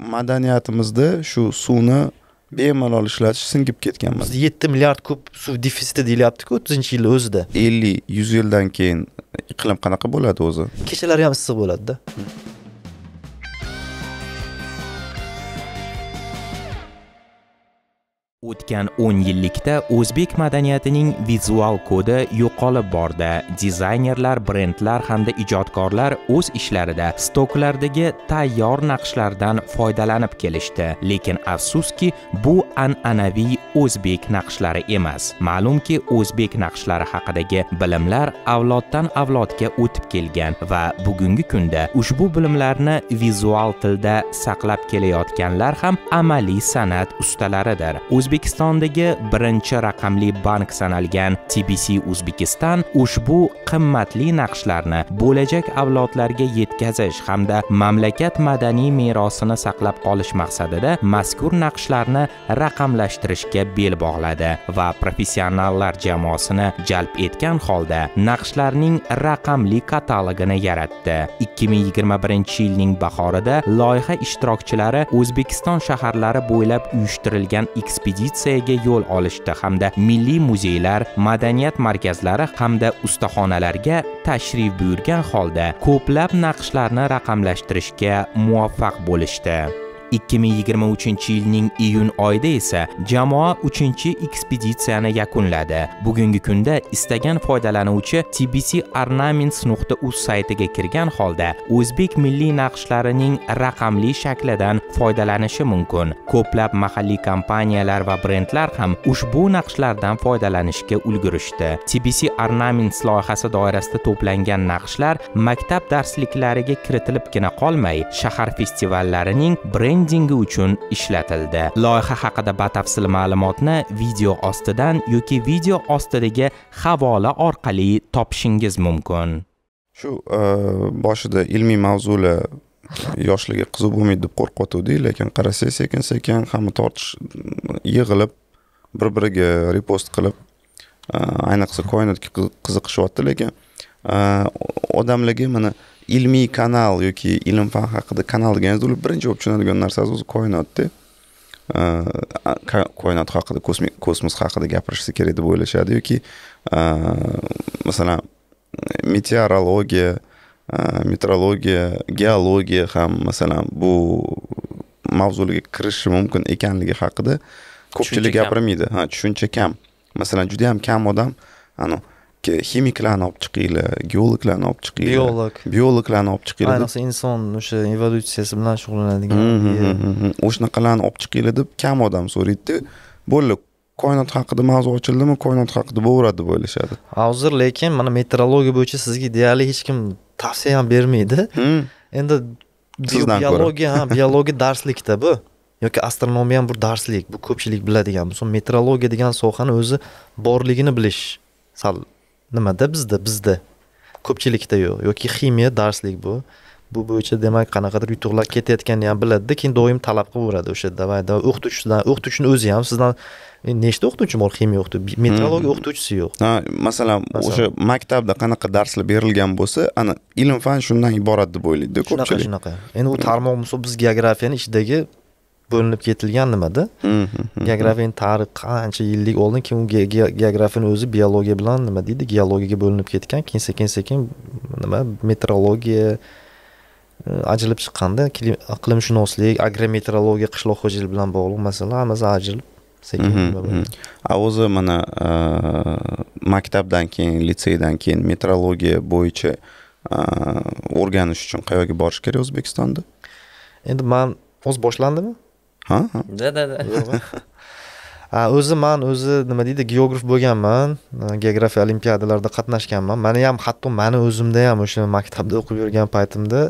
madaniyatimizda shu suvni bemalol ishlatish singib ketgan bizda yetti milliard kub suv defitsiti deyilyaptiku o'ttizinchi yilni o'zida ellik yuz yildan keyin iqlim qanaqa bo'ladi o'zi kechalari ham issiq bo'ladida hmm. O'tgan 10 yillikda o'zbek madaniyatining vizual kodi yo'qolib bordi. Dizaynerlar, brendlar hamda ijodkorlar o'z ishlarida stoklardagi tayyor naqshlardan foydalanib kelishdi. Lekin afsuski, bu an'anaviy o'zbek naqshlari emas. Ma'lumki, o'zbek naqshlari haqidagi bilimlar avloddan avlodga o'tib kelgan va bugungi kunda ushbu bilimlarni vizual tilda saqlab kelayotganlar ham amaliy san'at ustalaridir. O'zbekistondagi birinchi raqamli bank sanalgan TBC Uzbekistan ushbu qimmatli naqshlarni bo'lajak avlodlarga yetkazish hamda mamlakat madaniy merosini saqlab qolish maqsadida mazkur naqshlarni raqamlashtirishga bel bog'ladi va professionallar jamoasini jalb etgan holda naqshlarning raqamli katalogini yaratdi 2021 yilning bahorida loyiha ishtirokchilari O'zbekiston shaharlari bo'ylab uyushtirilgan ekspeditsiya ekspeditsiyaga yo'l olishdi hamda milliy muzeylar madaniyat markazlari hamda ustaxonalarga tashrif buyurgan holda ko'plab naqshlarni raqamlashtirishga muvaffaq bo'lishdi 2023 yilning iyun oyida esa jamoa 3 ekspeditsiyani yakunladi. Bugungi kunda istagan foydalanuvchi tbcornaments.uz saytiga kirgan holda o'zbek milliy naqshlarining raqamli shaklidan foydalanishi mumkin. Ko'plab mahalliy kompaniyalar va brendlar ham ushbu naqshlardan foydalanishga ulgurishdi. TBC Ornaments loyihasi doirasida to'plangan naqshlar maktab darsliklariga kiritilibgina qolmay, shahar festivallarining brend brendingi uchun ishlatildi loyiha haqida batafsil ma'lumotni video ostidan yoki video ostidagi havola orqali topishingiz mumkin shu e, boshida ilmiy mavzular yoshlarga qiziq bo'lmaydi deb qo'rqituvdik lekin qarasak sekin sekin hamma tortish yig'ilib bir biriga repost qilib e, ayniqsa koinotga qiziqishyapti lekin odamlarga mana ilmiy kanal yoki ilm fan haqida kanal deganingizda ular birinchi bo'lib tushunadigan narsasi o'zi koinotda koinot haqida kosmos haqida gapirishsa kerak deb o'ylashadi yoki masalan meteorologiya meteorologiya geologiya ham masalan bu mavzularga kirishi mumkin ekanligi haqida ko'pchilik gapirmaydi ha tushuncha kam masalan juda yam kam odam anavi ximiklarni olib chiqinglar geologlarni olib chiqinglar biolog biologlarni olib chiqinglar ayniqsa inson o'sha evolyutsiyasi bilan shug'ullanadigan o'shanaqalarni olib chiqinglar deb kam odam so'raydida bo'ldi koinot haqida mavzu ochildimi koinot haqida bo'laveradi deb o'ylashadi hozir lekin mana meteorologiya bo'yicha sizga deyarli hech kim tavsiya ham bermaydi endi biologiya ha biologiya darslikda bu yoki astronomiya ham bir darslik bu ko'pchilik biladigan meteorologiya degan sohani o'zi borligini bilish sal nimada bizda bizda ko'pchilikda yo'q yoki ximiya darslik bu bu bo'yicha demak qanaqadir yutuqlar ketayotganini ham biladida keyin doim talab qilaveradi o'sha давай давай o'qituvchidan o'qituvchini o'zi ham sizdan e, nechta o'qituvchi bor ximiya o'qituvchi meteorologiya hmm. o'qituvchisi yo'q masalan o'sha maktabda qanaqa darslar berilgan bo'lsa ana ilm fan shundan iborat deb o'ylaydida ko'pchilik shunaqa shunaqa endi u tarmoq biz geografiyani ichidagi bo'linib ketilgan nimada mm-hmm. geografiyani tarix qancha yillik oldin keyin geografiyani o'zi biologiya bilan nima deydi geologiyaga bo'linib ketgan keyin sekin sekin nima meteorologiya e, ajralib chiqqanda iqlimshunoslik agrometeorologiya qishloq xo'jaligi bilan bog'liq masalalar hammasi ajralib mm-hmm. Mm-hmm. a o'zi mana e, maktabdan keyin litseydan keyin meteorologiya bo'yicha e, o'rganish uchun qayerga borish kerak o'zbekistonda endi man o'zi boshlandimi ha da da da o'zi man o'zi nima deydi geograf bo'lganman geografiya olimpiadalarda qatnashganman mani ham hatto mani o'zimda ham o'sha maktabda o'qib yurgan paytimda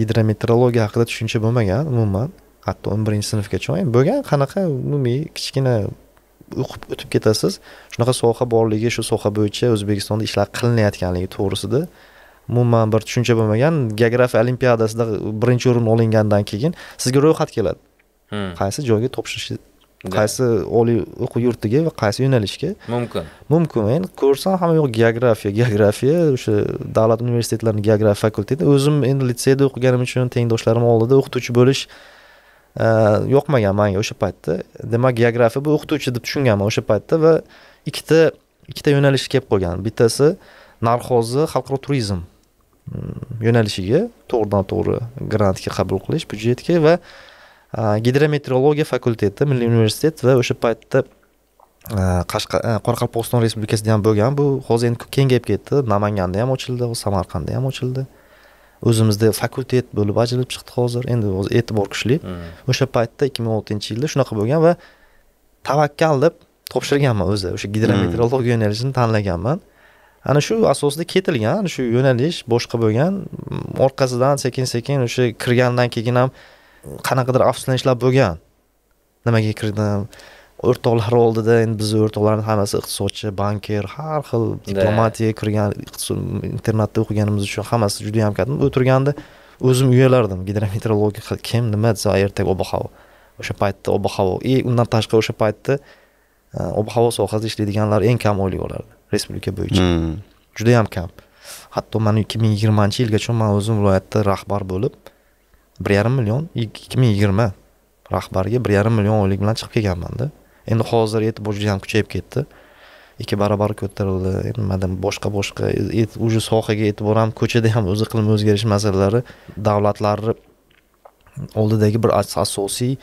gidrometeorologiya haqida tushuncha bo'lmagan umuman hatto o'n birinchi sinfgacha bo'lgan qanaqa umumiy kichkina o'qib o'tib ketasiz shunaqa soha borligi shu soha bo'yicha o'zbekistonda ishlar qilinayotganligi to'g'risida umuman bir tushuncha bo'lmagan geografiya olimpiadasida birinchi o'rin olingandan keyin sizga ro'yxat keladi Hmm. qaysi joyga topshirishi qaysi oliy o'quv yurtiga va qaysi yo'nalishga mumkin mumkin endi ko'rsam hamma yoq geografiya geografiya o'sha davlat universitetlarini geografiya fakulteti o'zim endi litseyda o'qiganim uchun tengdoshlarim oldida o'qituvchi bo'lish e, yoqmagan manga o'sha paytda demak geografiya bu o'qituvchi deb tushunganman o'sha paytda va ikkita ikkita yo'nalish kelib qolgan bittasi narxozni xalqaro turizm mm, yo'nalishiga to'g'ridan to'g'ri grantga qabul qilish byudjetga va gidrometeorologiya fakulteti milliy universitet va o'sha paytda qoraqalpog'iston respublikasida ham bo'lgan bu hozir endi kengayib ketdi namanganda ham ochildi samarqandda ham ochildi o'zimizda fakultet bo'lib ajralib chiqdi hozir endi hozir e'tibor kuchli hmm. o'sha paytda ikki ming oltinchi yilda shunaqa bo'lgan va tavakkal deb topshirganman o'zi o'sha hmm. gidrometeorologiya yo'nalishini tanlaganman ana shu asosida ketilgan shu yo'nalish boshqa bo'lgan orqasidan sekin sekin o'sha kirgandan keyin ham qanaqadir afsuslanishlar bo'lgan nimaga kirdim o'rtoqlar oldida endi bizni o'rtoqlarimiz hammasi iqtisodchi banker har xil diplomatiya kirgan internatda o'qiganimiz uchun hammasi juda yam katta o'tirganda o'zim uyalardim gidrometeorologiya kim nima desa ertaga ob havo o'sha paytda ob havo и e, undan tashqari o'sha paytda e, ob havo sohasida ishlaydiganlar eng kam oylik olardi respublika bo'yicha hmm. judayam kam hatto mana ikki ming yigirmanchi yilgacha man o'zim viloyatda rahbar bo'lib bir yarim million ikki ming yigirma rahbarga bir yarim million oylik bilan chiqib kelganmanda endi hozir e'tibor juda ham kuchayib ketdi ikki barobar ko'tarildi nimada boshqa boshqa e, e, уже sohaga e'tibor ham ko'chada ham o'zi iqlim o'zgarish masalalari davlatlarni oldidagi bir asosiy e,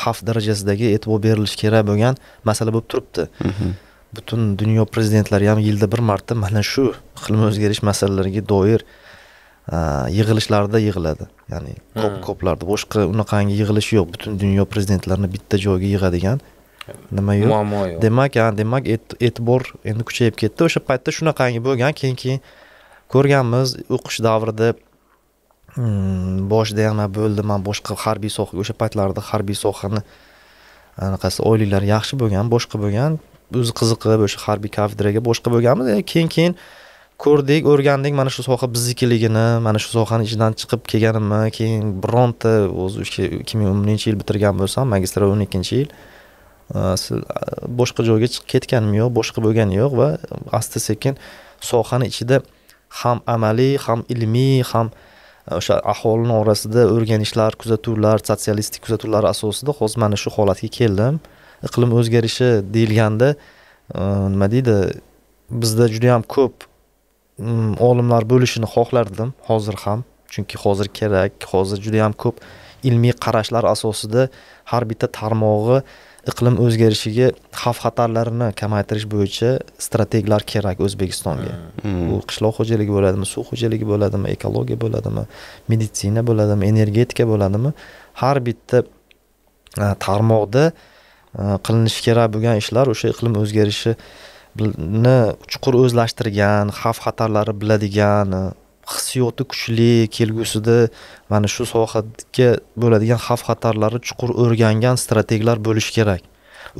xavf darajasidagi e'tibor berilishi kerak bo'lgan masala bo'lib turibdi mhm. butun dunyo prezidentlari ham yilda bir marta mana shu iqlim o'zgarish masalalariga doir yig'ilishlarida yig'iladi ya'ni ko'p ko'plarda boshqa unaqangi yig'ilish yo'q butun dunyo prezidentlarini bitta joyga yig'adigan nima yo'q muammo yo'q demak demak e'tibor endi kuchayib ketdi o'sha paytda shunaqangi bo'lgan keyin keyin ko'rganmiz o'qish davrida hmm, boshida ham bo'ldi man boshqa harbiy soha o'sha paytlarda harbiy sohani anaqasi oyliklari yaxshi bo'lgan boshqa bo'lgan o'zi qiziqib o'sha harbiy kafedraga boshqa bo'lganmiz keyin keyin ko'rdik o'rgandik mana shu soha biznikiligini mana shu sohani ichidan chiqib kelganimni keyin bironta o'zi ikki ming o'n yil bitirgan bo'lsam magistra o'n ikkinchi yil boshqa joyga chiqib ketganim yo'q boshqa bo'lgani yo'q va asta sekin sohani ichida ham amaliy ham ilmiy ham o'sha aholini orasida o'rganishlar kuzatuvlar sotsialistik kuzatuvlar asosida hozir mana shu holatga keldim iqlim o'zgarishi deyilganda nima deydi bizda juda yam ko'p Mm, olimlar bo'lishini xohlardim hozir ham chunki hozir kerak hozir juda ham ko'p ilmiy qarashlar asosida har bitta tarmog'i iqlim o'zgarishiga xavf xatarlarini kamaytirish bo'yicha strategiyalar kerak o'zbekistonga mm. bu qishloq xo'jaligi bo'ladimi suv xo'jaligi bo'ladimi ekologiya bo'ladimi meditsina bo'ladimi energetika bo'ladimi har bitta e, tarmoqda e, qilinishi kerak bo'lgan ishlar o'sha iqlim o'zgarishi ni chuqur o'zlashtirgan xavf xatarlari biladigan e, hissiyoti kuchli kelgusida mana shu sohaga bo'ladigan xavf xatarlarni chuqur o'rgangan strateglar bo'lishi kerak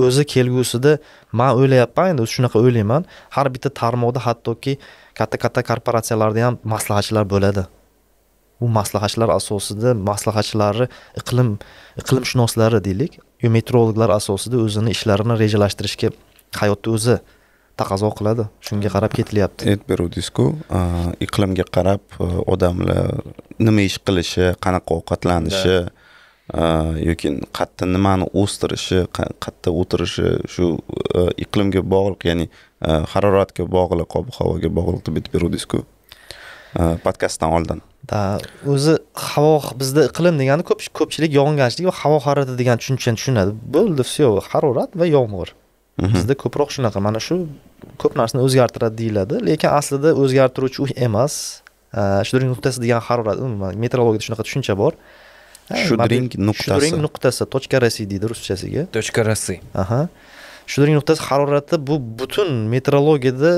o'zi kelgusida man o'ylayapman endi shunaqa o'ylayman har bitta tarmoqda hattoki katta katta korporatsiyalarda ham maslahatchilar bo'ladi u maslahatchilar asosida maslahatchilari iqlim iqlimshunoslari deylik meteorologlar asosida o'zini ishlarini rejalashtirishga hayotni o'zi taqozo qiladi shunga qarab ketilyapti aytib beruvdingizku iqlimga qarab odamlar nima ish qilishi qanaqa ovqatlanishi yoki qayerda nimani o'stirishi qayerda o'tirishi shu iqlimga bog'liq ya'ni haroratga bog'liq ob havoga bog'liq deb aytib beruvdingizku podkastdan oldin да o'zi havo bizda iqlim degani ko'p ko'pchilik yog'ingarchilik va havo harorati degan tushunchani tushunadi bo'ldi все harorat va yomg'ir bizda mhmm. ko'proq shunaqa mana shu ko'p narsani o'zgartiradi deyiladi lekin aslida o'zgartiruvchi u emas shudring nuqtasi degan harorat umuman metrologiyada shunaqa tushuncha bor shudring nuqtasi shudring nuqtasi точка россии deydi ruschasiga точка россии aha shudring nuqtasi harorati bu butun metrologiyada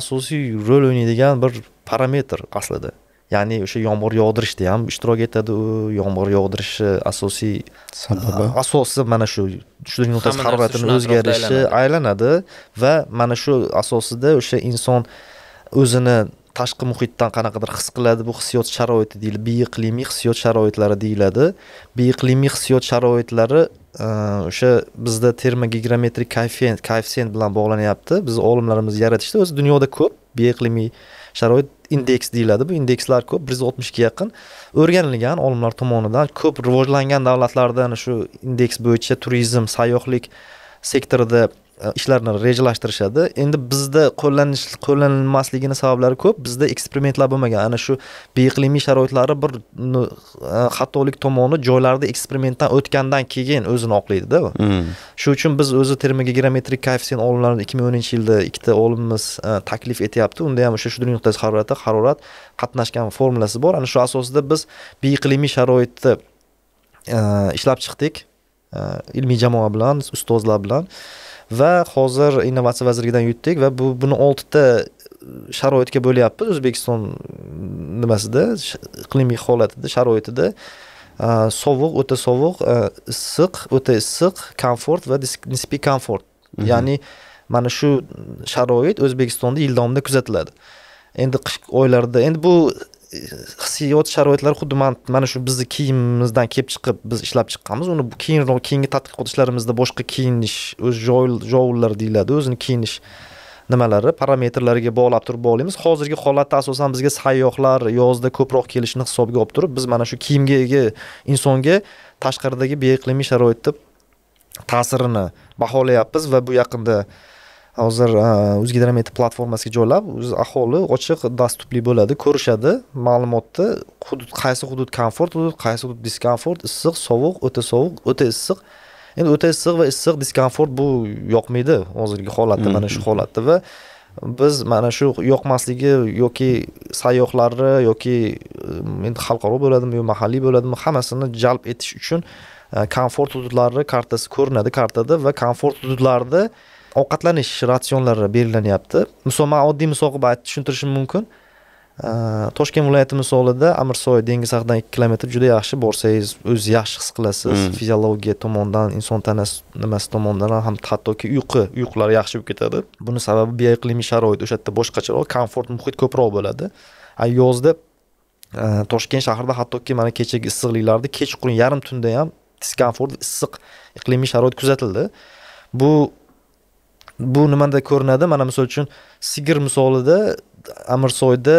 asosiy rol o'ynaydigan bir parametr aslida ya'ni o'sha yomg'ir yog'dirishda ham ishtirok etadi u yomg'ir yog'dirishi asosiy sababi asosi mana shu tushlik nuqtasi haroratini o'zgarishi aylanadi va mana shu asosida o'sha inson o'zini tashqi muhitdan qanaqadir his qiladi bu hissiyot sharoiti deyiladi beiqlimiy hissiyot sharoitlari deyiladi beiqlimiy hissiyot sharoitlari e, o'sha bizda termogigrometrik koeffitsient bilan bog'lanyapti biz olimlarimiz yaratishdi o'zi dunyoda ko'p beiqlimiy sharoit indeks deyiladi bu indekslar ko'p bir yuz oltmishga yaqin o'rganilgan olimlar tomonidan ko'p rivojlangan davlatlarda ana shu indeks bo'yicha turizm sayyohlik sektorida Э, ishlarni rejalashtirishadi endi bizda qo'llanish qo'llanilmasligini sabablari ko'p bizda eksperimentlar bo'lmagan ana shu beiqlimiy sharoitlari bir e, xatolik tomoni joylarda eksperimentdan o'tgandan keyin o'zini oqlaydida hmm. shu uchun biz o'zi termaga koeffitsient olimlarini ikki ming o'ninchi yilda ikkita olimimiz e, taklif etyapti unda ham o'sha shudring nuqtasi harorati harorat qatnashgan formulasi bor ana shu asosida biz beiqlimiy sharoitni e, ishlab chiqdik ilmiy jamoa bilan ustozlar bilan va hozir innovatsiya vazirligidan yutdik va bu buni oltita sharoitga bo'lyapmiz o'zbekiston nimasida iqlimiy holatida sharoitida sovuq o'ta sovuq issiq o'ta issiq komfort va nisbiy komfort mhm. ya'ni mana shu sharoit o'zbekistonda yil davomida kuzatiladi endi qish oylarida endi bu hissiyot sharoitlari xuddi mana shu bizni kiyimimizdan kelib chiqib biz ishlab chiqqanmiz uni keyinroq keyingi tadqiqot ishlarimizda boshqa kiyinish o'z jovullar deyiladi o'zini kiyinish nimalari parametrlariga bog'lab turib bog'laymiz hozirgi holatda asosan bizga sayyohlar yozda ko'proq kelishini hisobga olib turib biz mana shu kiyimga ega insonga tashqaridagi beiqlimiy sharoitda ta'sirini baholayapmiz va bu yaqinda hozir o'zgidromet platformasiga joylab o'zi aholi ochiq доступli bo'ladi ko'rishadi ma'lumotni hudud qaysi hudud komfort hudud qaysi hudud diskomfort issiq sovuq o'ta sovuq o'ta issiq endi o'ta issiq va issiq diskomfort bu yoqmaydi hozirgi holatda mm-hmm. mana shu holatda va biz mana shu yoqmasligi yoki sayyohlarni yoki endi xalqaro bo'ladimi yo mahalliy bo'ladimi hammasini jalb etish uchun komfort hududlari kartasi ko'rinadi kartada va komfort hududlarni ovqatlanish ratsionlari belgilanyapti misol man oddiy misol qilib aytib tushuntirishim mumkin toshkent viloyati misolida amirsoy dengiz haqidan ikki kilometr juda yaxshi borsangiz o'zingizni yaxshi his qilasiz hmm. fiziologiya tomondan inson tanasi nimasi tomondan ham hattoki uyqu uyqular yaxshi bo'lib ketadi buni sababi bioiqlimiy sharoit o'sha yerda boshqacharoq komfort muhit ko'proq bo'ladi yozda e, toshkent shahrida hattoki mana kechagi issiqliklarda kechqurun yarim tunda ham diskomfort issiq iqlimiy sharoit kuzatildi bu bu nimada ko'rinadi mana misol uchun sigir misolida amirsoyda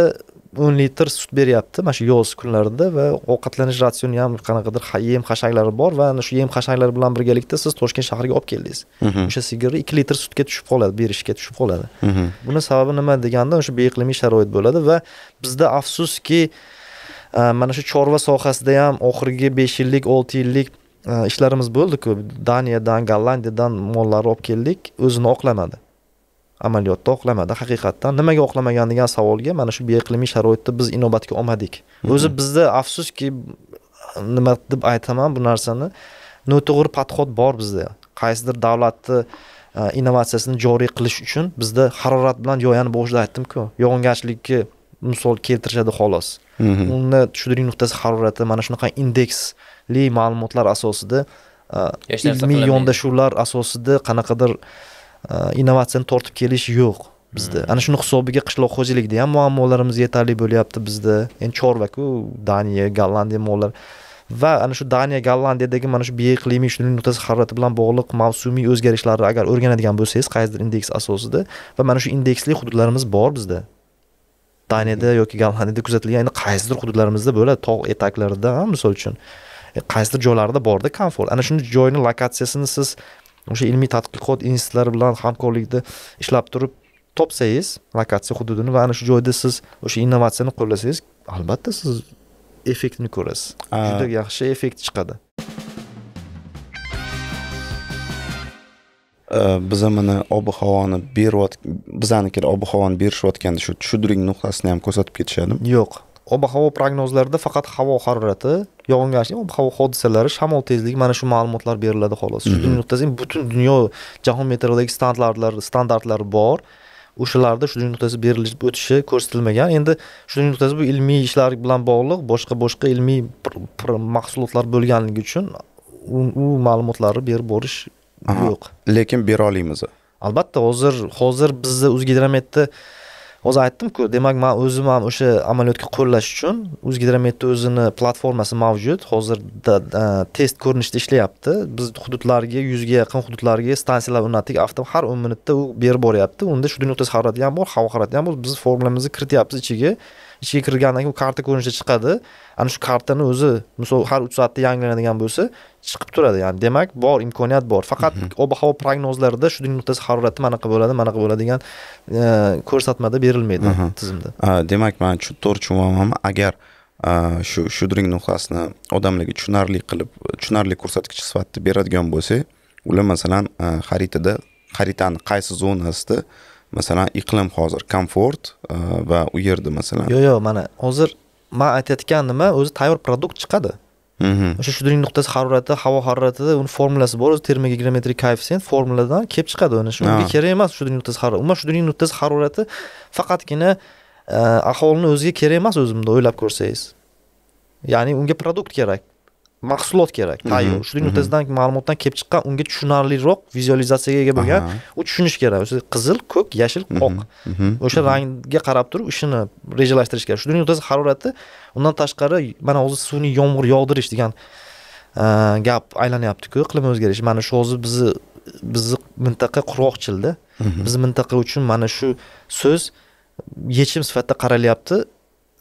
o'n litr sut beryapti mana shu yoz kunlarida va ovqatlanish ratsioni ham qanaqadir yem hashanglari bor va ana shu yem hashanglar bilan birgalikda siz toshkent shahriga olib keldingiz mhm. o'sha sigirni ikki litr sutga tushib qoladi berishga tushib qoladi mhm. buni sababi nima deganda o'sha beiqlimiy sharoit bo'ladi va bizda afsuski mana shu chorva sohasida ham oxirgi besh yillik olti yillik Э, ishlarimiz bo'ldiku daniyadan gollandiyadan mollarni olib keldik o'zini oqlamadi amaliyotda oqlamadi haqiqatdan nimaga oqlamagan degan savolga mana shu beiqlimiy sharoitda biz inobatga olmadik o'zi bizda afsuski nima deb aytaman bu narsani noto'g'ri podxod bor bizda qaysidir davlatni e, innovatsiyasini joriy qilish uchun bizda harorat bilan yoyani boshida aytdimku yog'ingarchilikka misol keltirishadi xolos uni tushuntirgan nuqtasi harorati mana shunaqa indeks ma'lumotlar asosida e, ilmiy yondashuvlar asosida qanaqadir e, innovatsiyani tortib kelish yo'q bizda hmm. ana shuni hisobiga qishloq xo'jaligida ham muammolarimiz yetarli bo'lyapti bizda endi chorvaku daniya gollandiya mollari va ana shu daniya gollandiyadagi mana shu beiqlimiy shuning nuqtasi harorati bilan bog'liq mavsumiy o'zgarishlarni agar o'rganadigan bo'lsangiz qaysidir indeks asosida va mana shu indeksli hududlarimiz bor bizda daniyada yoki gollandiyada kuzatilgan endi qaysidir hududlarimizda bo'ladi tog' etaklarida misol uchun E, qaysidir joylarida borda komfort ana shuni joyni lokatsiyasini siz o'sha ilmiy tadqiqot institutlari bilan hamkorlikda ishlab turib topsangiz lokatsiya hududini va ana shu joyda siz o'sha innovatsiyani qo'llasangiz albatta siz effektni ko'rasiz juda yaxshi effekt chiqadi e, biza mana ob havoni berib bizanikilar ob havoni berishayotganda shu tushuntiring nuqtasini ham ko'rsatib ketishadimi yo'q ob havo prognozlarida faqat havo harorati yog'ingarchilik ob havo hodisalari shamol tezligi mana shu ma'lumotlar beriladi xolos mhm. shu nuqtasida butun dunyo jahon meteorologik standartlari standartlari bor o'shalarda shu nuqtasi berilib o'tishi ko'rsatilmagan endi shu nuqtasi bu ilmiy ishlar bilan bog'liq boshqa boshqa ilmiy mahsulotlar bo'lganligi uchun u ma'lumotlarni berib borish yo'q lekin bera olamiz albatta hozir hozir bizni o'zgidrometda hozir aytdimku demak man o'zim ham o'sha amaliyotga qo'llash uchun o'zgidrometni o'zini platformasi mavjud hozirda e, test ko'rinishida ishlayapti biz hududlarga yuzga yaqin hududlarga stansiyalar o'rnatdik avto har o'n minutda u berib boryapti unda shu nuqtasi harorati ham bor havo harorati ham bor biz formulamizni kirityapmiz ichiga ichiga kirgandan keyin u karta ko'rinishda chiqadi ana shu kartani o'zi misol har uch soatda yangilanadigan bo'lsa chiqib turadi ya'ni demak bor imkoniyat bor faqat mhm. ob havo prognozlarida shu dunyo nuqtasi harorati manaqa bo'ladi manaqa bo'ladi degan e, ko'rsatmada berilmaydi mhm. tizimda demak man to'g'ri tushunyapmanmi agar shu shudring nuqtasini odamlarga tushunarli qilib tushunarli ko'rsatkich sifatida beradigan bo'lsak ular masalan xaritada xaritani qaysi zonasida masalan iqlim hozir komfort e, va u yerda masalan yo'q yo'q mana hozir man aytayotgan nima o'zi tayyor produkt chiqadi mhm. o'sha shudring nuqtasi harorati havo haroratida uni formulasi bor o'zi termogeometrik koeffitsient formuladan kelib chiqadi uni unga kerak emas shudring nuqtasi harorati umuman shudring nuqtasi harorati faqatgina e, aholini o'ziga kerak emas o'zi o'ylab ko'rsangiz ya'ni unga produkt kerak mahsulot kerak tayyor shuning uddasidan ma'lumotdan kelib chiqqan unga tushunarliroq vizualizatsiyaga ega bo'lgan u tushunish kerak o'sha qizil ko'k yashil oq o'sha rangga qarab turib ishini rejalashtirish kerak shuning uddasi haroratni undan tashqari mana hozir sun'iy yomg'ir yog'dirish degan e, gap aylanyaptiku iqlim o'zgarishi mana shu hozir bizni bizni mintaqa qurg'oqchilda bizni mintaqa uchun mana shu so'z yechim sifatida qaralyapti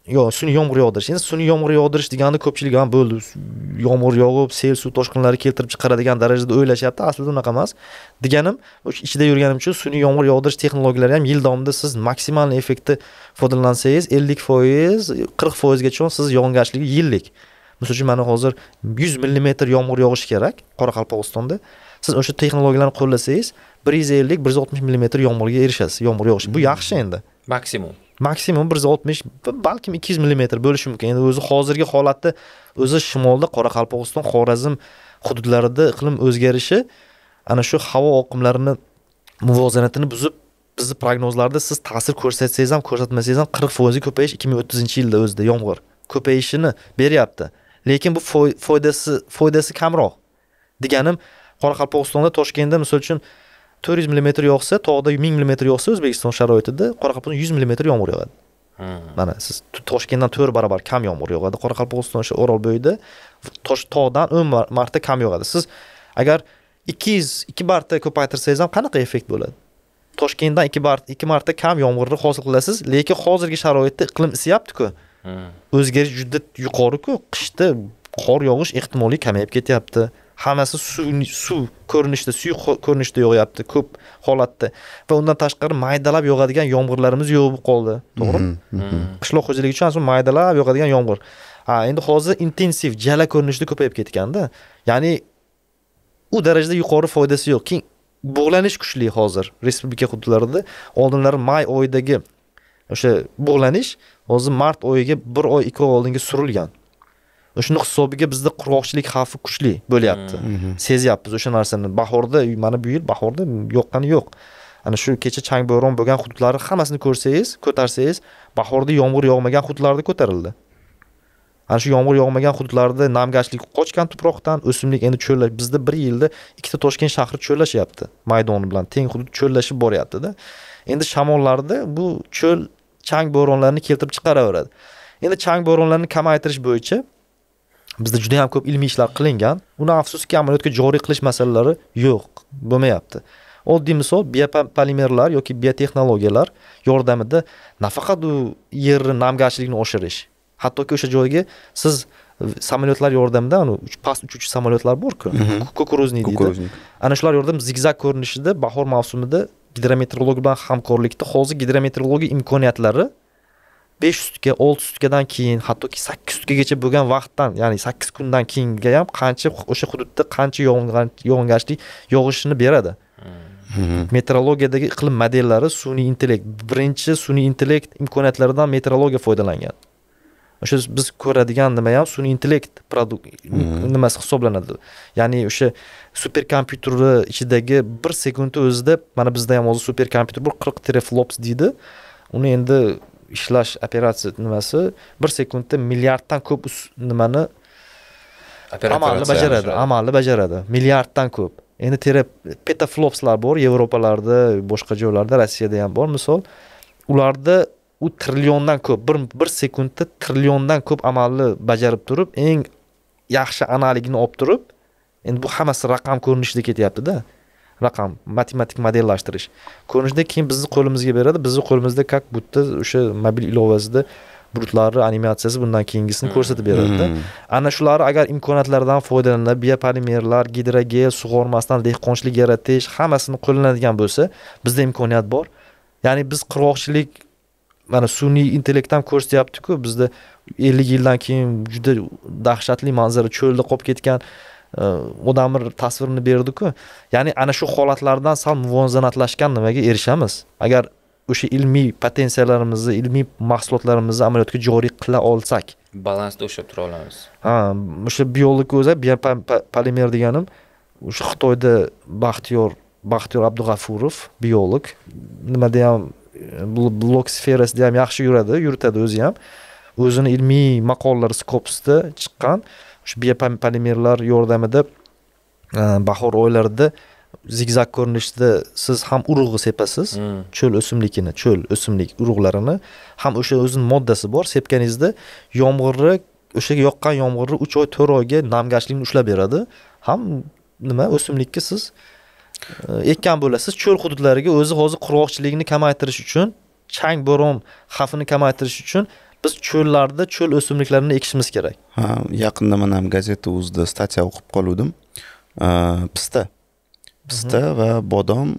yo sun'iy yomg'ir yog'dirish endi sun'iy yomg'ir yog'dirish deganda ko'pchilik ham bo'ldi yomg'ir yog'ib sel suv toshqinlari keltirib chiqaradigan darajada o'ylashyapti aslida unaqa emas deganim ichida yurganim uchun sun'iy yomg'ir yog'dirish texnologiyalari ham yil davomida siz maksimal effektni foydalansangiz ellik foiz qirq foizgacha siz yog'ingarchiligi yillik misol uchun mana hozir yuz millimetr yomg'ir yog'ishi kerak qoraqalpog'istonda siz o'sha texnologiyalarni qo'llasangiz bir yuz ellik bir yuz oltmish millimetr yomg'irga erishasiz yomg'ir yog'ishi bu hmm. yaxshi endi maksimum maksimum bir yuz oltmish balkim ikki yuz millimetr bo'lishi mumkin endi o'zi hozirgi holatda o'zi shimolda qoraqalpog'iston xorazm hududlarida iqlim o'zgarishi ana shu havo oqimlarini muvozanatini buzib bizni prognozlarda siz ta'sir ko'rsatsangiz ham ko'rsatmasangiz ham qirq foizga ko'payish ikki ming o'ttizinchi yilda o'zida yomg'ir ko'payishini beryapti lekin bu foydasi foydasi kamroq deganim qoraqalpog'istonda toshkentda misol uchun to'rt yuz millimetr yog'sa tog'da ming millimetr yog'sa o'zbekiston sharoitida qoraqalpog'istonda yuz millimetr yomg'ir yog'adi hmm. mana siz toshkentdan to'rt barobar kam yomg'ir yog'adi qoraqalpog'iston o'sha orol bo'yida tog'dan o'n marta kam yog'adi siz agar ikki yuz ikki marta ko'paytirsangiz ham qanaqa effekt bo'ladi toshkentdan ikki bar ikki marta kam yomg'irni hosil qilasiz lekin hozirgi sharoitda iqlim isiyaptiku hmm. o'zgarish juda yuqoriku qishda qor yog'ish ehtimoli kamayib ketyapti hammasi suv ko'rinishida suyuq ko'rinishda yog'yapti ko'p holatda va undan tashqari maydalab yog'adigan yomg'irlarimiz yo'q bo'lib qoldi to'g'rimi mm-hmm, mm-hmm. Mm-hmm. qishloq xo'jaligi uchun maydalab yog'adigan yomg'ir ha endi hozir intensiv jala ko'rinishida ko'payib ketganda ya'ni u darajada yuqori foydasi yo'q keyin bug'lanish kuchli hozir respublika hududlarida oldinlari may oyidagi o'sha bug'lanish hozir mart oyiga bir oy ikki oy oldinga surilgan o'shani hisobiga bizda qurg'oqchilik xavfi kuchli bo'lyapti hmm. mhm. sezyapmiz o'sha narsani bahorda mana bu yil bahorda yoqqani yo'q ana shu kecha chang bo'ron bo'lgan hududlarni hammasini ko'rsangiz ko'tarsangiz bahorda yomg'ir yog'magan hududlarda ko'tarildi ana shu yomg'ir yog'magan hududlarda namgachlik qochgan tuproqdan o'simlik endi cho'llash bizda bir yilda ikkita toshkent shahri cho'llashyapti maydoni bilan teng hudud cho'llashib boryaptida endi shamollarda bu cho'l chang bo'ronlarni keltirib chiqaraveradi endi chang bo'ronlarini kamaytirish bo'yicha bizda juda yam ko'p ilmiy ishlar qilingan uni afsuski amaliyotga joriy qilish masalalari yo'q bo'lmayapti oddiy misol biopolimerlar yoki biotexnologiyalar yordamida nafaqat u yerni namgarchilikni oshirish hattoki o'sha joyga siz samolyotlar yordamida past uchuvchi samolyotlar borku mhm. kukuruzniy deydi ana shular yordamida zigzag ko'rinishida bahor mavsumida gidrometeorolog bilan hamkorlikda hozir gidrometeorologiya imkoniyatlari besh sutka olti sutkadan keyin hattoki sakkiz sutkagacha bo'lgan vaqtdan ya'ni sakkiz kundan keyinga ham qancha o'sha hududda qancha yog'ingarchilik yog'ishini beradi meteorologiyadagi iqlim modellari sun'iy intellekt birinchi sun'iy intellekt imkoniyatlaridan meteorologiya foydalangan o'sha biz ko'radigan nima ham sun'iy intellekt produkt nimasi hisoblanadi ya'ni o'sha super kompyuterni ichidagi bir sekundni o'zida mana bizda ham hozir super kompyuter bor qirq teraflops deydi uni endi ishlash operatsiya nimasi bir sekundda milliarddan ko'p nimani amalni bajaradi amalni bajaradi milliarddan ko'p endi tera petaflopslar bor yevropalarda boshqa joylarda rossiyada ham bor misol ularda u trilliondan ko'p bir bir sekundda trilliondan ko'p amalni bajarib turib eng yaxshi analigini olib turib endi bu hammasi raqam ko'rinishida ketyaptida raqam matematik modellashtirish ko'rinishda keyin bizni qo'limizga beradi bizni qo'limizda как будто o'sha mobil ilovasida bulutlarni animatsiyasi bundan keyingisini hmm. ko'rsatib beradida hmm. ana shularni agar imkoniyatlardan foydalanib biopolimerlar gidrogel sug'ormasdan dehqonchilik yaratish hammasini qo'llanadigan bo'lsa bizda imkoniyat bor ya'ni biz qirg'oqchilik mana sun'iy intellekt ham ko'rsatyaptiku bizda ellik yildan keyin juda dahshatli manzara cho'lda qolib ketgan Э, odamni tasvirini berdiku ya'ni ana shu holatlardan sal muvozanatlashgan nimaga erishamiz agar o'sha ilmiy potensiallarimizni ilmiy mahsulotlarimizni amaliyotga joriy qila olsak balansda ushlab tura olamiz ha o'sha biologik o'zi polimer deganim o'sha xitoyda baxtiyor baxtiyor abdug'afurov biolog nimada ham blok sferasida ham yaxshi yuradi yuritadi o'zi ham o'zini ilmiy maqolalar skopsda chiqqan shu biopolimerlar yordamida e, bahor oylarida zigzag ko'rinishida siz ham urug'i sepasiz hmm. cho'l o'simligini cho'l o'simlik urug'larini ham o'sha o'zini moddasi bor sepganingizda yomg'irni o'sha yoqqan yomg'irni uch oy to'rt oyga namgarchilikni ushlab beradi ham nima o'simlikka siz e, ekkan bo'lasiz cho'l hududlariga o'zi hozir qurg'oqchilikni kamaytirish uchun chang bo'ron xavfini kamaytirish uchun biz cho'llarda cho'l o'simliklarini ekishimiz kerak ha yaqinda man ham gazeta uzda statya o'qib qoluvdim pista pista va bodom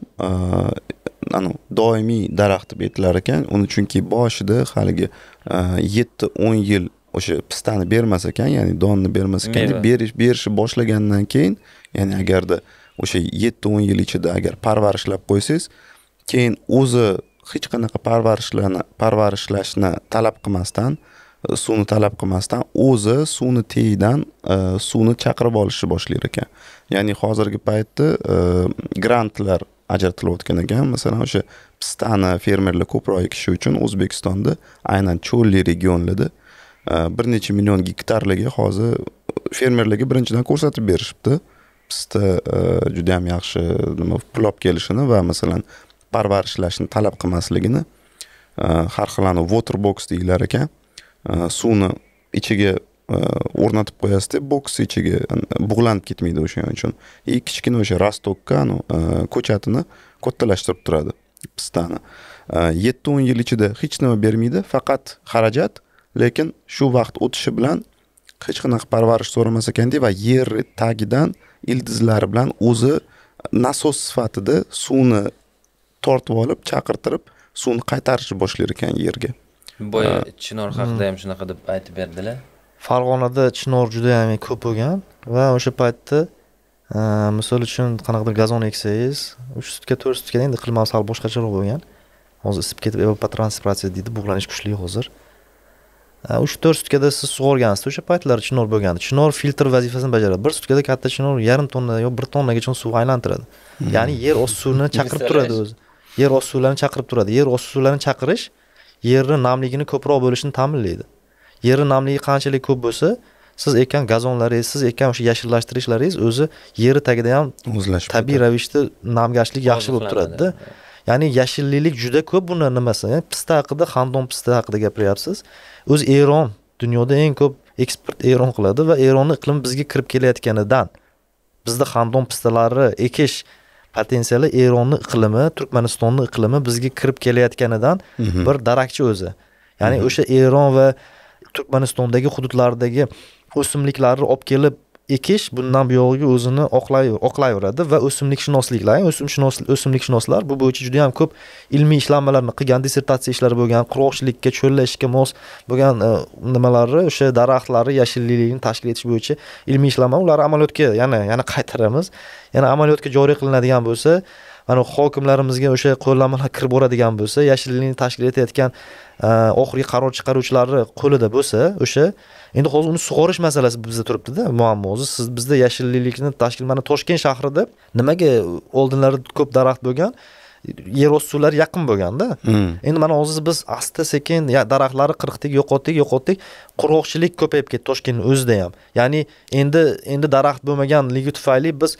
e, doimiy daraxt deb aytilar ekan uni chunki boshida haligi e, yetti o'n yil o'sha pistani bermas ekan ya'ni donni bermas ekan berish berishni boshlagandan keyin ya'ni agarda o'sha yetti o'n yil ichida agar parvarishlab qo'ysangiz keyin o'zi hech qanaqa parvarishlarni parvarishlashni talab qilmasdan e, suvni talab qilmasdan o'zi suvni tagidan e, suvni chaqirib olishni boshlar ekan ya'ni hozirgi paytda e, grantlar ajratilayotgan ekan masalan o'sha pistani fermerlar ko'proq ekishi uchun o'zbekistonda aynan cho'lli regionlarda bir necha million gektarlarga hozir fermerlarga birinchidan ko'rsatib berishibdi pista juda yam yaxshi nima pul olib kelishini va masalan parvarishlashni talab qilmasligini e, har xil anavi box deyilar ekan e, suvni ichiga e, o'rnatib qo'yasizda boks ichiga bug'lanib ketmaydi o'shaning uchun и kichkina o'sha rostokka ko'chatini kattalashtirib turadi pistani yetti o'n yil ichida hech nima bermaydi faqat xarajat lekin shu vaqt o'tishi bilan hech qanaqa parvarish so'ramas ekanda va yer tagidan ildizlari bilan o'zi nasos sifatida suvni tortib olib chaqirtirib suvni qaytarishni boshlar ekan yerga boya chinor haqida ham shunaqa deb aytib berdilar farg'onada chinor juda yam ko'p bo'lgan va o'sha paytda misol uchun qanaqadir gazon eksangiz uch sutka to'rt sutkada endi qilma sal boshqacharoq bo'lgan hozir isib ketib evapotranspiratsiya deydi bug'lanish kuchli hozir uch to'rt sutkada siz sug'organsiz o'sha paytlar chinor bo'lgan chinor filtr vazifasini bajaradi bir sutkada katta chinor yarim tonna yo bir tonnagacha suv aylantiradi hmm. ya'ni yer osti suvini chaqirib turadi o'zi yer osti suvlarini chaqirib turadi yer osti suvlarini chaqirish yerni namligini ko'proq bo'lishini ta'minlaydi yerni namligi qanchalik ko'p bo'lsa siz ekkan gazonlaringiz siz ekkan o'sha yashillashtirishlaringiz o'zi yerni tagida ham o'zlashib tabiiy ravishda namgashlik yaxshi bo'lib turadida ya'ni yashillik juda ko'p buni nimasi pista haqida xandon pista haqida gapiryapsiz o'zi eron dunyoda eng ko'p eksport eron qiladi va eronni iqlimi bizga kirib kelayotganidan bizda xandon pistalari ekish potensiali eronni iqlimi turkmanistonni iqlimi bizga kirib kelayotganidan mhm. bir darakchi o'zi ya'ni mhm. o'sha eron va turkmanistondagi hududlardagi o'simliklarni olib kelib ekish bundan buyog'iga o'zini oqlayveradi va o'simlikshunosliklar o'simshunos o'simlikshunoslar bu bo'yicha juda yam ko'p ilmiy ishlanmalarni qilgan dissertatsiya ishlari bo'lgan qurg'oqchilikka cho'llashga mos bo'lgan e, nimalari o'sha daraxtlarni yashillikni tashkil etish bo'yicha ilmiy ishlanma ular amaliyotga yana yana qaytaramiz yana amaliyotga joriy qilinadigan bo'lsa mana hokimlarimizga o'sha qo'llanmalar kirib boradigan bo'lsa yashillikni tashkil etayotgan e, oxirgi qaror chiqaruvchilarni qo'lida bo'lsa o'sha endi hozir uni sug'orish masalasi bizda turibdida muammo o'zi siz bizda yashillikni tashkil mana toshkent shahrida nimaga oldinlari ko'p daraxt bo'lgan yer osti suvlari yaqin bo'lganda hmm. endi mana hozir biz asta sekin daraxtlarni qirqdik yo'qotdik yo'qotdik qurg'oqchilik ko'payib ketdi toshkentni o'zida ham ya'ni endi endi daraxt bo'lmaganligi tufayli biz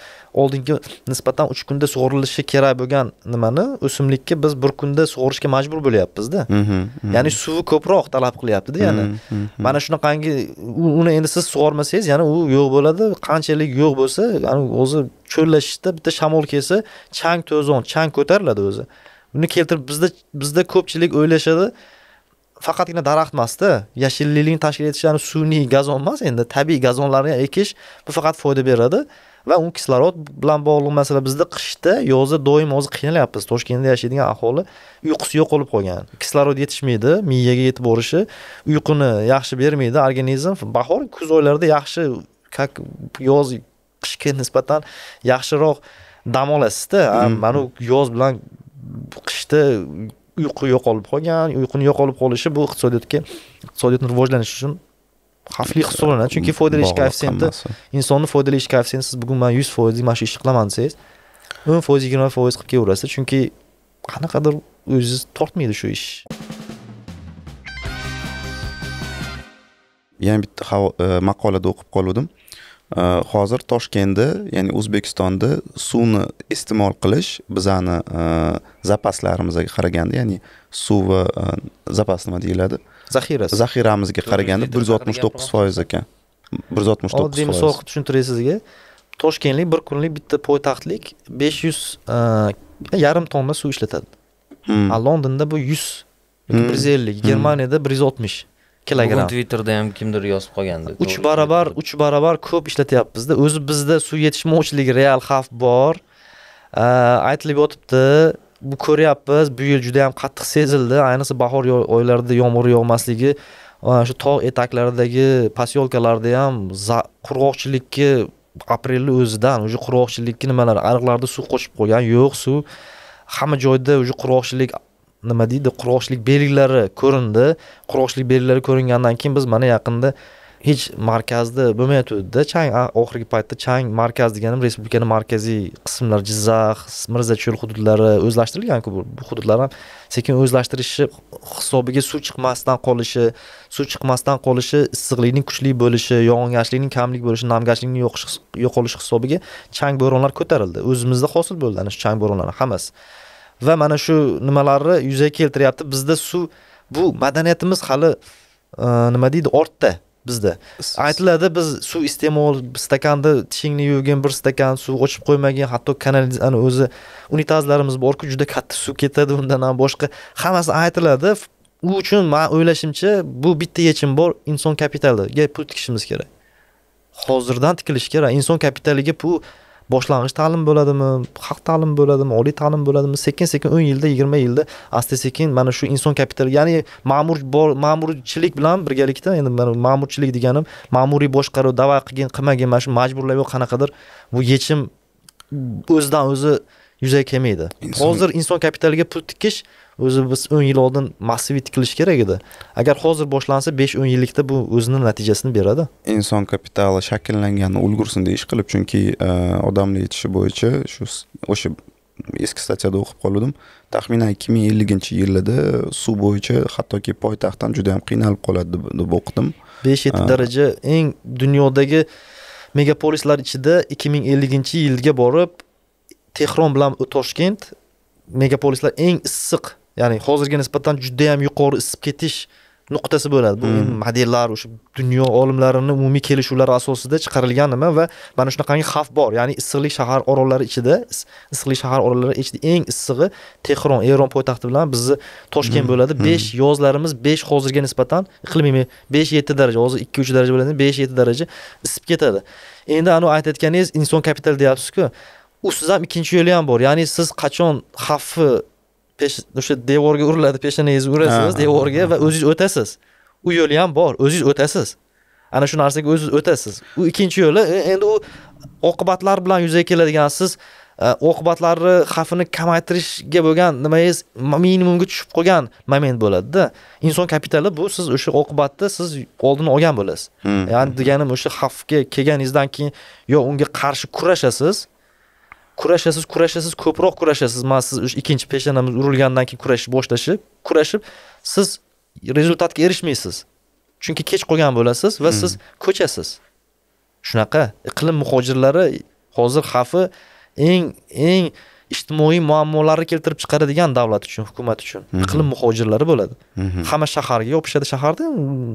oldingi nisbatan uch kunda sug'orilishi kerak bo'lgan nimani o'simlikka biz bir kunda sug'orishga majbur bo'lyapmizda ya'ni suvi ko'proq talab qilyaptida yana mana shunaqangi uni endi siz sug'ormasangiz yana u yo'q bo'ladi qanchalik yo'q bo'lsa o'zi cho'llashishda bitta shamol kelsa chang to'zon chang ko'tariladi o'zi buni keltirib bizda bizda ko'pchilik o'ylashadi faqatgina daraxt emasda yashillikni tashkil etish etishani sun'iy gazon emas endi tabiiy gazonlarni ekish bu faqat foyda beradi va u kislorod bilan bog'liq masala bizda qishda yozda doim hozir qiynalyapmiz toshkentda yashaydigan aholi uyqusi yo'q bo'lib qolgan kislorod yetishmaydi miyaga yetib borishi uyquni yaxshi bermaydi organizm bahor kuz oylarida yaxshi как yoz qishga nisbatan yaxshiroq dam olasizda mm-hmm. mana yoz bilan qishda uyqu yo'qolib qolgan uyquni yo'qolib qolishi bu iqtisodiyotga iqtisodiyotni rivojlanishi uchun xavfli hisoblanadi mm-hmm. chunki foydali ish koeffitsiyenti insonni ish koeffitsiyenti siz bugun man yuz foizlik mana shu ishni qilaman desangiz o'n foiz yigirma foiz qilib kelaverasiz chunki qanaqadir o'zingiz tortmaydi shu ish yana bitta e, maqolada o'qib qoluvdim Э, hozir toshkentda ya'ni o'zbekistonda suvni iste'mol qilish bizani e, zapaslarimizga qaraganda ya'ni suv va e, zapas nima deyiladi zaxirasi zaxiramizga qaraganda bir yuz oltmish to'qqiz foiz ekan bir yuz oltmish to'qqiz oddiy misol qilib tushuntiray sizga toshkentlik bir kunlik bitta poytaxtlik besh yuz e, yarim tonna suv ishlatadi hmm. a londonda bu yuz bir yuz ellik hmm. germaniyada bir yuz oltmish kilogramm bugun twitterda ham kimdir yozib qolgandi uch barobar uch barobar ko'p ishlatyapmizda o'zi bizda suv yetishmovchiligi real xavf bor aytilib yotibdi bu ko'ryapmiz bu yil juda yam qattiq sezildi ayniqsa bahor oylarida yomg'ir yog'masligi e, shu tog' etaklaridagi posyolkalarda ham qurg'oqchilikka aprelni o'zidan уже qurg'oqchilikka nimalar ariqlarda suv qo'shib qo'ygan yo'q suv hamma joyda уже qurg'oqchilik nima deydi qurg'oqchilik belgilari ko'rindi qurg'oqchilik belgilari ko'ringandan keyin biz mana yaqinda hech markazda bo'lmayotgandida chang oxirgi paytda chang markaz deganim respublikani markaziy qismlari jizzax mirzacho'l hududlari o'zlashtirilganku bu hududlar ham sekin o'zlashtirishi hisobiga suv chiqmasdan qolishi suv chiqmasdan qolishi issiqlikning kuchli bo'lishi yog'ingarchilikning kamlik bo'lishi namgarchilikning yo'qolishi hisobiga chang bo'ronlar ko'tarildi o'zimizda hosil bo'ldi ana shu chang bo'ronlari hammasi va mana shu nimalarni yuzaga keltiryapti bizda suv bu madaniyatimiz hali e, nima deydi ortda bizda aytiladi biz suv iste'mol stakanni tishingni yuvgin bir stakan suv ochib qo'ymagin hatto kanalizani o'zi unitazlarimiz borku juda katta suv ketadi undan ham boshqa hammasi aytiladi u uchun man o'ylashimcha bu bitta yechim bor inson kapitaliga pul tikishimiz kerak hozirdan tikilishi kerak inson kapitaliga pul boshlang'ich ta'lim bo'ladimi xalq ta'limi bo'ladimi oliy ta'lim bo'ladimi sekin sekin o'n yilda yigirma yilda asta sekin mana shu inson kapitali ya'ni ma'mur ma'murchilik bilan birgalikda endi mana ma'murchilik deganim ma'muriy boshqaruv da'vo qilgin qilmagin mana shu majburlab qanaqadir bu yechim o'zidan o'zi özü yuzaga kelmaydi hozir inson kapitaliga pul tikish o'zi biz o'n yil oldin massiviy tikilishi kerak edi agar hozir boshlansa besh o'n yillikda bu o'zini natijasini beradi inson kapitali shakllanganini ulgursin deyish qilib chunki e, odamni yetishi bo'yicha shu o'sha eski statyada o'qib qoluvdim taxminan ikki ming elliginchi yillarda suv bo'yicha hattoki poytaxt ham juda yam qiynalib qoladi deb o'qidim besh yetti e, daraja eng dunyodagi megapolislar ichida ikki ming elliginchi yilga borib tehron bilan toshkent megapolislar eng issiq ya'ni hozirga nisbatan juda yam yuqori isib ketish nuqtasi bo'ladi bu hmm. modellar o'sha dunyo olimlarini umumiy kelishuvlari asosida chiqarilgan nima va mana shunaqangi xavf bor ya'ni issiqlik shahar orollari ichida issiqlik shahar orollari ichida eng issig'i tehron eron poytaxti bilan bizni toshkent hmm. bo'ladi besh hmm. yozlarimiz besh hozirga nisbatan iqlimiy besh yetti daraja hozir ikki uch daraja bo'ladi besh yetti daraja isib ketadi endi anavi aytayotganingiz inson kapital deyapsizku usiz ham ikkinchi yo'li ham bor ya'ni siz qachon xavfni o'sha devorga uriladi peshanangizni urasiz devorga va o'zingiz o'tasiz u yo'li ham bor o'zingiz o'tasiz ana shu narsaga o'zingiz o'tasiz u ikkinchi yo'li e, endi u oqibatlar bilan yuzaga keladigan siz e, oqibatlarni xavfini kamaytirishga bo'lgan nimangiz minimumga tushib qolgan moment bo'ladida inson kapitali bu siz o'sha oqibatni siz oldini olgan bo'lasiz hmm, ya'ni hmm. deganim o'sha xavfga kelganingizdan keyin yo unga qarshi kurashasiz kurashasiz kurashasiz ko'proq kurashasiz man siz ikkinchi peshanamiz urilgandan keyin kurash boshlashib kurashib siz rezultatga erishmaysiz chunki kech qolgan bo'lasiz va siz hmm. ko'chasiz shunaqa iqlim muhojirlari hozir xavfi eng eng ijtimoiy muammolarni keltirib chiqaradigan davlat uchun hukumat uchun iqlim muhojirlari bo'ladi hamma shaharga yopishadi shaharda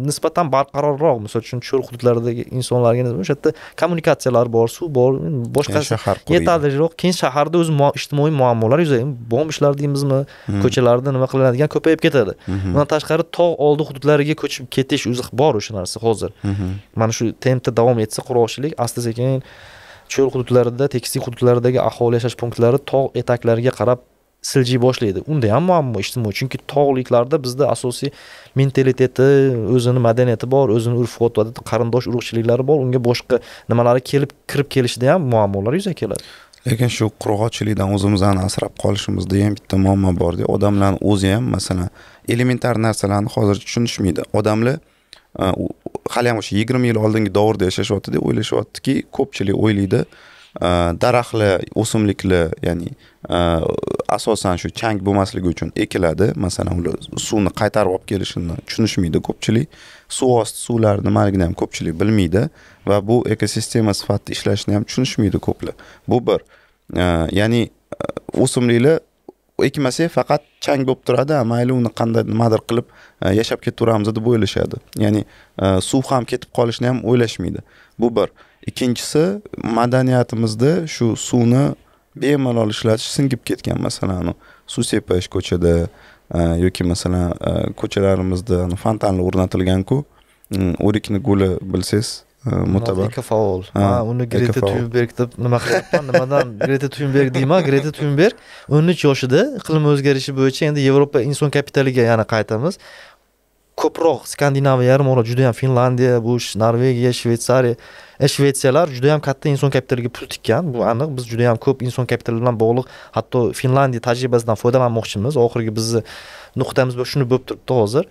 nisbatan barqarorroq misol uchun cho'l hududlaridagi insonlarga o'sha yerda kommunikatsiyalar bor suv bor boshqa shahar yetarliroq keyin shaharda o'zi ijtimoiy muammolar yuzaga bomb ishlar deymizmi ko'chalarda nima qilinadigan ko'payib ketadi undan tashqari tog' oldi hududlariga ko'chib ketish o'zi bor o'sha narsa hozir mana shu tempda davom etsa qurg'oqchilik asta sekin cho'l hududlarida tekislik hududlaridagi aholi yashash punktlari tog' etaklariga qarab siljiy boshlaydi unda ham muammo ijtimoiy chunki tog'liklarda bizda asosiy mentaliteti o'zini madaniyati bor o'zini urf odati qarindosh urug'chiliklari bor unga boshqa nimalari kelib kirib kelishida ham muammolar yuzaga keladi lekin shu qurg'oqchilikdan o'zimizni asrab qolishimizda ham bitta muammo borda odamlarni o'zi ham masalan elementar narsalarni hozir tushunishmaydi odamlar hali ham o'sha yigirma yil oldingi davrda yashashyaptida deb o'ylashyaptiki ko'pchilik o'ylaydi daraxtlar o'simliklar ya'ni asosan shu chang bo'lmasligi uchun ekiladi masalan ular suvni qaytarib olib kelishini tushunishmaydi ko'pchilik suv osti suvlari nimaligini ham ko'pchilik bilmaydi va bu ekosistema sifatida ishlashini ham tushunishmaydi ko'plar bu bir ya'ni o'simliklar ekmasak faqat chang bo'lib turadi mayli uni qanday nimadir qilib e, yashab ketaveramiz deb o'ylashadi ya'ni e, suv ham ketib qolishni ham o'ylashmaydi bu bir ikkinchisi madaniyatimizda shu suvni bemalol ishlatish singib ketgan masalan suv sepish ko'chada e, yoki masalan ko'chalarimizda fontanlar o'rnatilganku mm, o'rikni guli bilsangiz mo'tabar faol ha uni greta tyunberg deb nima qilyapman nimadan greta tyunberg deyman greta tyunberg o'n uch yoshida iqlim o'zgarishi bo'yicha endi yevropa inson kapitaliga yana qaytamiz ko'proq skandinaviya yarim oroli juda yam finlandiya bu norvegiya shvetsariya shvetsiyalar juda yam katta inson kapitaliga pul tikkan bu aniq biz juda yam ko'p inson kapitali bilan bog'liq hatto finlandiya tajribasidan foydalanmoqchimiz oxirgi bizni nuqtamiz shuni bo'lib turibdi hozir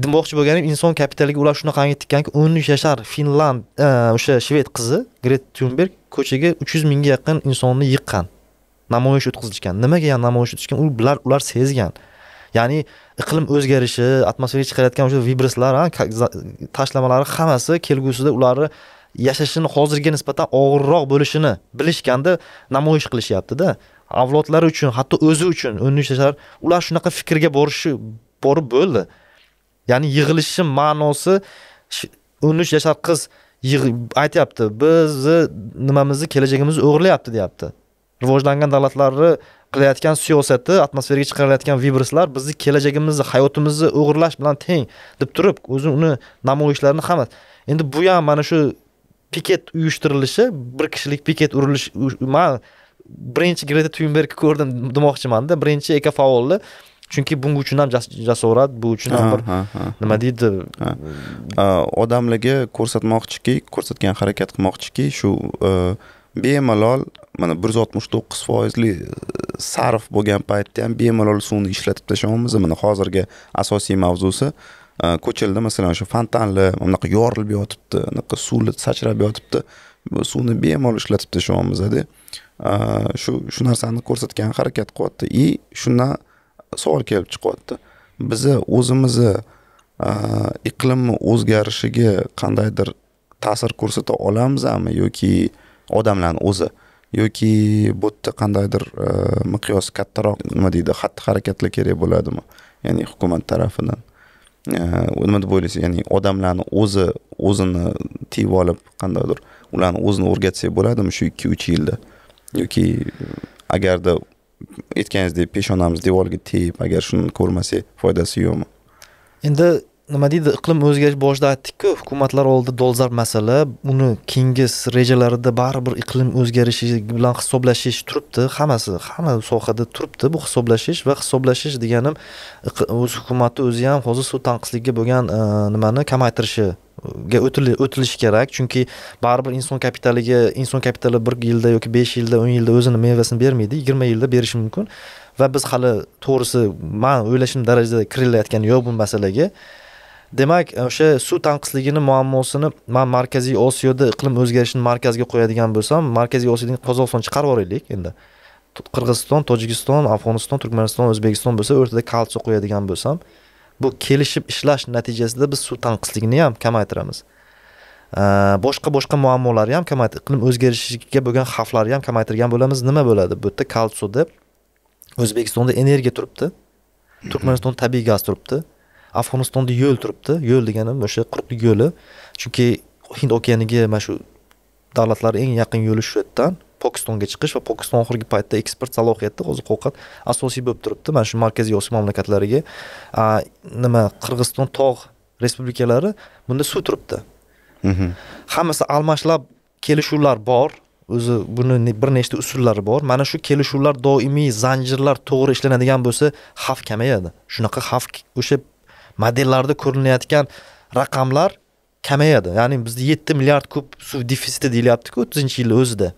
demoqchi bo'lganim inson kapitaliga ular shunaqangi tikkanki o'n uch yashar finland e, o'sha shved qizi gret tyunberg ko'chaga uch yuz mingga yaqin insonni yiqqan namoyish o'tkazishgan nimaga yani namoyish o'tkazishgan u bular ular sezgan ya'ni iqlim o'zgarishi atmosferaga chiqarayotgan o'sha vibrislar tashlamalari hammasi kelgusida ularni yashashini hozirga nisbatan og'irroq bo'lishini bilishganda namoyish qilishyaptida avlodlari uchun hatto o'zi uchun o'n uch yashar ular shunaqa fikrga borishi borib bo'ldi ya'ni yig'ilishni ma'nosi 13 yashar qiz aytyapti bizni nimamizni kelajagimizni o'g'irlayapti deyapti rivojlangan davlatlarni qilayotgan siyosati atmosferaga chiqarilayotgan vibruslar bizni kelajagimizni hayotimizni o'g'irlash bilan teng deb turib o'zi uni namoyishlarini hamma endi bu ham mana shu piket uyushtirilishi bir kishilik piket urilish man birinchi greta tunbergni ko'rdim demoqchimanda birinchi ekofaolni chunki bunga uchun ham jasorat bu uchun ham bir nima deydi odamlarga ko'rsatmoqchiki ko'rsatgan harakat qilmoqchiki shu e, bemalol mana bir yuz oltmish to'qqiz foizli e, sarf bo'lgan paytda ham bemalol suvni ishlatib tashlayapmiz mana hozirgi asosiy mavzusi e, ko'chalarda masalan o'sha fontanlar bunaqa yorilib yotibdi anaqa suvlar sachrab yotibdi suvni bemalol ishlatib tashlayapmizda shu shu narsani ko'rsatgan harakat qilyapti и shundan savol kelib chiqyapti biza o'zimizni iqlimni o'zgarishiga qandaydir ta'sir ko'rsata olamizmi yoki odamlarni o'zi yoki bu yerda qandaydir miqyos kattaroq nima deydi xatti harakatlar kerak bo'ladimi ya'ni hukumat tarafidan nima deb o'ylaysiz ya'ni odamlarni o'zi o'zini tiyib olib qandaydir ularni o'zini o'rgatsak bo'ladimi shu ikki uch yilda yoki agarda aytganingizdek peshonamiz devorga tegib agar shuni ko'rmasak foydasi yo'qmi endi nima deydi iqlim o'zgarish boshida aytdikku hukumatlar oldida dolzarb masala uni keyingi rejalarida baribir iqlim o'zgarishi bilan hisoblashish turibdi hammasi hamma sohada turibdi bu hisoblashish va hisoblashish deganim o'z hukumatni o'zi ham hozir suv tanqisligiga bo'lgan e, nimani kamaytirishi ga o'tilishi kerak chunki baribir inson kapitaliga inson kapitali bir yilda yoki besh yilda o'n yilda o'zini mevasini bermaydi yigirma yilda berishi mumkin va biz hali to'g'risi man o'ylashim darajada kirilayotgani yo'q bu masalaga demak o'sha suv tanqisligini muammosini man markaziy osiyoda iqlim o'zgarishini markazga qo'yadigan bo'lsam markaziy osiyodan qozog'istonni chiqarib yuboraylik endi qirg'iziston tojikiston afg'oniston turkmaniston o'zbekiston bo'lsa o'rtada kalsiy qo'yadigan bo'lsam bu kelishib ishlash natijasida biz suv tanqisligini ham kamaytiramiz boshqa boshqa muammolarni ham kamaytir iqlim o'zgarishiga bo'lgan xavflarni ham kamaytirgan bo'lamiz nima bo'ladi bu yerda deb o'zbekistonda energiya turibdi turkmanistonda tabiiy gaz turibdi afg'onistonda yo'l turibdi yo'l deganim o'sha quruqlik yo'li chunki hind okeaniga mana shu davlatlar eng yaqin yo'li shu yerdan pokistonga chiqish va pokiston oxirgi paytda eksport salohiyati oziq ovqat asosiy bo'lib turibdi mana shu markaziy osiyo mamlakatlariga nima qirg'iziston tog' respublikalari bunda suv turibdi mhm. hammasi almashlab kelishuvlar bor o'zi buni bir nechta usullari bor mana shu kelishuvlar doimiy zanjirlar to'g'ri ishlanadigan bo'lsa xavf kamayadi shunaqa xavf o'sha modellarda ko'rinayotgan raqamlar kamayadi ya'ni bizda yetti milliard kub suv defitsiti deyilyaptiku o'ttizinchi yilni o'zida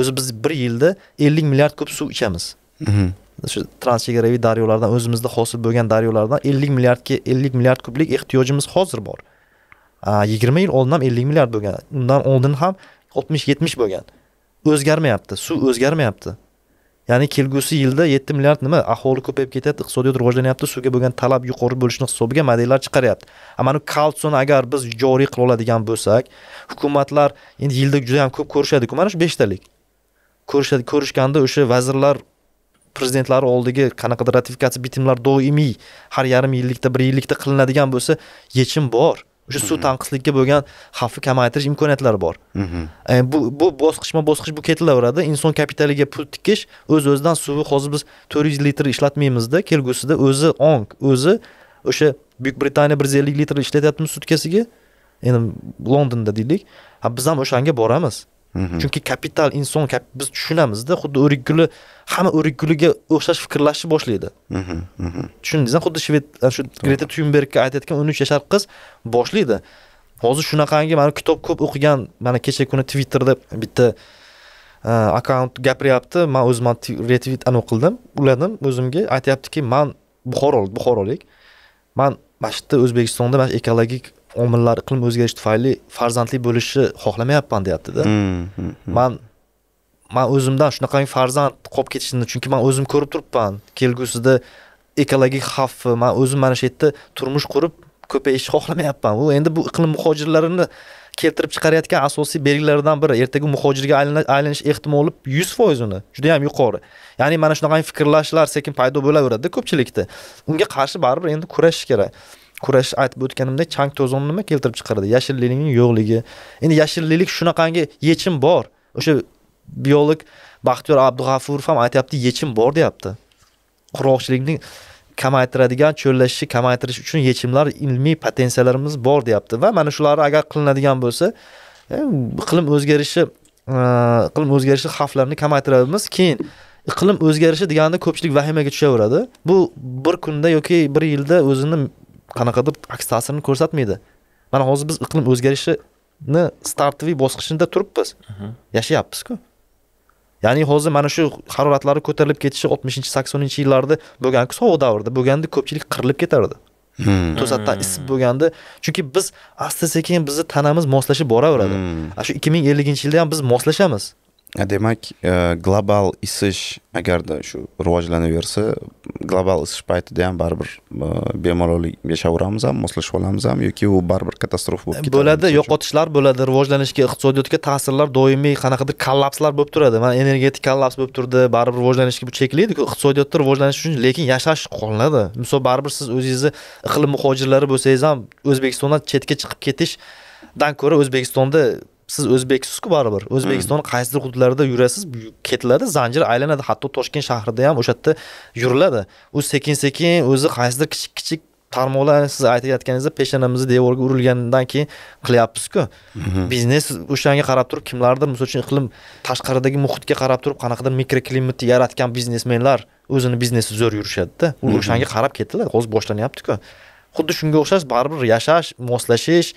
o'zi biz bir yilda ellik milliard kub suv ichamiz mhm. shu transchegaraviy daryolardan o'zimizda hosil bo'lgan daryolardan ellik milliardga ellik milliard kublik ehtiyojimiz hozir bor yigirma yil oldin ham ellik milliard bo'lgan undan oldin ham oltmish yetmish bo'lgan o'zgarmayapti suv o'zgarmayapti ya'ni kelgusi yilda yetti milliard nima aholi ko'payib ketyapti iqtisodiyot rivojlanyapti suvga bo'lgan talab yuqori bo'lishini hisobiga modellar chiqaryapti a mana kalsoni agar biz joriy qila oladigan bo'lsak hukumatlar endi yilda juda yam ko'p ko'rishadiku mana shu beshtalik ko'rishadi ko'rishganda o'sha vazirlar prezidentlari oldiga qanaqadir ratifikatsiya bitimlar doimiy har yarim yillikda bir yillikda qilinadigan bo'lsa yechim bor o'sha suv tanqislikka bo'lgan xavfni kamaytirish imkoniyatlari bor bu bu bosqichma bosqich bu ketilaveradi inson kapitaliga pul tikish o'z o'zidan suvni hozir biz to'rt yuz litr ishlatmaymizda kelgusida o'zi ong o'zi o'sha buyuk britaniya bir yuz ellik litr ishlatyaptimi sutkasiga endi londonda deylik biz ham o'shanga boramiz chunki kapital inson kap, biz tushunamizda xuddi o'rik guli hamma o'rik guliga o'xshash fikrlashni boshlaydi tushundingizmi xuddi shved shu greta tyunbergga aytayotgan o'n uch yashar qiz boshlaydi hozir shunaqangi mana kitob ko'p o'qigan mana kecha kuni twitterda bitta akkaunt gapiryapti man o'zim retvit anavi qildim uladim o'zimga aytyaptiki man buxorolik buxorolik man mana shu yerda o'zbekistonda mana shu ekologik omillar iqlim o'zgarishi tufayli farzandli bo'lishni xohlamayapman deyaptida hmm, hmm, hmm. man man o'zimdan shunaqangi farzand qolib ketishini chunki man o'zim ko'rib turibman kelgusida ekologik xavfi man o'zim mana shu yerda turmush qurib ko'payishni xohlamayapman u endi bu iqlim muhojirlarini keltirib chiqarayotgan asosiy belgilardan biri ertaga muhojirga aylanish ehtimoli yuz foiz uni judayam yuqori ya'ni mana shunaqa fikrlashlar sekin paydo bo'laveradida ko'pchilikda unga qarshi baribir endi kurashish kerak kurash aytib o'tganimdek chang to'zon nima keltirib chiqaradi yashillikning yo'qligi endi yashillik shunaqangi yechim bor o'sha biolog baxtiyor abdug'afurov ham aytyapti yechim bor deyapti qurg'oqchilikning kamaytiradigan cho'llashishni kamaytirish uchun yechimlar ilmiy potensiallarimiz bor deyapti va mana shularni agar qilinadigan bo'lsa e, iqlim o'zgarishi e, iqlim o'zgarishi xavflarini kamaytiramiz keyin iqlim o'zgarishi deganda ko'pchilik vahimaga tushaveradi bu bir kunda yoki bir yilda o'zini qanaqadir aks ta'sirini ko'rsatmaydi mana hozir biz iqlim o'zgarishini startoviy bosqichida turibmiz yashayapmizku ya'ni hozir mana shu haroratlari ko'tarilib ketishi oltmishinchi saksoninchi yillarda bo'lganku sovuq davrda bo'lganda ko'pchilik qirilib ketardi hmm. to'satdan issiq bo'lganda chunki biz asta sekin bizni tanamiz moslashib boraveradi hmm. ana shu ikki ming elliginchi yilda ham biz moslashamiz demak э, global isish agarda shu rivojlanaversa global isish paytida ham baribir e, bemalollik yashayveramiz ham moslashib olamiz ham yoki u baribir katastrofa bo'lib ketadi bo'ladi yo'qotishlar bo'ladi rivojlanishga iqtisodiyotga ta'sirlar doimiy qanaqadir kollapslar bo'lib turadi mana energetik kollaps bo'lib turdi baribir rivojlanishga bu cheklaydiku iqtisodiyotni rivojlanish uchun lekin yashash qolinadi misol baribir siz o'zingizni iqlim muhojirlari bo'lsangiz ham o'zbekistondan chetga chiqib ketishdan ko'ra o'zbekistonda siz o'zbeksizku baribir o'zbekiston hmm. qaysidir hududlarida yurasiz ketiladi zanjir aylanadi hatto toshkent shahrida ham o'sha yerda yuriladi u sekin sekin o'zi qaysidir kichik kichik tarmoqlar siz aytayotganingizdek peshonamizni devorga urilgandan keyin qilyapmizku mhm. biznes o'shanga qarab turib kimlardir misol uchun iqlim tashqaridagi muhitga qarab turib qanaqadir mikroklimatni yaratgan biznesmenlar o'zini biznesi zo'r yurishadida u mhm. o'shanga qarab ketiladi hozir boshlanyaptiku xuddi shunga o'xshash baribir yashash moslashish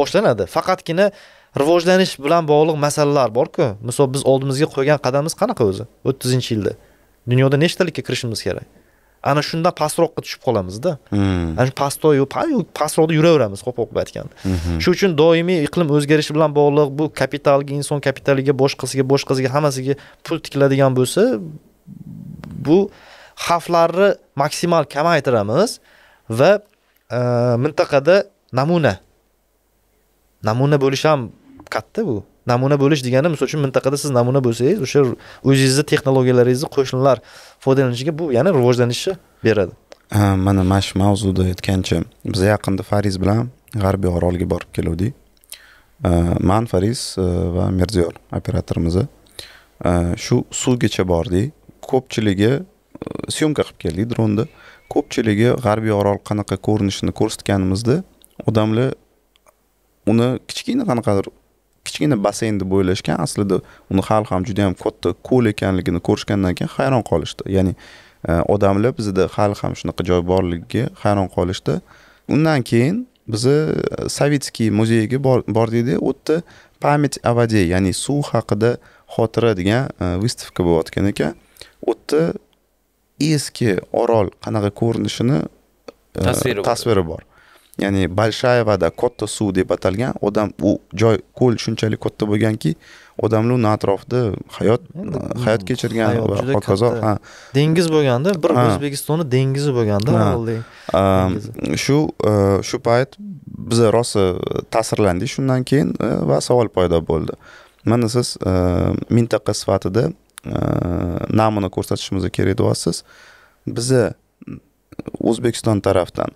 boshlanadi faqatgina rivojlanish bilan bog'liq masalalar borku misol biz oldimizga qo'ygan qadamimiz qanaqa o'zi o'ttizinchi yilda dunyoda nechtalikka kirishimiz kerak ana shunda pastroqqa tushib qolamizda hmm. ana shu pastda pastroqda yuraveramiz qo'pol qilib aytganda mhm. shuning uchun doimiy iqlim o'zgarishi bilan bog'liq bu kapitalga inson kapitaliga boshqasiga boshqasiga hammasiga pul tikiladigan bo'lsa bu xavflarni maksimal kamaytiramiz va e, mintaqada namuna namuna bo'lish ham katta bu namuna bo'lish degani misol uchun mintaqada siz namuna bo'lsangiz o'sha o'zingizni texnologiyalaringizni qo'shnilar foydalanishiga bu yana rivojlanishni beradi mana mana shu mavzuda aytgancha biz yaqinda fariz bilan g'arbiy orolga borib keluvdik man fariz e, va mirziyor operatorimiz e, shu suvgacha bordik ko'pchiligi e, syomka qilib keldik dronni ko'pchiligi g'arbiy orol qanaqa ko'rinishini ko'rsatganimizda odamlar uni kichkina qanaqadir kichkina basseyn deb o'ylashgan aslida uni hali ham juda yam katta ko'l ekanligini ko'rishgandan keyin hayron qolishdi ya'ni e, odamlar bizda hali ham shunaqa joy borligiga hayron qolishdi undan keyin bizni e, savitskiy muzeyiga bordikda u yerda память о воде ya'ni suv haqida xotira degan e, выставка bo'layotgan ekan u yerda eski orol qanaqa ko'rinishini tasviri bor ya'ni bolshayevada katta suv deb atalgan odam u joy ko'l shunchalik katta bo'lganki odamlar uni atrofida hayot hayot kechirgan va hokazo ha dengiz bo'lganda bir o'zbekistonni dengizi bo'lganda shu e, shu payt biz rosa ta'sirlandik shundan keyin e, va savol paydo bo'ldi mana siz e, mintaqa sifatida namuna ko'rsatishimiz kerak deyapsiz biza o'zbekiston tarafdan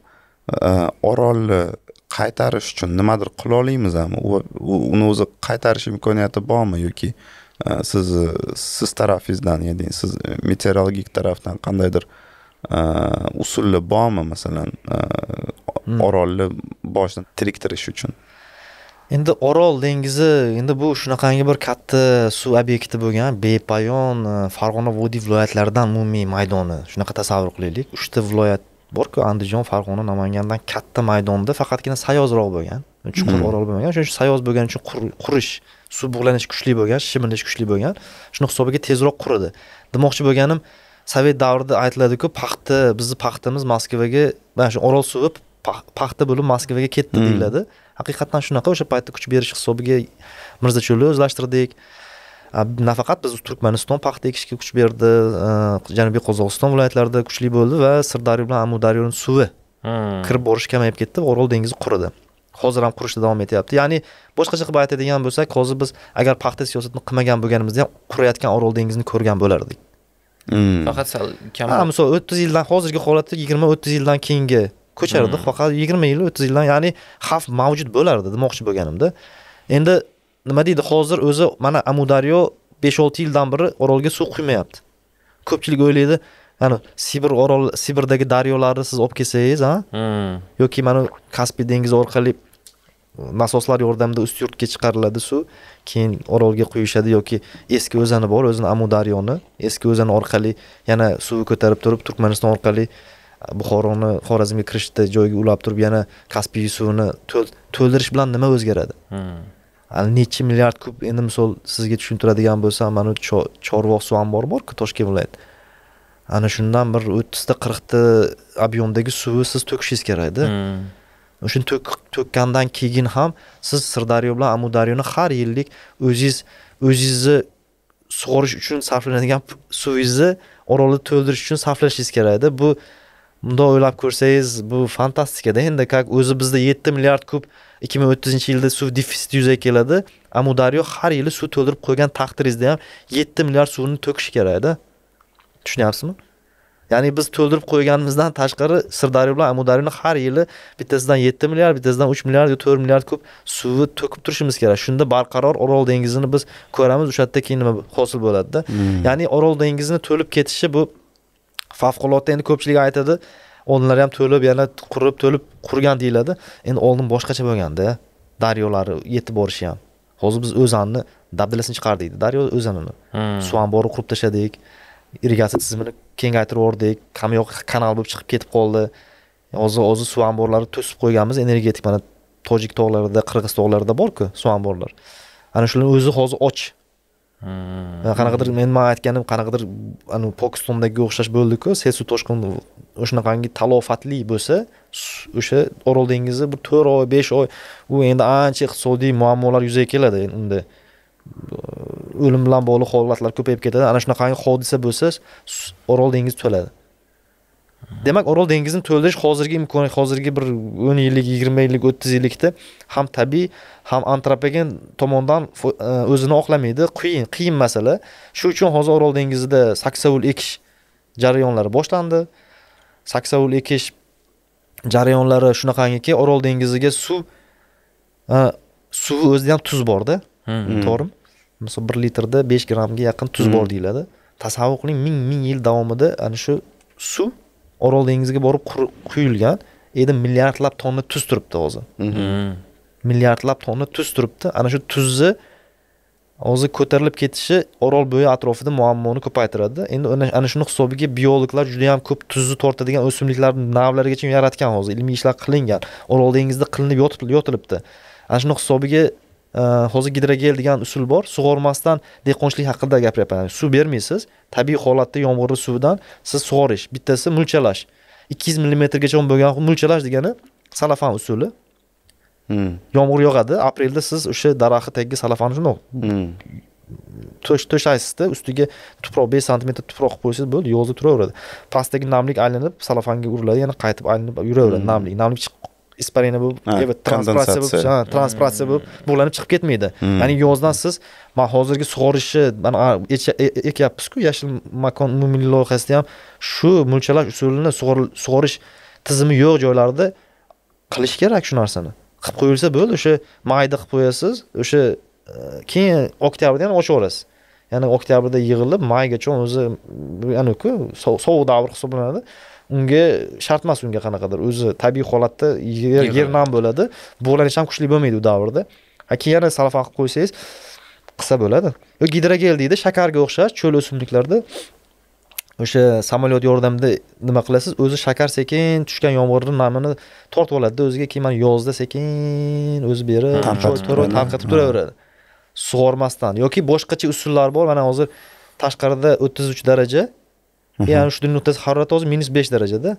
orolni э, qaytarish uchun nimadir qila olamizmi uni o'zi qaytarish imkoniyati bormi yoki э, siz э, siz tarafingizdan ya'ni siz meteorologik tarafdan qandaydir usullar bormi masalan hmm. orolni boshdan tiriktirish uchun endi orol dengizi endi bu shunaqangi bir katta suv obyekti bo'lgan bepoyon e, farg'ona vodiy viloyatlaridan umumiy maydoni shunaqa tasavvur qilaylik uchta viloyat borku andijon farg'ona namangandan katta maydonda faqatgina sayozroq bo'lgan chuqur hmm. orol bo'lmagan o'shaning uchun sayoz bo'lgani uchun qurish suv bug'lanishi kuchli bo'lgan shimirilishi kuchli bo'lgan shuni hisobiga tezroq quridi demoqchi bo'lganim sovet davrida aytiladiku paxta bizni paxtamiz moskvaga mana shu orol suvi paxta bo'lib moskvaga ketdi hmm. deyiladi haqiqatdan shunaqa o'sha paytda kuch berish hisobiga mirzacho'lni o'zlashtirdik nafaqat biz turkmaniston paxta ekishga kuch berdi janubiy qozog'iston viloyatlarida kuchli bo'ldi va sirdaryo bilan amudaryoni suvi kirib borishi kamayib ketdi orol dengizi quridi hozir ham qurishda davom etyapti ya'ni boshqacha qilib aytadigan bo'lsak hozir biz agar paxta siyosatini qilmagan bo'lganimizda ham qurayotgan orol dengizini ko'rgan bo'lardik faqat sal kam ha misol o'ttiz yildan hozirgi holatda yigirma o'ttiz yildan keyingi ko'chardi faqat yigirma yil o'ttiz yildan ya'ni xavf mavjud bo'lardi demoqchi bo'lganimda endi nima deydi hozir o'zi mana amudaryo 5-6 yildan beri orolga suv quymayapti ko'pchilik o'ylaydi mana sibir orol sibirdagi daryolarni siz olib kelsangiz a hmm. yoki mana kaspiy dengizi orqali nasoslar yordamida ustyurtga chiqariladi suv keyin orolga quyishadi yoki eski o'zani bor o'zini amudaryoni eski o'zani orqali yana suvni ko'tarib turib turkmaniston orqali buxoroni xorazmga kirishda joyga ulab turib yana kaspiy suvini to'ldirish bilan nima o'zgaradi hmm. nechi milliard kub endi misol sizga tushuntiradigan bo'lsam mana chorvoq suv ombori borku toshkent viloyati ana shundan bir o'ttizta qirqta объемdagi suvni siz to'kishingiz kerakda hmm. o'shani to'kkandan keyin ham siz sirdaryo bilan amudaryoni har yillik o'zingiz o'zingizni sug'orish uchun sarflanadigan suvingizni orolni to'ldirish uchun sarflashingiz kerakda bu bundoq o'ylab ko'rsangiz bu fantastikada endi как o'zi bizda yetti milliard kub ikki ming o'ttizinchi yilda suv defitsiti yuzaga keladi amudaryo har yili suv to'ldirib qo'ygan taqdiringizda ham yetti milliard suvni to'kish kerakda tushunyapsizmi ya'ni biz to'ldirib qo'yganimizdan tashqari sirdaryo bilan amudaryoni har yili bittasidan yetti milliard bittasidan uch milliard yo to'rt milliard kub suvni to'kib turishimiz kerak shunda barqaror orol dengizini biz ko'ramiz o'sha yerda keyin nima hosil bo'ladida hmm. ya'ni orol dengizini to'lib ketishi bu favqulodda endi ko'pchilik aytadi oldinlar ham to'lib yana qurib to'lib qurgan deyiladi endi oldin boshqacha bo'lganda daryolari yetib borishi ham hozir biz o'zanni dabdalasini chiqardik daryo o'zanini hmm. suv ombori qurib tashladik irrigatsiya tizimini kengaytirib yubordik yoq kanal bo'lib chiqib ketib qoldi hozir hozir suv omborlari to'sib qo'yganmiz energetik mana tojik tog'larida qirg'iz tog'larida borku suv omborlar ana shularni o'zi hozir och hmm. qanaqadir men man aytganim qanaqadir pokistondagiga pokistondagi o'xshash bo'ldiku sel suv toshqini o'shunaqangi talofatli bo'lsa o'sha orol dengizi bir to'rt oy besh oy u endi ancha iqtisodiy muammolar yuzaga keladi unda o'lim bilan bog'liq holatlar ko'payib ketadi ana shunaqangi hodisa bo'lsa orol dengizi to'ladi demak orol dengizini to'ldirish hozirgi imkon hozirgi bir o'n yillik yigirma yillik o'ttiz yillikda ham tabiiy ham antropogen tomondan e, o'zini oqlamaydi qiyin qiyin masala shu uchun hozir orol dengizida saksovul ekish jarayonlari boshlandi saksovul ekish jarayonlari shunaqangiki orol dengiziga suv suvi o'zida ham tuz borda hmm. to'g'rimi hmm. misol bir litrda besh grammga yaqin tuz bor hmm. deyiladi tasavvur qiling ming ming yil davomida ana shu suv orol dengiziga borib quyilgan endi milliardlab tonna tuz turibdi hozir milliardlab tonna tuz turibdi ana shu tuzni o'zi ko'tarilib ketishi orol bo'yi atrofida muammoni ko'paytiradi endi ana shuni hisobiga biologlar juda yam ko'p tuzni tortadigan o'simliklarni navlarigacha yaratgan hozir ilmiy ishlar qilingan orol dengizida qilinib yotilibdi ana shuni hisobiga e, hozir gidrogel degan usul bor sug'ormasdan dehqonchilik haqida gapiryapman suv bermaysiz tabiiy holatda yomg'irli suvidan siz sug'orish bittasi mulchalash ikki yuz millimetrgacha bo'lgan mulchalash degani salafan usuli Hmm. yomg'ir yog'adi aprelda siz o'sha daraxtni tagiga salafani hmm. shundoq to'shaysizda ustiga tuproq besh santimetr tuproq qilib qo'ysangiz bo'ldi yozda turaveradi pastdagi namlik aylanib salafanga uriladi yana qaytib aylanib yuraveradi hmm. namlik namlik chiqib isparina bo'lib transpiratsiya bo'lib transpiratsiya bo'lib bug'lanib chiqib ketmaydi ya'ni yozdan siz man hozirgi sug'orishni mana e, e, ekyapmizku yashil makon umumiy loyihasida ham shu mulchalash usulini sug'orish tizimi yo'q joylarda qilish kerak shu narsani qilib qo'yilsa bo'ldi o'sha mayda qilib qo'yasiz o'sha e, keyin oktyabrda yana ochaverasiz ya'ni oktyabrda yig'ilib maygacha o'zi anaku sovuq davr hisoblanadi unga shart emas unga qanaqadir o'zi tabiiy holatda yer, yer nam bo'ladi bug'lanish ham kuchli bo'lmaydi u davrda keyin yana salfa qilib qo'ysangiz qilsa bo'ladi yoki gidrogel deydi shakarga o'xshash cho'l o'simliklarda o'sha samolyot yordamida nima qilasiz o'zi shakar sekin tushgan yomg'irni namini tortib oladida o'ziga keyin mana yozda sekin o'zi berib tarqatib turaveradi sug'ormasdan yoki boshqacha usullar bor mana hozir tashqarida o'ttiz uch daraja ya'ni shu nuqtasi harorati hozir minus besh darajada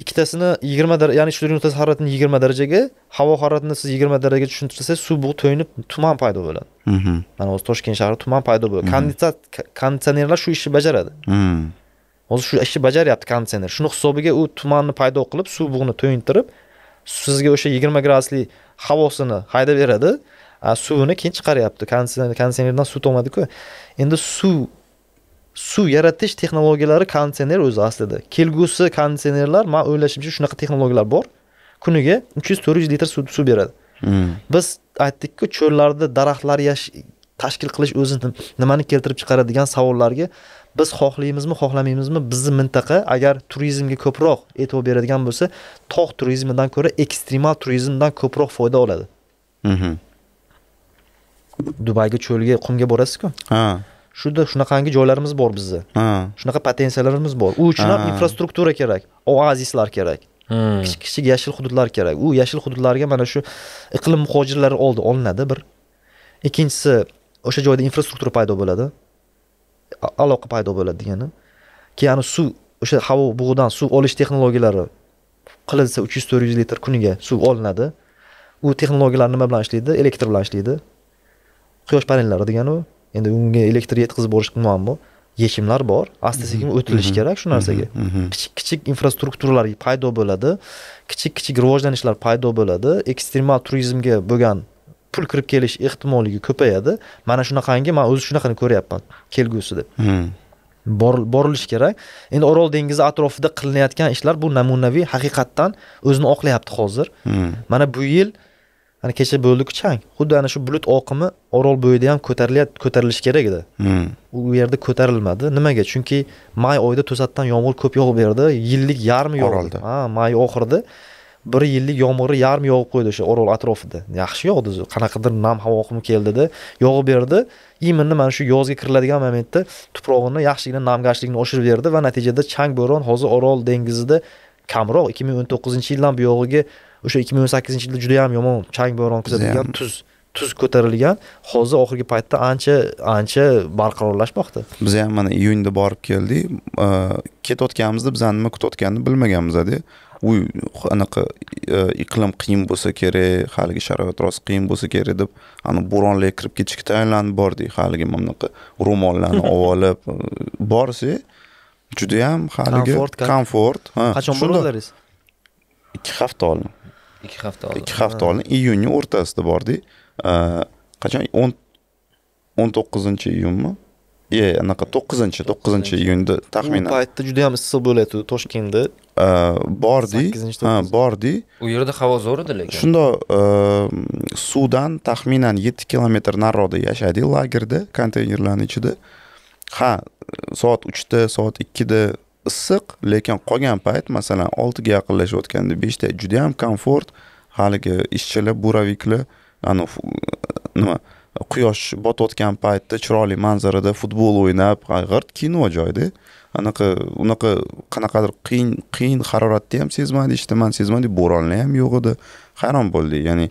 ikkitasini yigirma daraja ya'ni shu o'rtasi haroratini yigirma darajaga havo haroratini siz yigirma darajaga tushuntirsangiz suv bug' to'yinib tuman paydo bo'ladi mm-hmm. mana o'zi toshkent shahri tuman paydo bo'ladi mm-hmm. konditsionerlar shu ishni bajaradi hozir mm-hmm. shu ishni bajaryapti konditsioner shuni hisobiga u tumanni paydo qilib suv bug'ni to'yintirib sizga o'sha yigirma gradusli havosini haydab beradi suvini keyin chiqaryapti konditsionerdan suv tomadiku endi suv suv yaratish texnologiyalari konditsioner o'zi aslida kelgusi konditsionerlar man o'ylashimcha shunaqa texnologiyalar bor kuniga uch yuz to'rt yuz litr suv beradi hmm. biz aytdikku cho'llarda daraxtlar yash tashkil qilish o'zi nimani keltirib chiqaradigan savollarga biz xohlaymizmi xohlamaymizmi bizni mintaqa agar turizmga ko'proq e'tibor beradigan bo'lsa tog' turizmidan ko'ra ekstremal turizmdan ko'proq foyda oladi mm-hmm. dubayga cho'lga qumga borasiz-ku ha shuda shunaqangi joylarimiz bor bizni shunaqa potensiallarimiz bor u uchun ham infrastruktura kerak oazislar kerak kichik kichik yashil hududlar kerak u yashil hududlarga mana shu iqlim muhojirlari oldi olinadi bir ikkinchisi o'sha joyda infrastruktura paydo bo'ladi aloqa paydo bo'ladi degani keyin suv o'sha havo bug'idan suv olish texnologiyalari qilinsa uch yuz to'rt yuz litr kuniga suv olinadi u texnologiyalar nima bilan ishlaydi elektr bilan ishlaydi quyosh panellari degani u endi unga elektr yetkazib borish muammo yechimlar bor asta sekin mhm. o'tilishi mhm. kerak shu narsaga mhm. kichik kichik infrastrukturalar paydo bo'ladi kichik kichik rivojlanishlar paydo bo'ladi ekstremal turizmga bo'lgan pul kirib kelish ehtimolligi ko'payadi mana shunaqangi man o'zi shunaqani ko'ryapman kelgusida hmm. borilishi kerak endi orol dengizi atrofida qilinayotgan ishlar bu namunaviy haqiqatdan o'zini oqlayapti hozir hmm. mana bu yil ana kecha bo'ldiku chang xuddi ana shu bulut oqimi orol bo'yida ham ko'tarilyapti ko'tarilishi kerak edi hmm. u yerda ko'tarilmadi nimaga chunki may oyida to'satdan yomg'ir ko'p yog'ib berdi yillik yarmi yog'di ha may oxirida bir yillik yomg'irni yarmi yog'ib qo'ydi o'sha orol atrofida yaxshi yog'di o'zi qanaqadir nam havo oqimi keldida yog'ib berdi именно mana shu yozga kiriladigan momentda tuprog'ini yaxshigina namgarchlikni oshirib berdi va natijada chang bo'ron hozir orol dengizida kamroq ikki ming o'n to'qqizinchi yildan buyog'iga o'sha ikki ming o'n sakkizinchi yilda yam yomon chang bo'ron kuzatilgan tuz tuz ko'tarilgan hozir oxirgi paytda ancha ancha barqarorlashmoqda biz ham mana iyunda borib keldik ketayotganimizda bizani nima kutayotganini bilmaganmizda uy anaqa iqlim qiyin bo'lsa kerak haligi sharoit rost qiyin bo'lsa kerak deb ani bo'ronlarga kirib ketishga tayyorlanib bordik haligi mana bunaqa ro'mollarni olib borsak judayam haligi komfort komfort qachon borganlaringiz ikki hafta oldin ikki hafta oldin ikki hafta oldin iyunni o'rtasida bordik qachon o'n o'n to'qqizinchi iyunmi e anaqa to'qqizinchi to'qqizinchi iyunda taxminan u paytda juda ham issiq bo'ladi toshkentda bordik ha bordik u yerda havo zo'r edi lekin shundoq e, suvdan taxminan yetti kilometr narroqda yashadik lagerda konteynerlarni ichida ha soat uchda soat ikkida issiq lekin qolgan payt masalan oltiga yaqinlashayotganda beshta juda ham komfort haligi ishchilar buravikli ani nima quyosh botayotgan paytda chiroyli manzarada futbol o'ynab g'irt kino joyda anaqa unaqa qanaqadir qiyin qiyin haroratni ham sezmadi işte, man sezmadik bo'ronlar ham yo'q edi hayron bo'ldik ya'ni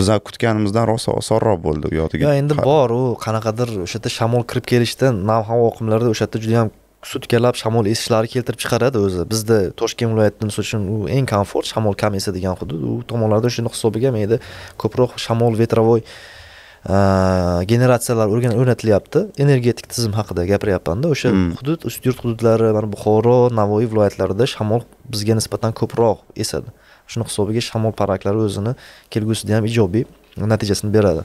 biza kutganimizdan rosa osonroq bo'ldi u yoqdagi yo'q endi bor u qanaqadir o'sha yerda shamol kirib kelishdan nam havo oqimlarida o'sha yerda juda yam sutkalab shamol esishlari keltirib chiqaradi o'zi bizda toshkent viloyatida misol uchun u eng komfort shamol kam esadigan hudud u tomonlarda shuni hisobiga mayda ko'proq shamol vetrovoy generatsiyalar o'rnatilyapti energetik tizim haqida gapiryapmanda o'sha hmm. hudud yurt hududlari mana buxoro navoiy viloyatlarida shamol bizga nisbatan ko'proq esadi shuni hisobiga shamol paraklari o'zini kelgusida ham ijobiy natijasini beradi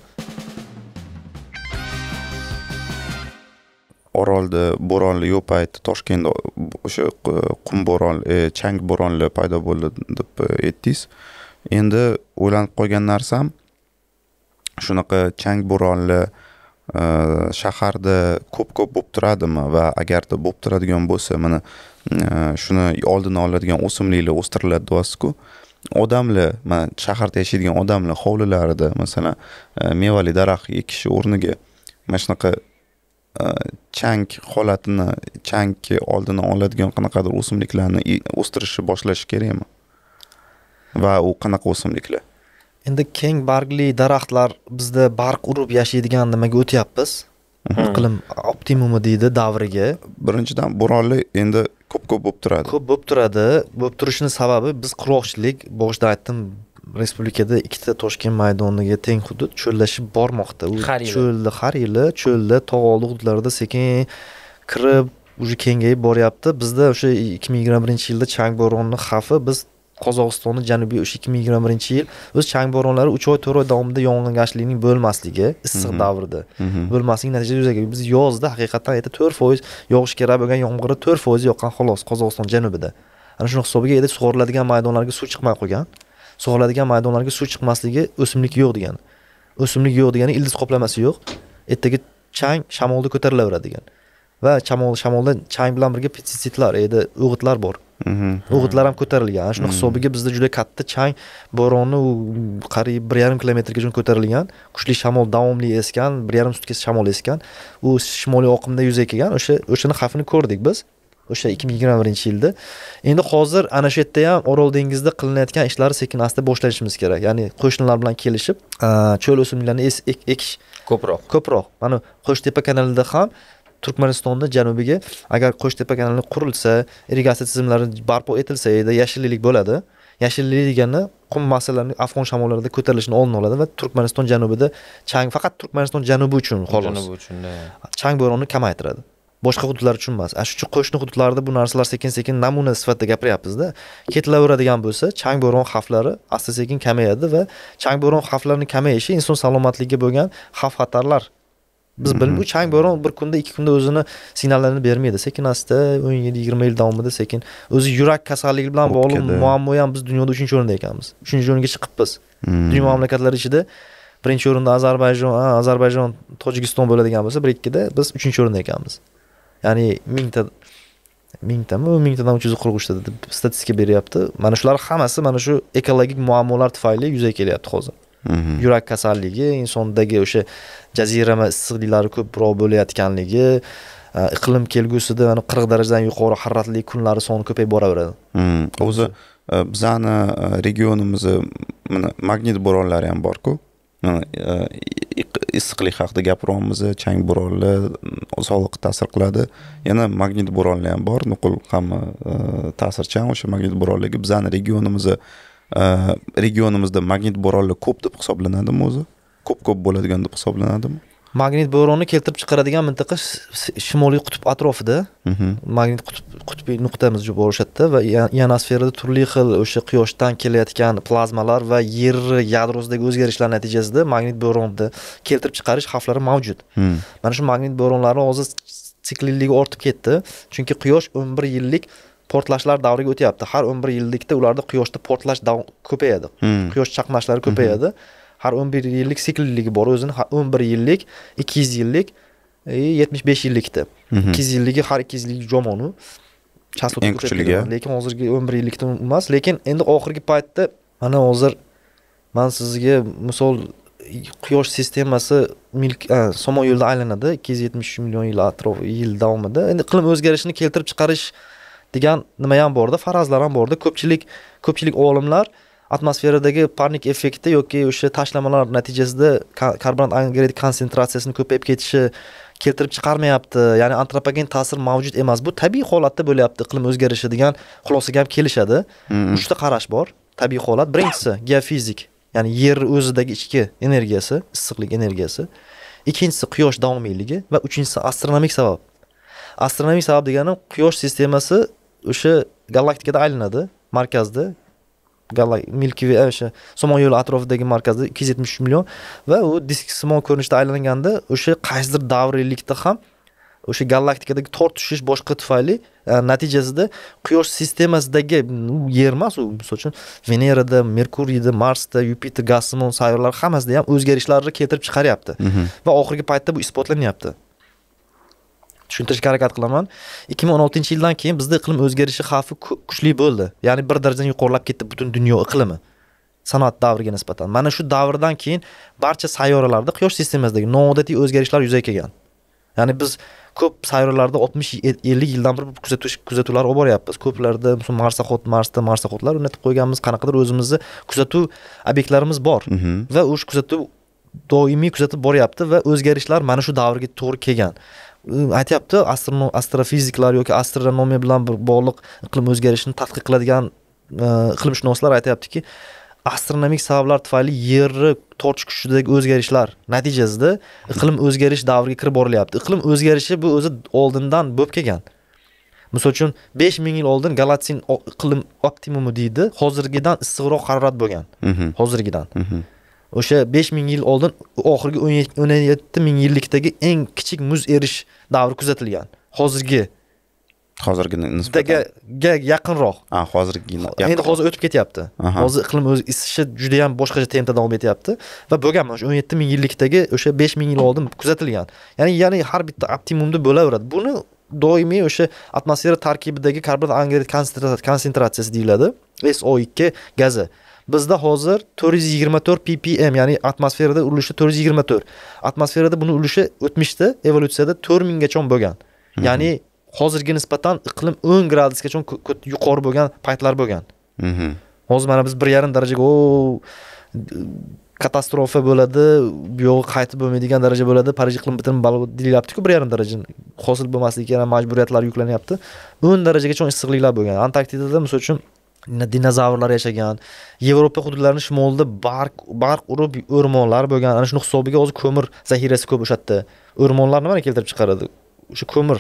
orolda bo'ronli yo'q paytda toshkentda o'sha e, qum bo'ron e, chang bo'ronlar paydo bo'ldi deb e, aytdingiz endi o'ylanib qolgan narsam shunaqa chang bo'ronli shaharda ko'p ko'p bo'lib turadimi va agarda bo'lib turadigan bo'lsa mana shuni oldini oladigan o'simliklar o'stiriladi deyapsizku odamlar mana shaharda yashaydigan odamlar hovlilarida masalan mevali daraxt ekish o'rniga mana shunaqa Э, chang holatini changni oldini oladigan qanaqadir o'simliklarni o'stirishni boshlash kerakmi va u qanaqa o'simliklar endi keng bargli daraxtlar bizda barq urib yashaydigan nimaga o'tyapmiz iqlim mhm. optimumi deydi davriga birinchidan bo'ronlar endi ko'p ko'p bo'lib turadi ko'p bo'lib turadi bo'lib turishini sababi biz qurg'oqchilik boshida aytdim respublikada ikkita toshkent maydoniga teng hudud cho'llashib bormoqda u har yili cho'lda har yili cho'lda tog'li hududlarda sekin kirib уже kengayib boryapti bizda o'sha ikki ming yigirma birinchi yilda chang bo'roni xavfi biz qozog'istonni janubiy o'sha ikki ming yigirma birinchi yil o'z chang bo'ronlari uch oy to'rt oy davomida yog'ingarchilikning bo'lmasligi issiq mhm. davrida mhm. bo'lmasligi natijada yuzaga biz yozda haqiqatdan aytib to'rt foiz yog'ishi kerak bo'lgan yomg'irni to'rt foizi yoqqan xolos qozog'iston janubida ana shuni hisobiga edi sug'oriladigan maydonlarga suv chiqmay qolgan sug'oriladigan maydonlarga suv chiqmasligi o'simlik yo'q degani o'simlik yo'q degani ildiz qoplamasi yo'q ertaga chang shamolda ko'tarilaveradi degan va shamol shamolda chang bilan birga pestitsidlar e, edi o'g'itlar bor mhm. o'g'itlar ham ko'tarilgan shuni mhm. hisobiga bizda juda katta chang bo'roni u qariyb bir yarim kilometrgacha ko'tarilgan kuchli shamol davomli esgan bir yarim sutkacha shamol esgan u shimoliy oqimda yuzaga kelgan o'sha o'shani xavfini ko'rdik biz o'sha ikki ming yigirma birinchi yilda endi hozir ana shu yerda ham orol dengizida qilinayotgan ishlar sekin asta boshlashimiz kerak ya'ni qo'shnilar bilan kelishib cho'l o'simliklarini ekish ko'proq ko'proq mana qo'shtepa kanalida ham turkmanistonni janubiga agar qo'shtepa kanali qurilsa irrigatsiya tizimlari barpo etilsa edi yashillik bo'ladi yashillik degani qum masalalari afg'on shamollarida ko'tarilishini oldini oladi va turkmaniston janubida chang faqat turkmaniston janubi uchun xolos janubi uchun chang bo'roni kamaytiradi boshqa hududlar uchun emas ana shu uchun qo'shni hududlarda bu narsalar sekin sekin namuna sifatida gapiryapmizda ketilaveradigan bo'lsa chang bo'ron xavflari asta sekin kamayadi va chang bo'ron xavflarini kamayishi inson salomatligiga bo'lgan xavf xatarlar biz mhm. bil bu chang bo'ron bir kunda ikki kunda o'zini signallarini bermaydi sekin asta o'n yil yigirma yil davomida sekin o'zi yurak kasalligi bilan bog'liq muammo ham biz dunyoda uchinchi o'rinda ekanmiz uchinchi o'ringa chiqibmiz mhm. dunyo mamlakatlari ichida birinchi o'rinda ozarbayjon ozarbayjon tojikiston bo'ladigan bo'lsa bir ikkida biz uchinchi o'rinda ekanmiz ya'ni mingta mingtami o'n mingtadan uch yuz qirq uchta deb statistika beryapti mana shular hammasi mana shu ekologik muammolar tufayli yuzaga kelyapti hozir mhm. yurak kasalligi insondagi o'sha jazirama issiqliklari ko'proq bo'layotganligi e, iqlim kelgusida mana qirq darajadan yuqori haroratli kunlari soni ko'payib boraveradi mhm. o'zi e, bizani e, regionimizni mana magnit bo'ronlari ham borku issiqlik haqida gapiryapmiz chang bo'ronlar mm, sog'liqqa ta'sir qiladi yana magnit bo'ronlar ham bor nuqul hamma e, ta'sirchan o'sha magnit bo'ronlarga bizani regionimizni e, regionimizda magnit bo'ronlar ko'p deb hisoblanadimi o'zi ko'p ko'p bo'ladigan deb hisoblanadimi magnit bo'roni keltirib chiqaradigan mintaqa shimoliy qutb atrofida mhm. magnit qutb qutbiy nuqtamiz borishadida va ionosferada turli xil o'sha quyoshdan kelayotgan plazmalar va yer yadrosidagi o'zgarishlar natijasida magnit bo'ronni keltirib chiqarish xavflari mavjud hmm. mana shu magnit bo'ronlari hozir siklilligi ortib ketdi chunki quyosh o'n bir yillik portlashlar davriga o'tyapti har o'n bir yillikda ularda quyoshda portlash ko'payadi hmm. quyosh chaqnashlari mhm. ko'payadi mm -hmm. har o'n bir yillik siklilligi bor o'zini o'n bir yillik ikki yuz yillik e, yetmish besh yillik deb mhm. ikki yuz yilligi har ikki yuz yillik yomonu eng kuchliga lekin hozirgi o'n bir yillikda emas lekin endi oxirgi paytda mana hozir man sizga misol quyosh sistemasi milk e, yo'lda aylanadi ikki yuz yetmish million yil atrofi yil davomida endi iqlim o'zgarishini keltirib chiqarish degan nima ham borda farazlar ham borda ko'pchilik ko'pchilik olimlar atmosferadagi parnik effekti yoki o'sha tashlamalar natijasida karbonat angrid konsentratsiyasini ko'payib ketishi keltirib chiqarmayapti ya'ni antropogen ta'sir mavjud emas bu tabiiy holatda bo'lyapti iqlim o'zgarishi degan xulosaga ham kelishadi uchta qarash bor tabiiy holat birinchisi geofizik ya'ni yer o'zidagi ichki energiyasi issiqlik energiyasi ikkinchisi quyosh davomiyligi va uchinchisi astronomik sabab astronomik sabab degani quyosh sistemasi o'sha galaktikada aylanadi markazda milky o'sha somon yo'li atrofidagi markazda ikki yuz yetmish million va u disksimon ko'rinishda aylanganda o'sha qaysidir davriylikda ham o'sha galaktikadagi tortishish boshqa tufayli e, natijasida quyosh sistemasidagi yer emas u misol uchun venerada merkuriyda marsda yupiter gazsimon sayyoralar hammasida ham o'zgarishlarni keltirib chiqaryapti mhm. va oxirgi paytda bu isbotlanyapti tushuntirishga harakat qilaman ikki ming o'n oltinchi yildan keyin bizda iqlim o'zgarishi xavfi kuchli bo'ldi ya'ni bir darajani yuqorilab ketdi butun dunyo iqlimi sanoat davriga nisbatan mana shu davrdan keyin barcha sayyoralarda quyosh sistemasidagi noodatiy o'zgarishlar yuzaga kelgan ya'ni biz ko'p sayyoralarda oltmish ellik yildan beri kuzatish kuzatuvlar olib boryapmiz ko'plarda marsaxod marsda marsaxodlar o'rnatib qo'yganmiz qanaqadir o'zimizni kuzatuv obyektlarimiz bor mhm. va o'sha kuzatuv doimiy kuzatib boryapti va o'zgarishlar mana shu davrga to'g'ri kelgan aytyapti astrofiziklar yoki astronomiya bilan bir bog'liq iqlim o'zgarishini tadqiq qiladigan e, iqlimshunoslar aytyaptiki astronomik sabablar tufayli yerni tortish kuchidagi o'zgarishlar natijasida iqlim o'zgarish davriga kirib borilyapti iqlim o'zgarishi bu o'zi oldindan bo'lib kelgan misol uchun besh ming yil oldin galatsin iqlim optimumi deydi hozirgidan issiqroq harorat bo'lgan mhmm. hozirgidan mhmm. o'sha besh ming yil oldin oxirgi o'n yetti ming yillikdagi eng kichik muz erish davri kuzatilgan hozirgi hozirgiga yaqinroq ha hozirgi endi hozir o'tib ketyapti hozir iqlim o'zi isishi juda yam boshqacha tempda davom etyapti va bo'lgan mana shu o'n yetti ming yillikdagi o'sha besh ming yil oldin kuzatilgan ya'ni ya'ni har bitta optimumda bo'laveradi buni doimiy o'sha atmosfera tarkibidagi karbon angrid konsentratsiyasi deyiladi so ikki gazi bizda hozir 424 ppm ya'ni atmosferada urilishi 424 atmosferada buni ulushi o'tmishda evolyutsiyada 4000 gacha bo'lgan ya'ni hozirga nisbatan iqlim o'n gradusgacha yuqori bo'lgan paytlar bo'lgan hozir mana biz 1.5 darajaga o katastrofa bo'ladi bu yog'i qaytib bo'lmaydigan daraja bo'ladi parij iqlim bitimi deyilyaptiku bir yarim daraja hosil bo'lmasligiga majburiyatlar yuklanyapti o'n darajagacha issiqliklar bo'lgan antarktidada misol uchun dinozavrlar yashagan yevropa hududlarini shimolida barq barq urib o'rmonlar bo'lgan ana shuni hisobiga hozir ko'mir zaxirasi ko'p o'sha yerda o'rmonlar nimani keltirib chiqaradi o'sha ko'mir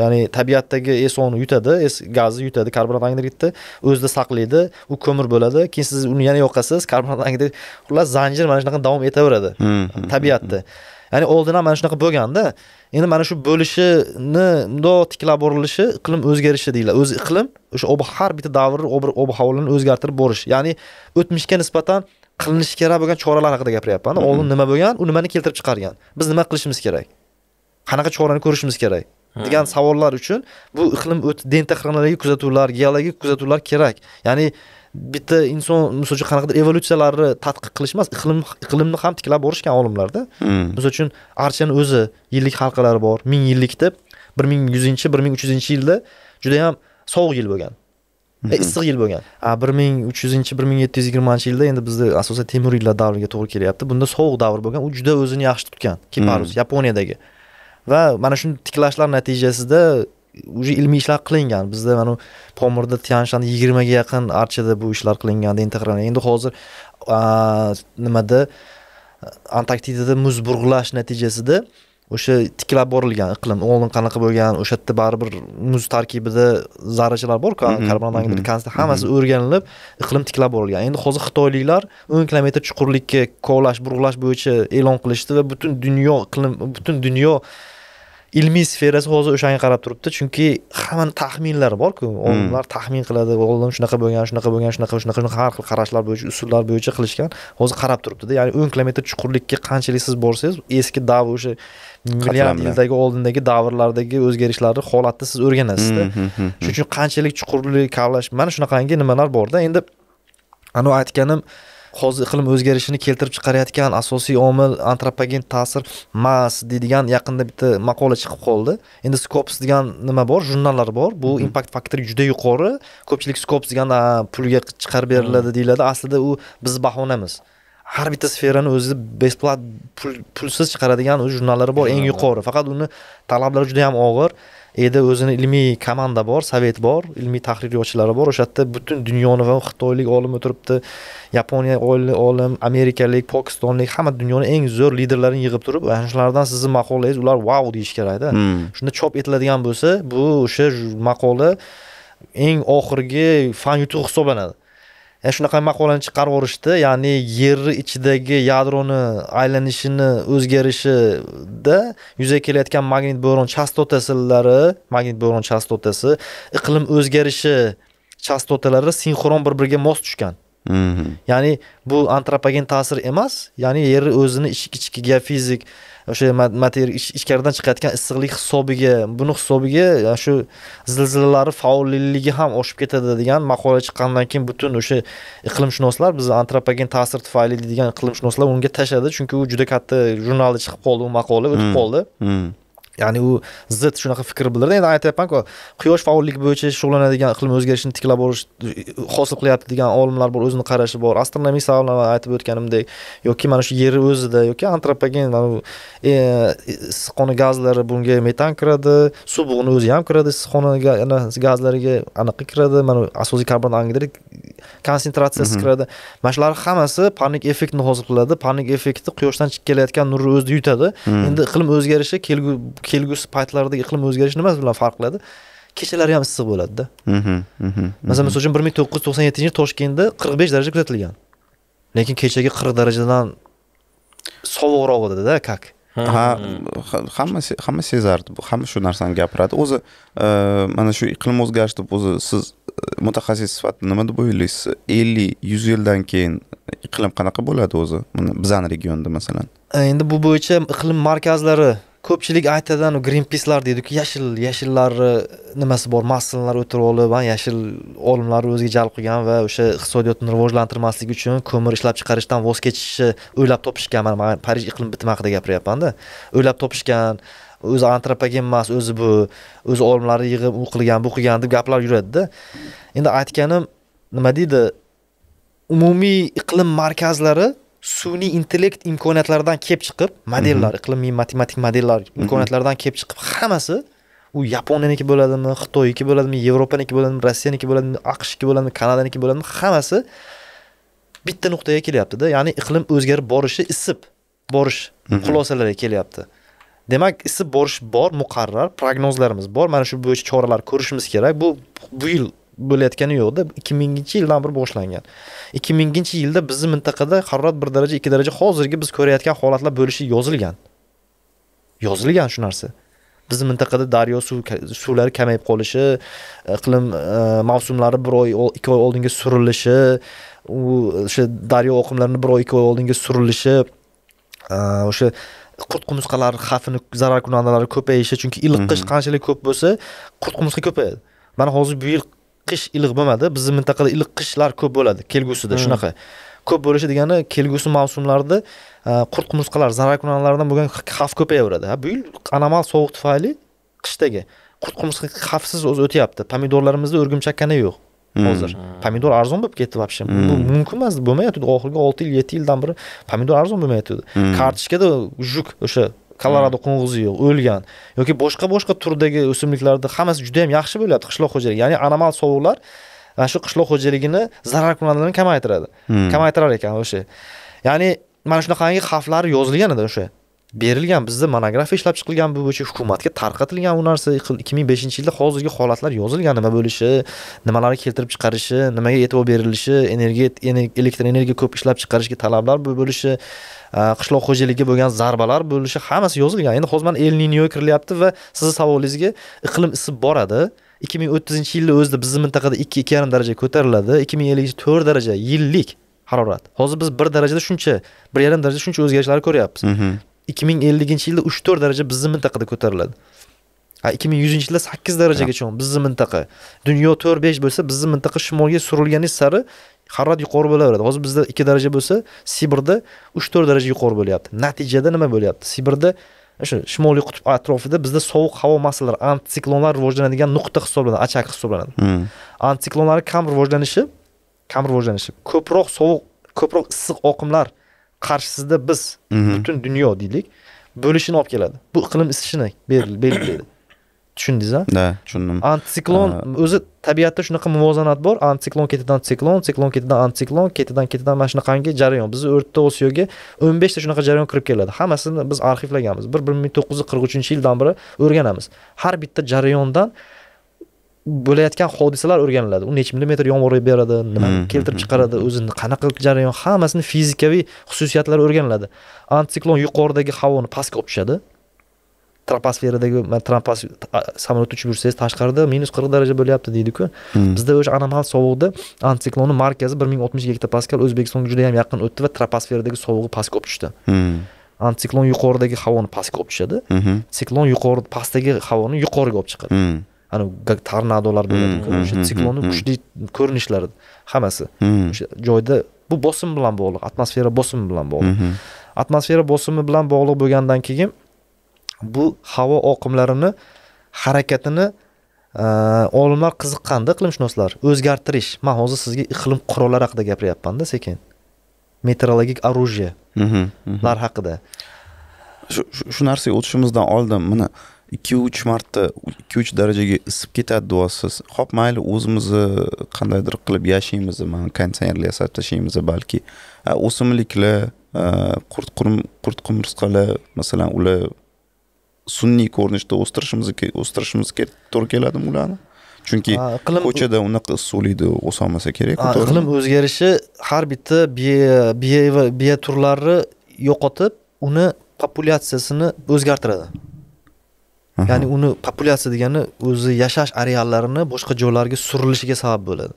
ya'ni tabiatdagi esoni yutadi es gazni yutadi karbonat angidridni o'zida saqlaydi u ko'mir bo'ladi keyin siz uni yana yoqasiz karbonat angidrid xullas zanjir mana shunaqa davom etaveradi hmm, hmm, hmm, tabiatda ya'ni oldin ham mana shunaqa bo'lganda endi mana shu bo'lishini mundoq tiklab borilishi iqlim o'zgarishi deyiladi o'zi iqlim o'sha ob har bitta davrni ob havolarni o'zgartirib borish ya'ni o'tmishga nisbatan qilinishi kerak bo'lgan choralar haqida gapiryapman mm-hmm. oldin nima bo'lgan u nimani keltirib chiqargan biz nima qilishimiz kerak qanaqa chorani ko'rishimiz kerak degan savollar uchun bu iqlim o'ta kuzatuvlar geologik kuzatuvlar kerak ya'ni bitta inson misol uchun qanaqadir evolyutsiyalarni tadqiq qilish emas iqlim iqlimni ham tiklab borishgan olimlarda hmm. misol uchun archani o'zi yillik halqalari bor ming yillik deb bir ming yuzinchi bir ming uch yuzinchi yilda judayam sovuq yil bo'lgan hmm. e, issiq yil bo'lgan bir ming uch yuzinchi bir ming yetti yuz yigirmanchi yilda endi bizda asosan temuriylar davriga to'g'ri kelyapti bunda sovuq davr bo'lgan u juda o'zini yaxshi tutgan kiparus hmm. yaponiyadagi va mana shuni tiklashlar natijasida уже ilmiy ishlar qilingan bizda mana pomirda tianshanda yigirmaga yaqin archada bu ishlar qilinganda integral endi hozir nimada antarktidada muz burg'ulash natijasida o'sha tiklab borilgan iqlim oldin qanaqa bo'lgan o'sha yerda baribir muz tarkibida zarrachalar borku mhm, karbon dioksid mhm, hammasi mhm. o'rganilib iqlim tiklab borilgan endi hozir xitoyliklar o'n kilometr chuqurlikka kovlash burg'ulash bo'yicha e'lon qilishdi va butun dunyo iqlim butun dunyo ilmiy sferasi hozir o'shanga qarab turibdi chunki hammani taxminlari borku hmm. olimlar taxmin qiladi olim shunaqa bo'lgan shunaqa bo'lgan shunaqa shunaqa shunaqa har xil qarashlar bo'yicha usullar bo'yicha qilishgan hozir qarab turibdida ya'ni o'n kilometr chuqurlikka qanchalik siz borsangiz eski davr o'sha milliard yildagi oldindagi davrlardagi o'zgarishlarni holatni siz o'rganasizda hmm, hmm, shuning uchun qanchalik chuqurlik kavlash mana shunaqangi nimalar borda endi anavi aytganim hozir iqlim o'zgarishini keltirib chiqarayotgan asosiy omil antropogen ta'sir emas deydigan yaqinda bitta maqola chiqib qoldi endi scopes degan nima bor jurnallar bor bu mhm. impact faktori juda yuqori ko'pchilik scopes degan pulga chiqarib beriladi mhm. deyiladi aslida u bizni bahonamiz har bitta sferani o'zi besplat pul pulsiz chiqaradigan jurnallari bor eng yuqori faqat uni talablari juda ham og'ir edi o'zini ilmiy komanda bor sovet bor ilmiy tahrir bor o'sha yerda butun dunyoni va xitoylik olim o'tiribdi yaponiya olim amerikalik pokistonlik hamma dunyoni eng zo'r liderlarini yig'ib turib ana shulardan sizni maqolangiz ular vau deyish kerakda hmm. shunda chop etiladigan bo'lsa bu o'sha maqola eng oxirgi fan yutug'i hisoblanadi shunaqa maqolani chiqarib yuborishdi ya'ni yerni ichidagi yadroni aylanishini o'zgarishida yuzaga kelayotgan magnit bo'ron chastotasilari magnit bo'ron chastotasi iqlim o'zgarishi chastotalari sinxron bir biriga mos tushgan ya'ni bu antropogen ta'sir emas ya'ni yerni o'zini ichki geofizik fizik o'sha material ichkaridan chiqayotgan issiqlik hisobiga buni hisobiga shu zilzilalari faolligi ham oshib ketadi degan maqola chiqqandan keyin butun o'sha iqlimshunoslar biz antropogen ta'sir tufayli deydigan iqlimshunoslar unga tashladi chunki u juda katta jurnalda chiqib qoldi u maqola o'tib hmm. qoldi hmm. ya'ni u zid shunaqa fikr bildirdi endi aytyapmanku quyosh faolligi bo'yicha shug'ullanadigan iqlim o'zgarishini tiklab borish hosil qilyapti degan olimlar bor o'zini qarashi bor astronomik sabablar man aytib o'tganimdek yoki mana shu yerni o'zida yoki antropogen mana e, issiqxona gazlari bunga metan kiradi suv bug'ini o'zi ham kiradi issiqxona gazlariga anaqa kiradi mana asosiy karbon angidrid konsentratsiyasi mhm. kiradi mana shularni hammasi panik effektni hosil qiladi panik effekti quyoshdan chiqib kelayotgan nurni o'zida yutadi mhm. endi iqlim o'zgarishi kelgusi paytlardagi iqlim o'zgarishi nima bilan farq qiladi kechalari ham issiq bo'ladida mhm, masalan misol uchun bir ming to'qqiz yuz to'qson yettinchi yil toshkentda qirq besh daraja kuzatilgan lekin kechagi qirq darajadan sovuqroq edida kak ha hamma hamma sezardi hamma shu narsani gapiradi o'zi mana shu iqlim o'zgarishi deb o'zi siz mutaxassis sifatida nima deb o'ylaysiz ellik yuz yildan keyin iqlim qanaqa bo'ladi o'zi bizani regionda masalan endi bu bo'yicha iqlim markazlari ko'pchilik aytadi greenpeacelar deydiku yashil yashillarni e, nimasi bor massalar o'tirib olib yashil olimlarni o'ziga jalb qilgan va o'sha iqtisodiyotni rivojlantirmaslik uchun ko'mir ishlab chiqarishdan voz kechishni o'ylab topishgan mana man parij iqlim bitimi haqida gapiryapmanda o'ylab topishgan o'zi antropogen emas o'zi bu o'zi olimlari yig'ib u qilgan bu qilgan deb gaplar yuradida endi aytganim nima deydi umumiy iqlim markazlari sun'iy intellekt imkoniyatlaridan kelib chiqib modellar mhm. iqlimiy matematik modellar mhm. imkoniyatlaridan kelib chiqib hammasi u yaponiyaniki bo'ladimi xitoyniki bo'ladimi yevropaniki bo'ladimi rossiyaniki bo'ladimi aqshniki bo'ladimi kanadaniki bo'ladimi hammasi bitta nuqtaga kelyaptida ya'ni iqlim o'zgarib borishi isib borish mhm. xulosalarga kelyapti demak isib borish bor muqarrar prognozlarimiz bor mana shu bo'yicha choralar ko'rishimiz kerak bu bu yil bo'layotgani yo'qda ikki minginchi yildan beri boshlangan ikki minginchi yilda bizni mintaqada harorat bir daraja ikki daraja hozirgi biz ko'rayotgan holatlar bo'lishi yozilgan yozilgan shu narsa bizni mintaqada daryo suv suvlari kamayib qolishi e, iqlim e, mavsumlari bir oy ikki oy oldinga surilishi u o'sha daryo oqimlarini bir oy ikki oy oldinga surilishi e, o'sha qurt qumursqalar xavfini zarar kunandalari ko'payishi chunki iliq qish qanchalik ko'p bo'lsa qurt qumursqa ko'payadi mana hozir bu yil qish iliq bo'lmadi bizni mintaqada iliq qishlar ko'p bo'ladi kelgusida shunaqa ko'p bo'lishi degani kelgusi mavsumlarda qurt e, qumursqalar kunandalaridan bo'lgan xavf ko'payaveradi bu yil anomal sovuq tufayli qishdagi qurt qumursqa xavfsiz o'zi o'tyapti pomidorlarimizda o'rgimchakkani yo'q hozir hmm. pomidor arzon bo'lib ketdi вообще bu hmm. mumkin emas bo'lmayotgandi oxirgi olti yil yetti yildan beri pomidor arzon bo'lmayotgandi hmm. kartoshkada жук o'sha kolorado qo'ng'izi yo'q o'lgan yoki boshqa boshqa turdagi o'simliklarda hammasi juda yam yaxshi bo'lyapti qishloq xo'jaligi ya'ni anomal sovuqlar mana shu qishloq xo'jaligini zarar zararkunandalarni kamaytiradi kamaytirar ekan o'sha ya'ni mana shunaqangi xavflari yozilgan edi o'sha berilgan bizda monografiya ishlab chiqilgan bu bo'yicha hukumatga tarqatilgan u narsa 2005 yilda hozirgi holatlar yozilgan nima bo'lishi nimalarni keltirib chiqarishi nimaga e'tibor berilishi energiya elektr energiya ko'p ishlab chiqarishga talablar bo'lishi qishloq xo'jaligiga bo'lgan zarbalar bo'lishi hammasi yozilgan endi hozir mana el ninyo kirilyapti va sizni savolingizga iqlim isib boradi 2030 yilda o'zida bizni mintaqada ikki 25 daraja ko'tariladi 2054 daraja yillik harorat hozir biz 1 darajada shuncha 1,5 darajada shuncha o'zgarishlarni ko'ryapmiz mhm. 2050 yilda 3-4 daraja bizni mintaqada ko'tariladi. ming 2100 yilda 8 darajagacha bizni mintaqa. Dunyo 4-5 bo'lsa, bizni mintaqa shimolga surilgani sari harorat yuqori bo'laveradi. Hozir bizda 2 daraja bo'lsa, Sibirda 3-4 daraja yuqori bo'lyapti. Natijada nima bo'lyapti? Sibirda o'sha shimoliy qutb atrofida bizda sovuq havo massalari antitsiklonlar rivojlanadigan nuqta hisoblanadi, achak hisoblanadi. Hmm. Antitsiklonlar kam rivojlanishi, kam rivojlanishi, ko'proq sovuq, ko'proq issiq oqimlar qarshisida biz mhm. butun dunyo deylik bo'lishini olib keladi bu iqlim isishini belgilaydi tushundingiz да tushundim antitsiklon o'zi tabiatda shunaqa muvozanat bor antitsiklon ketidan siklon siklon ketidan antitsiklon ketidan ketidan mana shunaqangi jarayon bizni o'rta osiyoga o'n beshta shunaqa jarayon kirib keladi hammasini biz arxivlaganmiz bir bir ming to'qqiz yuz qirq uchinchi yildan beri o'rganamiz har bitta jarayondan bo'layotgan hodisalar o'rganiladi u nechi millimetr yomg'ir beradi nima hmm, keltirib hmm, chiqaradi hmm. o'zini qanaqa jarayon hammasini fizikaviy xususiyatlari o'rganiladi antisiklon yuqoridagi havoni pastga olib tushadi troposferadagi samolyot uchib yursangiz tashqarida minus qirq daraja bo'lyapti deydiku bizda o'sha anomal sovuqda antisiklonni markazi bir ming oltmish gekta paskal o'zbekistonga juda yam yaqin o'tdi va troposferadagi sovug'i pastga olib tushdi antisiklon yuqoridagi havoni pastga olib tushadi siklon yuqori pastdagi havoni yuqoriga olib chiqadi anavi tornadolar hmm, bo'ladiku o'sha hmm, hmm, siklonni kuchli ko'rinishlari hammasi o'sha joyda bu bosim bilan bog'liq atmosfera bosimi bilan bog'liq atmosfera bosimi bilan bog'liq bo'lgandan keyin bu havo oqimlarini harakatini olimlar qiziqqanda iqlimshunoslar o'zgartirish man hozir sizga iqlim qurollari haqida gapiryapmanda sekin meteorologik оружиеlar haqida shu narsaga o'tishimizdan oldin mana ikki uch marta ikki uch darajaga isib ketadi deyapsiz ho'p mayli o'zimizni qandaydir qilib yashaymiz man konditsionerlar yasab tashlaymiz balki o'simliklar qurt qurt qumursqalar masalan ular sun'iy ko'rinishda o'stirishimiz o'stirishimiz to'g'ri keladimi ularni chunki iqlim ko'chada unaqa suvlikni o'solmasa kerak iqlim o'zgarishi har bitta biya biya turlarni yo'qotib uni populyatsiyasini o'zgartiradi ya'ni uni populyatsiya degani o'zi yashash areallarini boshqa joylarga surilishiga sabab bo'ladi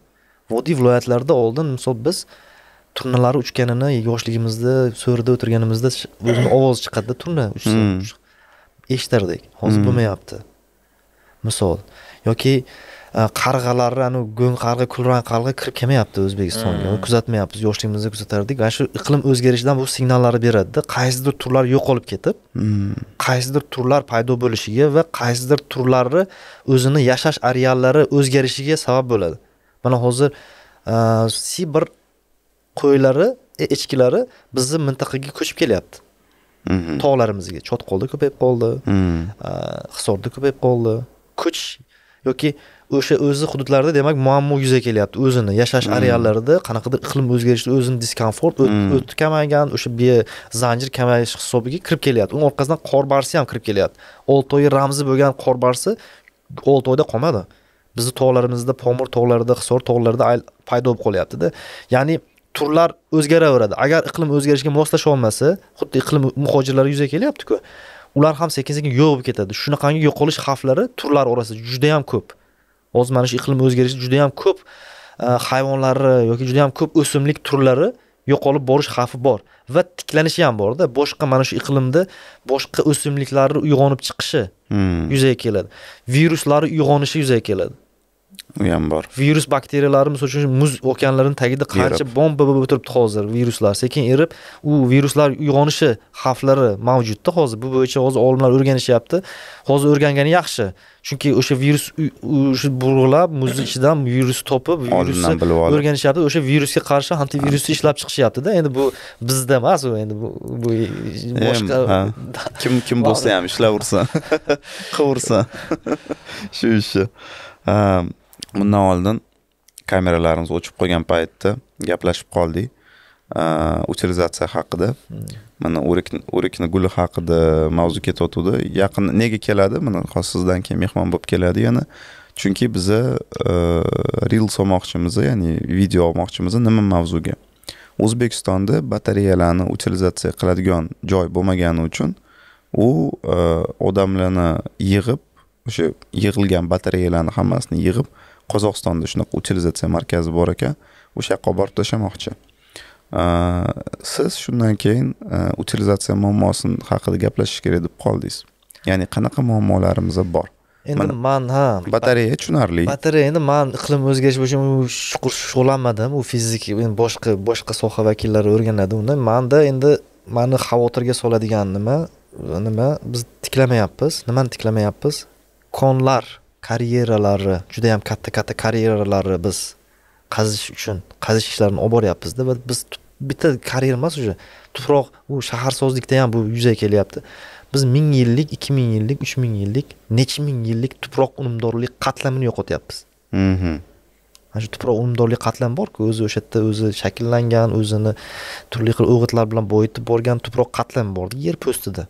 vodiy viloyatlarda oldin misol biz turnalari uchganini yoshligimizda so'rida o'tirganimizda o'zini ovozi chiqadida turna hmm. eshitardik hozir hmm. bo'lmayapti misol yoki Э, qarg'alarni anavi go'ng qarg'a kulrang qarg'a kirib kelmayapti o'zbekistonga hmm. kuzatmayapmiz yoshligimizda kuzatardik ana shu iqlim o'zgarishidan bu signallarni beradida qaysidir turlar yo'qolib ketib hmm. qaysidir turlar paydo bo'lishiga va qaysidir turlarni o'zini yashash areallari o'zgarishiga sabab bo'ladi mana hozir e, sibir qo'ylari e, echkilari bizni mintaqaga ko'chib kelyapti hmm. tog'larimizga chotqolda ko'payib qoldi e, hisorda ko'payib qoldi ko'chish yoki o'sha o'zi hududlarida demak muammo yuzaga kelyapti o'zini yashash hmm. areallarida qanaqadir iqlim o'zgarishi o'zini diskomfort hmm. o'ti kamaygan o'sha bu zanjir kamayish hisobiga kirib kelyapti uni orqasidan qor barsi ham kirib kelyapti oltoyi ramzi bo'lgan qor barsi oltoyda qolmadi bizni tog'larimizda pomir tog'larida hisor tog'larida paydo bo'lib qolyaptida ya'ni turlar o'zgaraveradi agar iqlim o'zgarishga moslasha olmasa xuddi iqlim muhojirlari yuzaga kelyaptiku ular ham sekin sekin yo'q bo'lib ketadi shunaqangi yo'qolish xavflari turlar orasida juda yam ko'p hozir mana shu iqlim o'zgarishi juda yam ko'p e, hayvonlarni yoki juda yam ko'p o'simlik turlari yo'qolib borish xavfi bor va tiklanishi ham borda boshqa mana shu iqlimda boshqa o'simliklarni uyg'onib chiqishi hmm. yuzaga keladi viruslarni uyg'onishi yuzaga keladi u ham bor virus bakteriyalari misol uchun muz okeanlarini tagida qancha bomba bo'lib turibdi hozir viruslar sekin erib u viruslar uyg'onishi xavflari mavjudda hozir bu bo'yicha hozir olimlar o'rganishyapti hozir o'rgangani yaxshi chunki o'sha virus o'sha burg'ilab muzni ichidan virus topib virusni o'rganishyapti o'sha virusga qarshi antivirusni ishlab chiqishyaptida endi bu bizda emas u endi bu boshqa kim kim bo'lsa ham ishlaversin qilaversin shu ishni bundan oldin kameralarimiz o'chib qolgan paytda gaplashib qoldik utilizatsiya haqida hmm. mana o'rikni guli haqida mavzu ketayotgandi yaqin nega keladi mana hozir sizdan keyin mehmon bo'lib keladi yana chunki biza reels olmoqchimiz ya'ni video olmoqchimiz nima mavzuga o'zbekistonda batareyalarni utilizatsiya qiladigan joy bo'lmagani uchun u odamlarni yig'ib o'sha yig'ilgan batareyalarni hammasini yig'ib qozog'istonda shunaqa utilizatsiya markazi bor ekan o'sha yoqqa borib tashlamoqchi siz shundan keyin utilizatsiya muammosi haqida gaplashish kerak deb qoldingiz ya'ni qanaqa muammolarimiz bor endi man ha batareya tushunarli batareya endi man iqlim o'zgarishi bo'yicha chuqur shug'ullanmadim u fizik boshqa boshqa soha vakillari o'rganadi uni manda endi mani xavotirga soladigan nima nima biz tiklamayapmiz nimani tiklamayapmiz konlar karyeralari juda yam katta katta karyeralarni biz qazish uchun qazish ishlarini olib boryapmizda va biz bitta karyera emas уже tuproq bu shaharsozlikda ham bu yuzaga kelyapti biz ming yillik ikki ming yillik uch ming yillik necha ming yillik tuproq unumdorlik qatlamini yo'qotyapmiz mana mhm. shu tuproq unumdorlik qatlami borku o'zi o'sha yerda o'zi shakllangan o'zini turli xil o'g'itlar bilan boyitib borgan tuproq qatlami bor yer po'stida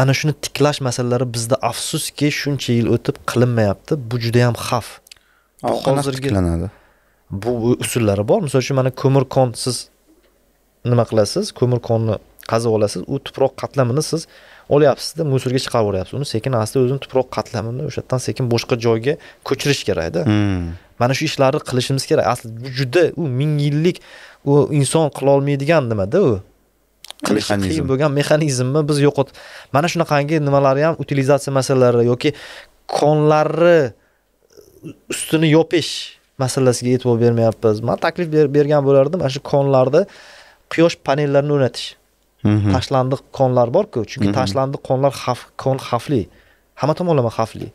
ana shuni tiklash masalalari bizda afsuski shuncha yil o'tib qilinmayapti bu juda ham xavf hozirgi tiklanadi bu usullari bor misol uchun mana ko'mir kon siz nima qilasiz ko'mir konni qazib olasiz u tuproq qatlamini siz olyapsizda musorga yuboryapsiz uni sekin asta o'zini tuproq qatlamini o'sha yerdan sekin boshqa joyga ko'chirish kerakda hmm. mana shu ishlarni qilishimiz kerak asli bu juda u ming yillik u inson qilolmaydigan nimada u qiyin bo'lgan mexanizmni biz yo'qot mana shunaqangi nimalari ham utilizatsiya masalalari yoki konlarni ustini yopish masalasiga e'tibor bermayapmiz man taklif bergan bo'lardim mana shu konlarni quyosh panellarini o'rnatish mhm. tashlandiq konlar borku chunki mhm. tashlandiq konlar xavf kon xavfli hamma tomonlama xavfli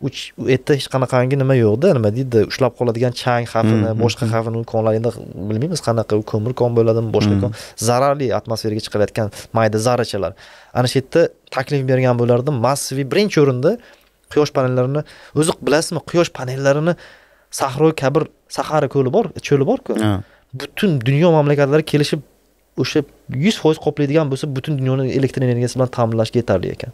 uch u yerda hech qanaqangi nima yo'qda nima deydi ushlab qoladigan chang xavfini mm-hmm. boshqa mm-hmm. xavfini konlar endi bilmaymiz qanaqa u ko'mir kon bo'ladimi boshqa mm-hmm. kon zararli atmosferaga chiqarayotgan mayda zarrachalar ana shu yerda taklif bergan bo'lardim massaviy birinchi o'rinda quyosh panellarini o'zi bilasizmi quyosh panellarini sahro kabir sahara ko'li bor cho'li borku butun dunyo mamlakatlari kelishib o'sha yuz foiz qoplaydigan bo'lsa butun dunyoni elektr energiyasi bilan ta'minlashga yetarli ekan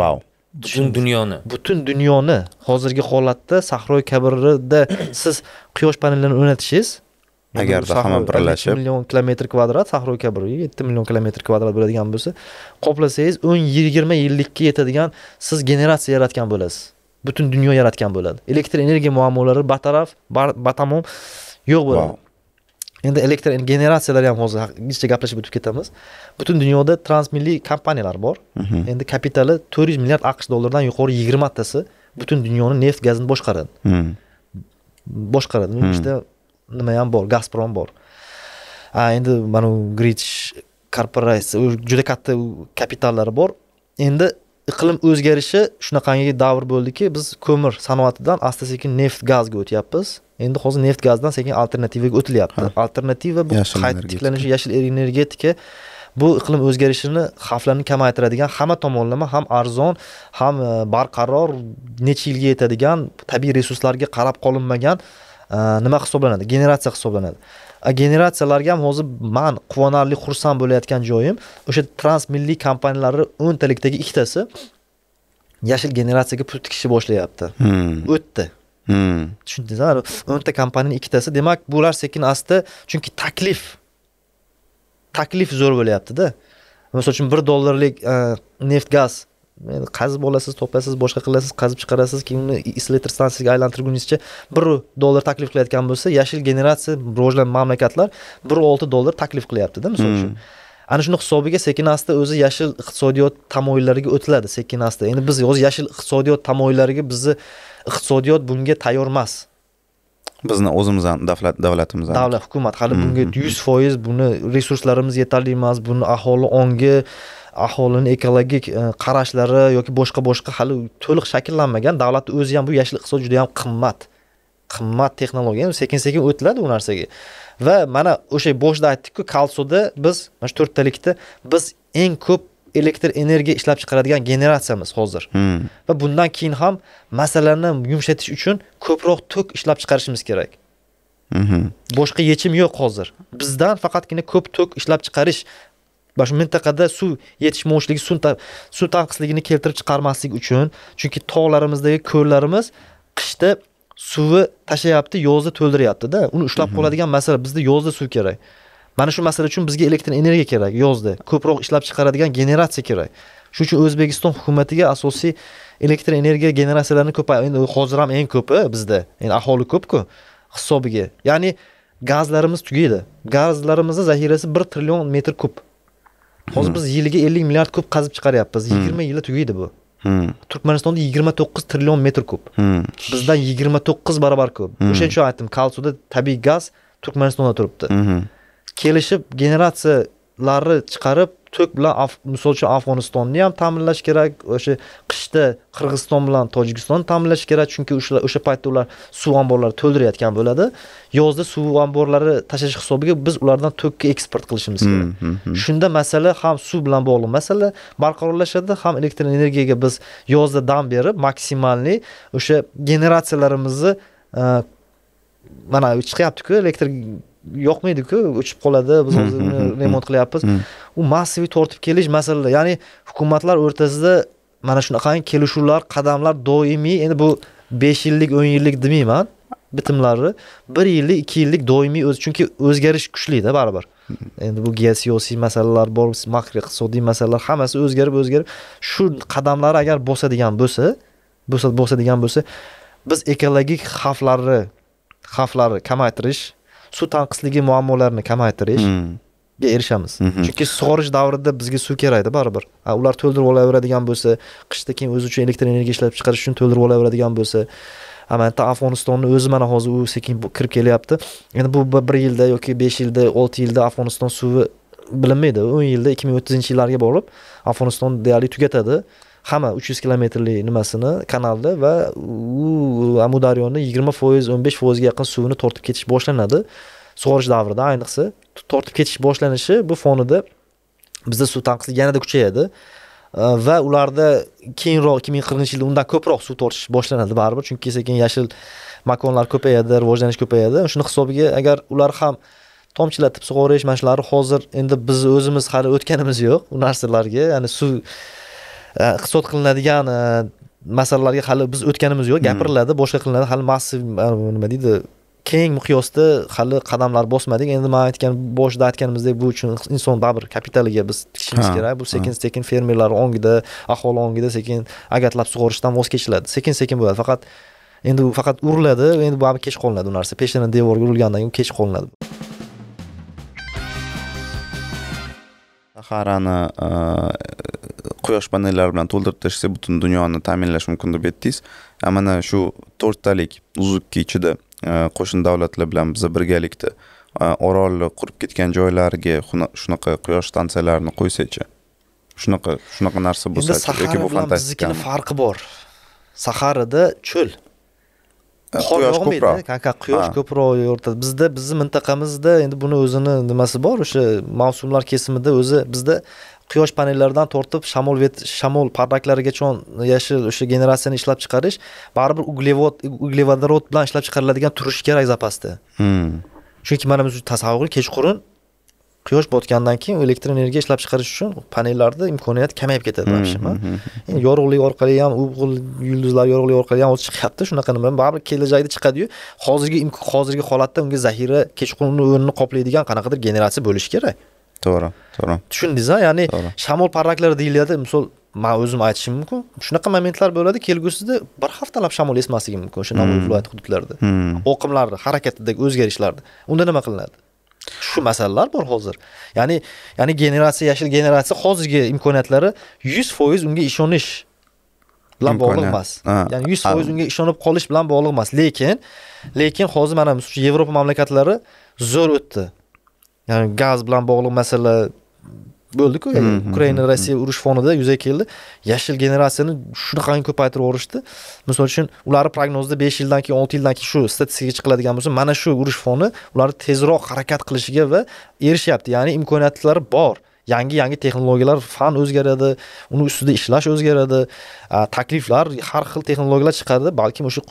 wow butun dunyoni butun dunyoni hozirgi holatda sahro kabirida siz quyosh panellarini o'rnatishingiz agarda hamma birlashib million kilometr kvadrat sahro kabir yetti million kilometr kvadrat bo'ladigan bo'lsa qoplasangiz o'n yigirma yillikka yetadigan siz generatsiya yaratgan bo'lasiz butun dunyo yaratgan bo'ladi elektr energiya muammolari bataraf batamom yo'q bo'ladi endi elektr generatsiyalar ham hozir izcha gaplashib o'tib ketamiz butun dunyoda transmilliy kompaniyalar bor mhm. endi kapitali to'rt yuz milliard aqsh dollaridan yuqori yigirmatasi butun dunyoni neft gazini boshqaradi mhm. boshqaradi mhm. ichida nima ham bor gazprom bor a endi mana grich korporatsiya juda katta kapitallari bor endi iqlim o'zgarishi shunaqangi davr bo'ldiki biz ko'mir sanoatidan asta sekin neft gazga o'tyapmiz endi hozir neft gazdan sekin alternativaga o'tilyapti alternativa bu qayta tiklanish yashil energetika bu iqlim o'zgarishini xavflarini kamaytiradigan hamma tomonlama ham arzon ham e, barqaror necha yilga yetadigan tabiiy resurslarga qarab qolinmagan e, nima hisoblanadi generatsiya hisoblanadi generatsiyalarga ham hozir man quvonarli xursand bo'layotgan joyim o'sha transmilliy kompaniyalarni o'ntalikdagi ikkitasi yashil generatsiyaga pul tikishni boshlayapti hmm. o'tdi tushundingizmi hmm. o'nta kompaniyani ikkitasi demak bular sekin asta chunki taklif taklif zo'r bo'lyaptida misol uchun bir dollarlik e, neft gaz qazib olasiz topasiz boshqa qilasiz qazib chiqarasiz keyin uni isletr stansiyaga aylantirgunizcha bir dollar taklif qilayotgan bo'lsa yashil generatsiya rivojlangan mamlakatlar bir olti dollar taklif qilyaptida misol uchun hmm. ana shuni hisobiga sekin asta o'zi yashil iqtisodiyot tamoyillariga o'tiladi sekin asta endi biz o'zi yashil iqtisodiyot tamoyillariga bizni iqtisodiyot bunga tayyor emas bizni o'zimizdan davlat davlatimizdan davlat hukumat hali bunga yuz foiz buni resurslarimiz yetarli emas buni aholi ongi aholini ekologik e, qarashlari yoki boshqa boshqa hali to'liq shakllanmagan davlatni o'zi ham bu yashil iqtisod juda yam qimmat qimmat texnologiya sekin sekin o'tiladi u narsaga va mana o'sha boshida aytdikku kalsuda biz mana shu to'rttalikda biz eng ko'p elektr energiya ishlab chiqaradigan generatsiyamiz hozir hmm. va bundan keyin ham masalani yumshatish uchun ko'proq tok ishlab chiqarishimiz kerak mhm. boshqa yechim yo'q hozir bizdan faqatgina ko'p tok ishlab chiqarish mana shu mintaqada suv yetishmovchiligi suv suv tanqisligini keltirib chiqarmaslik uchun chunki tog'larimizdagi ko'llarimiz qishda suvi tashlayapti yozda to'ldiryaptida uni ushlab mhm. qoladigan masala bizda yozda suv kerak mana shu masala uchun bizga elektr energiya kerak yozda ko'proq ishlab chiqaradigan generatsiya kerak shuning uchun o'zbekiston hukumatiga asosiy elektr energiya generatsiyalarini ko'p endi hozir ham eng ko'pi bizda endi aholi ko'pku hisobiga ya'ni gazlarimiz tugaydi gazlarimizni zaxirasi bir trillion metr kub hozir hmm. biz yiliga ellik milliard kub qazib chiqaryapmiz hmm. yigirma yilda tugaydi bu hmm. түркменстанда жыйырма тоғыз триллион метр куб hmm. бізда жыйырма тоғыз барабар көп hmm. үшінші айттым калсуда табиғи газ түркменстанда тұрыпты hmm. келісіп генерация lari chiqarib tok bilan misol uchun afg'onistonni ham ta'minlash kerak o'sha qishda qirg'iziston bilan tojikistonni ta'minlash kerak chunki o'sha o'sha paytda ular suv omborlari to'ldirayotgan bo'ladi yozda suv omborlari tashlash hisobiga biz ulardan tokka eksport qilishimiz hmm, kerak hmm, hmm. shunda masala ham suv bilan bog'liq masala barqarorlashadi ham elektr energiyaga biz yozda dam berib maksimalniy o'sha generatsiyalarimizni e, mana chiqyaptiku elektr yoqmaydiku uchib qoladi biz hmm, o'zini hmm, hmm, remont qilyapmiz u massaviy tortib kelish masalada ya'ni hukumatlar o'rtasida mana shunaqangi kelishuvlar qadamlar doimiy endi bu besh yillik o'n yillik demayman bitimlari bir yillik ikki yillik doimiy o'zi chunki o'zgarish kuchlida baribir endi bu geosiyosiy masalalar bor makro iqtisodiy masalalar hammasi o'zgarib o'zgarib shu qadamlari agar bosadigan bo'lsa bo'lsa bosadigan bo'lsa biz ekologik xavflarni xavflarni kamaytirish suv tanqisligi muammolarini kamaytirish hmm. erishamiz mhm. chunki sug'orish davrida bizga suv kerakda baribir ular to'ldirib olaveradigan bo'lsa qishda keyin o'zi uchun elektr energiya ishlab chiqarish uchun to'ldirib olaveradigan bo'lsa bitta afg'onistonni o'zi mana hozir u sekin kirib kelyapti endi bu bir yilda yoki besh yilda olti yilda afg'oniston suvi bilinmaydi o'n yilda ikki ming o'ttizinchi yillarga borib afg'oniston deyarli tugatadi hamma uch yuz kilometrlik nimasini kanalni va u amudaryoni yigirma foiz o'n besh foizga yaqin suvini tortib ketish boshlanadi sug'orish davrida ayniqsa tortib ketish boshlanishi bu fonida bizda suv tanqisligi yanada kuchayadi va ularda keyinroq ikki ming qirqinchi yilda undan ko'proq suv tortish boshlanadi baribir chunki sekin yashil makonlar ko'payadi rivojlanish ko'payadi shuni hisobiga agar ular ham tomchilatib sug'orish mana shular hozir endi biz o'zimiz hali o'tganimiz yo'q u narsalarga ya'ni suv iqtisod э, qilinadigan э, masalalarga hali biz o'tganimiz yo'q hmm. gapiriladi boshqa qilinadi hali massiv nima deydi keng miqyosda hali qadamlar bosmadik endi man aytgan boshida aytganimizdek bu uchun inson baribir kapitaliga biz tikishimiz kerak bu sekin sekin fermerlar ongida aholi ongida sekin agatlab sug'orishdan voz kechiladi sekin sekin bo'ladi faqat endi u faqat uriladi endi bu kech qolinadi u narsa peshindan devorga urilgandan keyin kech qolinadi saharani e, quyosh panellari bilan to'ldirib tashlasa butun dunyoni ta'minlash mumkin deb aytdingiz mana shu to'rttalik uzukki ichida e, qo'shni davlatlar bilan biza birgalikda e, orolni qurib ketgan joylariga shunaqa quyosh stansiyalarini qo'ysachi shunaqa shunaqa narsa bo'lsa yoki bu biznikini farqi bor saharada cho'l quyosh qor yog'maydi quyosh ko'proq yoritadi bizda bizni mintaqamizda endi buni o'zini nimasi bor o'sha mavsumlar kesimida o'zi bizda quyosh panellaridan tortib shamol shamol parraklarigacha yashil o'sha generatsiyani ishlab chiqarish baribir uglevod uglevodorod bilan ishlab chiqariladigan turishi kerak zapasda hmm. chunki mana biz tasavvur kechqurun quyosh botgandan keyin elektr energiya ishlab chiqarish uchun panellarda imkoniyat kamayib ketadi вообще hmm, hmm, hmm, endi yorug'lik orqali ham u xil yulduzlar yorug'lik orqali ham o'zi chiqyapti shunaqa nima baribir kelajakda chiqadiyu hozirgi hozirgi holatda unga zaxira kechqurunni o'rnini qoplaydigan qanaqadir generatsiya bo'lishi kerak to'g'ri to'g'ri tushundingiz ya'ni shamol parraklari deyiladi misol man o'zim aytishim mumkin shunaqa momentlar bo'ladi kelgusida bir haftalab shamol esmasligi mumkin o'sha navoiy viloyati hududlarida oqimlarni harakatidagi o'zgarishlarni unda nima qilinadi shu masalalar bor hozir ya'ni ya'ni generatsiya yashil generatsiya hozirgi imkoniyatlari yuz foiz unga ishonish bilan bog'liq emas ya'ni yuz foiz unga ishonib qolish bilan bog'liq emas lekin lekin hozir mana yevropa mamlakatlari zo'r o'tdi ya'ni gaz bilan bog'liq masala bo'ldiku ukraina rossiya urush fonida yuzaga keldi yashil generatsiyani shunaqangi ko'paytirib yuborishdi misol uchun ularni prognozida besh yildan keyin olti yildan keyin shu statistikaga chiqiladigan bo'lsa mana shu urush foni ularni tezroq harakat qilishiga va erishyapti ya'ni imkoniyatlari bor yangi yangi texnologiyalar fan o'zgaradi uni ustida ishlash o'zgaradi takliflar har xil texnologiyalar chiqadi balkim o'sha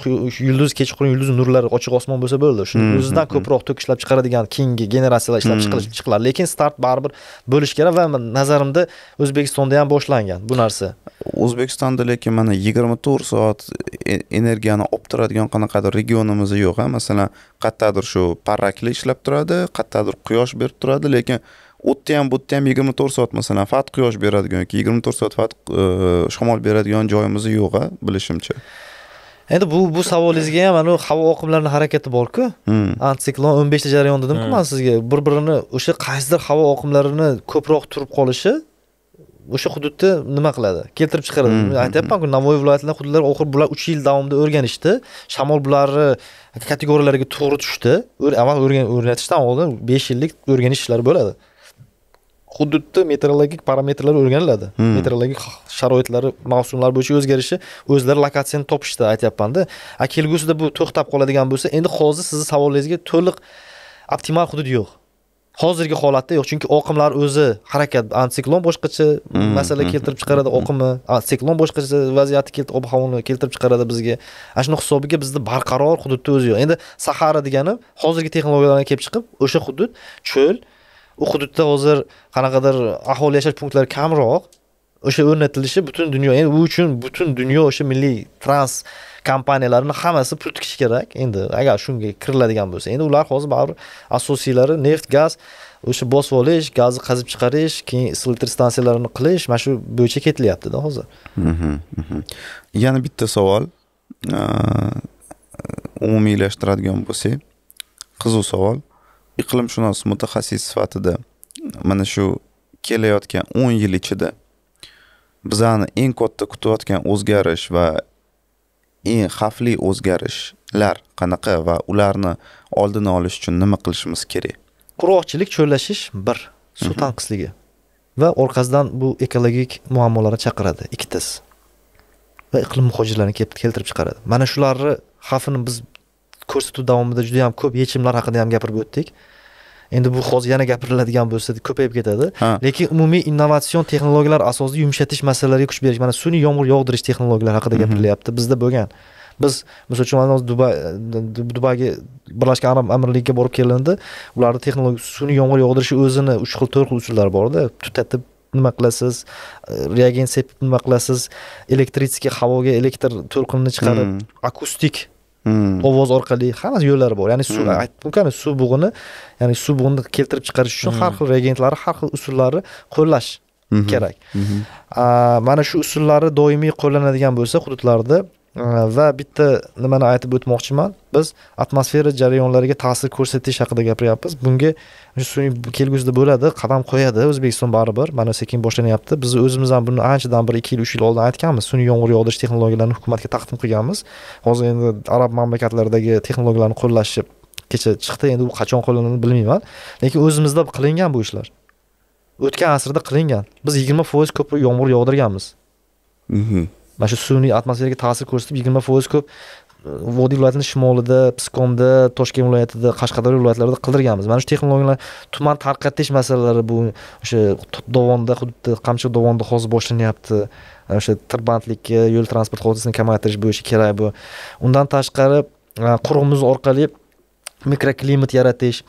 yulduz kechqurun yulduz nurlari ochiq osmon bo'lsa bo'ldi shuni mm-hmm. o'zidan ko'proq tok ishlab chiqaradigan keyingi generatsiyalar ishlab mm-hmm. chiqilish chiqiladi lekin start baribir bo'lishi kerak va nazarimda o'zbekistonda ham boshlangan bu narsa o'zbekistonda lekin mana yigirma to'rt soat e-, energiyani olib turadigan qanaqadir regionimiz yo'q a masalan qayerdadir shu parrakli ishlab turadi qayerdadir quyosh berib turadi lekin u yerda ham bu yerda ham yigirma to'rt soat masalan faqat quyosh beradigan yoki yigirma to'rt soat faqat e, shamol beradigan joyimiz yo'q a bilishimcha endi bu bu savolingizga ham anavi havo oqimlarini harakati borku hmm. antitsiklon o'n beshta jarayon dedimku hmm. man sizga bir birini o'sha qaysidir havo oqimlarini ko'proq turib qolishi o'sha hududni nima qiladi keltirib chiqaradi hmm, aytyapmanku navoiy viloyatidan hududlar oxir bular uch yil davomida o'rganishdi shamol bularni kategoriyalariga to'g'ri tushdi avval o'rganishdan oldin besh yillik o'rganish ishlari bo'ladi hududni meteorologik parametrlari o'rganiladi hmm. meteorologik sharoitlari mavsumlar bo'yicha o'zgarishi o'zlari lokatsiyani topishdi aytyapmanda a kelgusida bu to'xtab qoladigan bo'lsa endi hozir sizni savolingizga to'liq optimal hudud yo'q hozirgi holatda yo'q chunki oqimlar o'zi harakat antsiklon boshqacha hmm, masala hmm, keltirib hmm, chiqaradi oqimi antsiklon boshqacha vaziyatni ob havoni keltirib chiqaradi bizga ana shuni hisobiga bizda barqaror hududni o'zi yo'q endi sahara degani hozirgi texnologiyalardan kelib chiqib o'sha hudud cho'l u hududda hozir qanaqadir aholi yashash punktlari kamroq o'sha o'rnatilishi butun dunyo endi u uchun butun dunyo o'sha milliy trans kompaniyalarini hammasi pul tikishi kerak endi agar shunga kiriladigan bo'lsa endi ular hozir baribir asosiylari neft gaz o'sha bosib olish gazni qazib chiqarish keyin isitish stansiyalarini qilish mana shu bo'yicha ketilyaptida hozir mhm, mhm. yana bitta savol umumiylashtiradigan bo'lsak qiziq savol iqlimshunos mutaxassis sifatida mana shu kelayotgan o'n yil ichida bizani eng katta kutayotgan o'zgarish va eng xavfli o'zgarishlar qanaqa va ularni oldini olish uchun nima qilishimiz kerak qurg'oqchilik cho'llashish bir suv mhm. tanqisligi va orqasidan bu ekologik muammolarni chaqiradi ikkitasi va iqlim muhojirlarini keltirib chiqaradi mana shularni xavfini biz ko'rsatuv davomida juda yam ko'p yechimlar haqida ham gapirib o'tdik endi bu hozir yana gapiriladigan bo'lsa ko'payib ketadi lekin umumiy innovatsion texnologiyalar asosida yumshatish masalalariga kuch berish mana sun'iy yomg'ir yog'dirish texnologiyalari haqida mhm. gapirilyapti bizda bo'lgan biz misol uchun dubay dubayga birlashgan arab amirligiga borib kelindi ularni texnologiya sun'iy yomg'ir yog'dirishi o'zini uch xil to'rt xil usullari borda tutatib nima qilasiz reagent sepib nima qilasiz elektritsiga havoga elektr to'lqinini chiqarib mhm. akustik Hmm. ovoz orqali hammasi yo'llari bor ya'ni suv hmm. ulkan suv bug'ini ya'ni suv bug'ini keltirib chiqarish uchun hmm. har xil reagentlari har xil usullarni qo'llash mhm. kerak mhm. mana shu usullari doimiy qo'llanadigan bo'lsa hududlarda Э, va bitta nimani aytib o'tmoqchiman biz atmosfera jarayonlariga ta'sir ko'rsatish haqida gapiryapmiz bunga sun'iy kelgusida bo'ladi qadam qo'yadi o'zbekiston baribir mana sekin boshlanyapti biz o'zimiz ham buni anchadan bir ikki yil uch yil oldin aytganmiz sun'iy yomg'ir yog'dirish texnologiyalarini hukumatga taqdim qilganmiz hozir endi arab mamlakatlaridagi texnologiyalarni qo'llashi kecha chiqdi endi u qachon qo'llanadi bilmayman lekin o'zimizda qilingan bu ishlar o'tgan asrda qilingan biz yigirma foiz ko'proq yomg'ir yog'dirganmiz mhm. mana shu sun'iy atmosferaga ta'sir ko'rsatib yigirma foiz ko'p uh, vodiy viloyatini shimolida piskomda toshkent viloyatida qashqadaryo viloyatlarida qildirganmiz mana shu texnologiyalar tuman tarqatish masalalari bu o'sha dovonda hududda qamchiq dovonida hozir boshlanyapti o'sha tirbandlikka yo'l transport hodisasini kamaytirish bo'yicha kerak bu undan tashqari uh, qurug'imiz orqali mikroklimat yaratish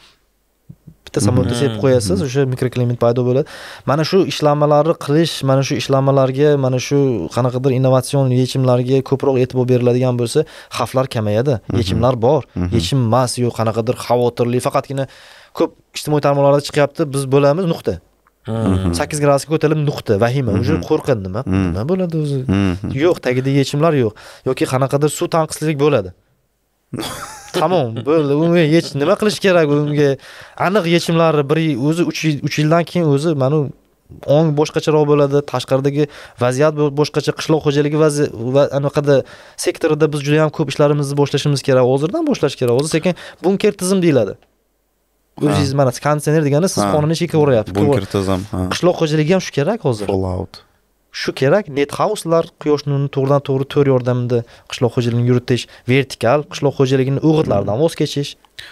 bitta samolyotda sepib qo'yasiz o'sha mikroklimat paydo bo'ladi mana shu ishlanmalarni qilish mana shu ishlanmalarga mana shu qanaqadir innovatsion yechimlarga ko'proq e'tibor beriladigan bo'lsa xavflar kamayadi yechimlar bor yechim emas yo'q qanaqadir xavotirli faqatgina ko'p ijtimoiy tarmoqlarda chiqyapti biz bo'lamiz nuqta sakkiz gradusga ko'tarilib nuqta vahima уже qo'rqin nima nima bo'ladi o'zi yo'q tagida yechimlar yo'q yoki qanaqadir suv tanqislik bo'ladi tamom bo'ldi unga yech nima qilish kerak unga aniq yechimlari bir o'zi uch yildan keyin o'zi mana ong boshqacharoq bo'ladi tashqaridagi vaziyat boshqacha qishloq xo'jaligi anaqada sektorida biz juda yam ko'p ishlarimizni boshlashimiz kerak hozirdan boshlash kerak hozir sekin bunker tizim deyiladi o'zingiz mana konditsioner degani siz xonani ichiga kiraveraapsiz bunker tizim qishloq xo'jaligi ham shu kerak hozir fallout shu kerak net hauslar quyosh nurini to'g'ridan to'g'ri to'r yordamida qishloq xo'jaligini yuritish vertikal qishloq xo'jaligini o'g'itlaridan voz kechish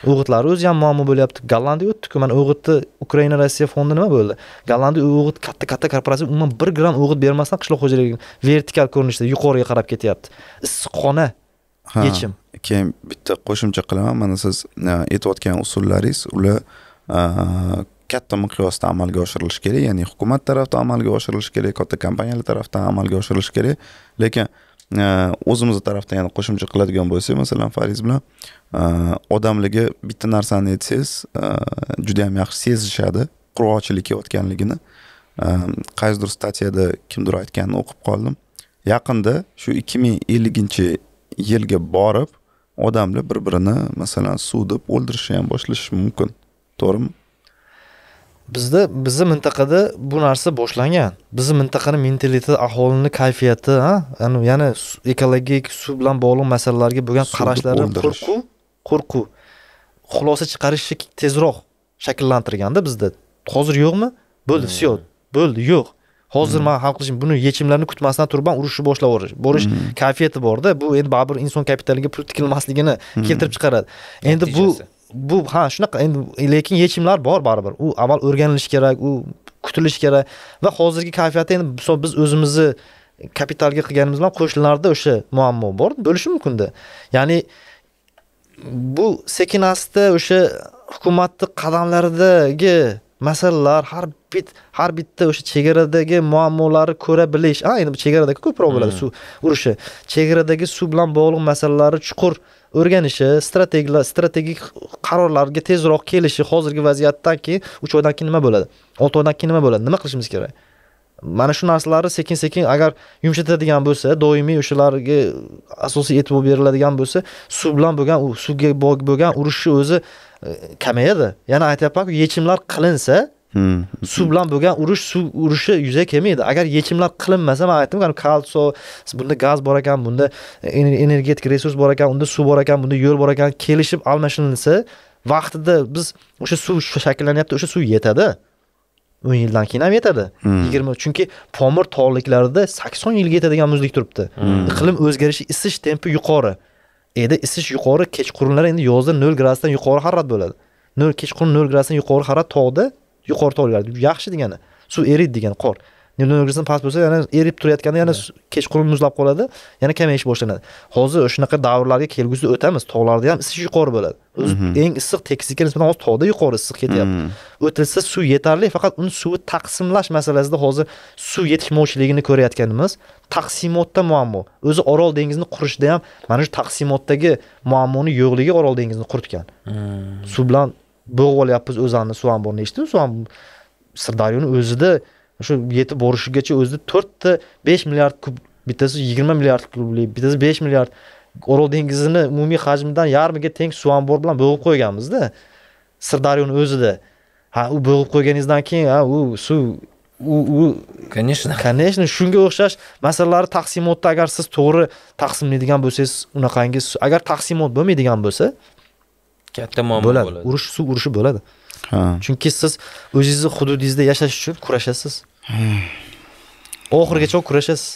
o'g'itlar o'zi ham muammo bo'lyapti gollandiya o'tdiku mana o'g'itni ukraina rossiya fondi nima bo'ldi gollandiya o'g'it katta katta korporatsiya umuman bir gramm o'g'it bermasdan qishloq xo'jaligini vertikal ko'rinishda yuqoriga qarab ketyapti issiqxona yechim keyin bitta qo'shimcha qilaman mana siz e, aytayotgan usullaringiz ular katta miqyosda amalga oshirilishi kerak ya'ni hukumat tarafdan amalga oshirilishi kerak katta kompaniyalar tarafdan amalga oshirilishi kerak lekin o'zimizni e, tarafdan yana qo'shimcha qiladigan bo'lsak masalan fariz bilan odamlarga bitta narsani aytsangiz juda yam yaxshi sezishadi qurg'oqchilik kelayotganligini qaysidir statsiyada kimdir aytganini o'qib qoldim yaqinda shu ikki ming elliginchi yilga borib odamlar bir birini masalan suv deb o'ldirishni ham boshlashi mumkin to'g'rimi bizda bizni mintaqada bu narsa boshlangan bizni mintaqani mentaliteti aholini kayfiyati ya'ni, ya'ni ekologik suv bilan bog'liq masalalarga bo'lgan qarashlari qo'rquv qo'rquv xulosa chiqarishni tezroq shakllantirganda bizda hozir yo'qmi bo'ldi все hmm. bo'ldi yo'q hozir hmm. man hal qilishim buni yechimlarini kutmasdan turib ham urushni yuborish borish hmm. kayfiyati borda bu endi baribir inson kapitaliga pul tikilmasligini keltirib chiqaradi endi bu bu ha shunaqa endi lekin yechimlar bor baribir u avval o'rganilishi kerak u kutilishi kerak va hozirgi kayfiyatda endi biz o'zimizni kapitalga qilganimiz bilan qo'shnilarda o'sha muammo bor bo'lishi mumkinda ya'ni bu sekin asta o'sha hukumatni qadamlaridagi masalalar har bit har bitta o'sha chegaradagi muammolarni ko'ra bilish a endi chegaradagi ko'proq bo'ladi hmm. suv urushi chegaradagi suv bilan bog'liq masalalarni chuqur o'rganishi strateglar strategik qarorlarga tezroq kelishi hozirgi vaziyatdan keyin uch oydan keyin nima bo'ladi olti oydan keyin nima bo'ladi nima qilishimiz kerak mana shu narsalarni sekin sekin agar yumshatadigan bo'lsa doimiy o'shalarga asosiy e'tibor beriladigan bo'lsa suv bilan bo'lgan suvga bo'lgan urushni o'zi e, kamayadi yana aytyapmanku yechimlar qilinsa Hmm. suv bilan bo'lgan urush suv urushi yuzaga kelmaydi agar yechimlar qilinmasa man aytdim kalso bunda gaz bor ekan bunda energetik resurs bor ekan unda suv bor ekan bunda yo'l bor ekan kelishib almashinilsa vaqtida biz o'sha suv shakllanyapti o'sha suv yetadi o'n yildan keyin ham yetadi hmm. yigirma chunki pomir tog'liklarida sakson yilga yetadigan muzlik turibdi hmm. iqlim o'zgarishi isish tempi yuqori endi isish yuqori kechqurunlar endi yozda nol gradusdan yuqori harorat bo'ladi nol kechqurun nol gradusdan yuqori harorat tog'da yuqori tollarda yaxshi degani suv eriydi degani qor nervni past bo'lsa yana erib turayotganda yana kechqurun muzlab qoladi yana kamayish boshlanadi hozir shunaqa davrlarga kelgusida o'tamiz tog'larda ham isish yuqori bo'ladi o'zi mhm. eng issiq tekislikka nisbatan hozir tog'da yuqori issiq ketyapti mhm. o'tilsa suv yetarli faqat uni suvni taqsimlash masalasida hozir suv yetishmovchiligini ko'rayotganimiz taqsimotda muammo o'zi orol dengizini qurishda ham mana shu taqsimotdagi muammoni yo'qligi orol dengizini quritgan mhm. suv bilan bo'g'ib olyapmiz o'zanni suanborni eshitdim sirdaryoni o'zida shu yetib borishigacha o'zida to'rtta besh milliard kub bittasi yigirma milliard kubli bittasi besh milliard orol dengizini umumiy hajmidan yarmiga teng suv ombori bilan bo'g'ib qo'yganmizda sirdaryoni o'zida ha u bo'g'ib qo'yganingizdan keyin ha u suv u u конечно конечно shunga o'xshash masalalarni taqsimotda agar siz to'g'ri taqsimlaydigan bo'lsangiz unaqangi agar taqsimot bo'lmaydigan bo'lsa katta muammo bo'ladi urush suv urushi bo'ladi ha chunki siz o'zingizni hududingizda yashash uchun kurashasiz oxirigacha kurashasiz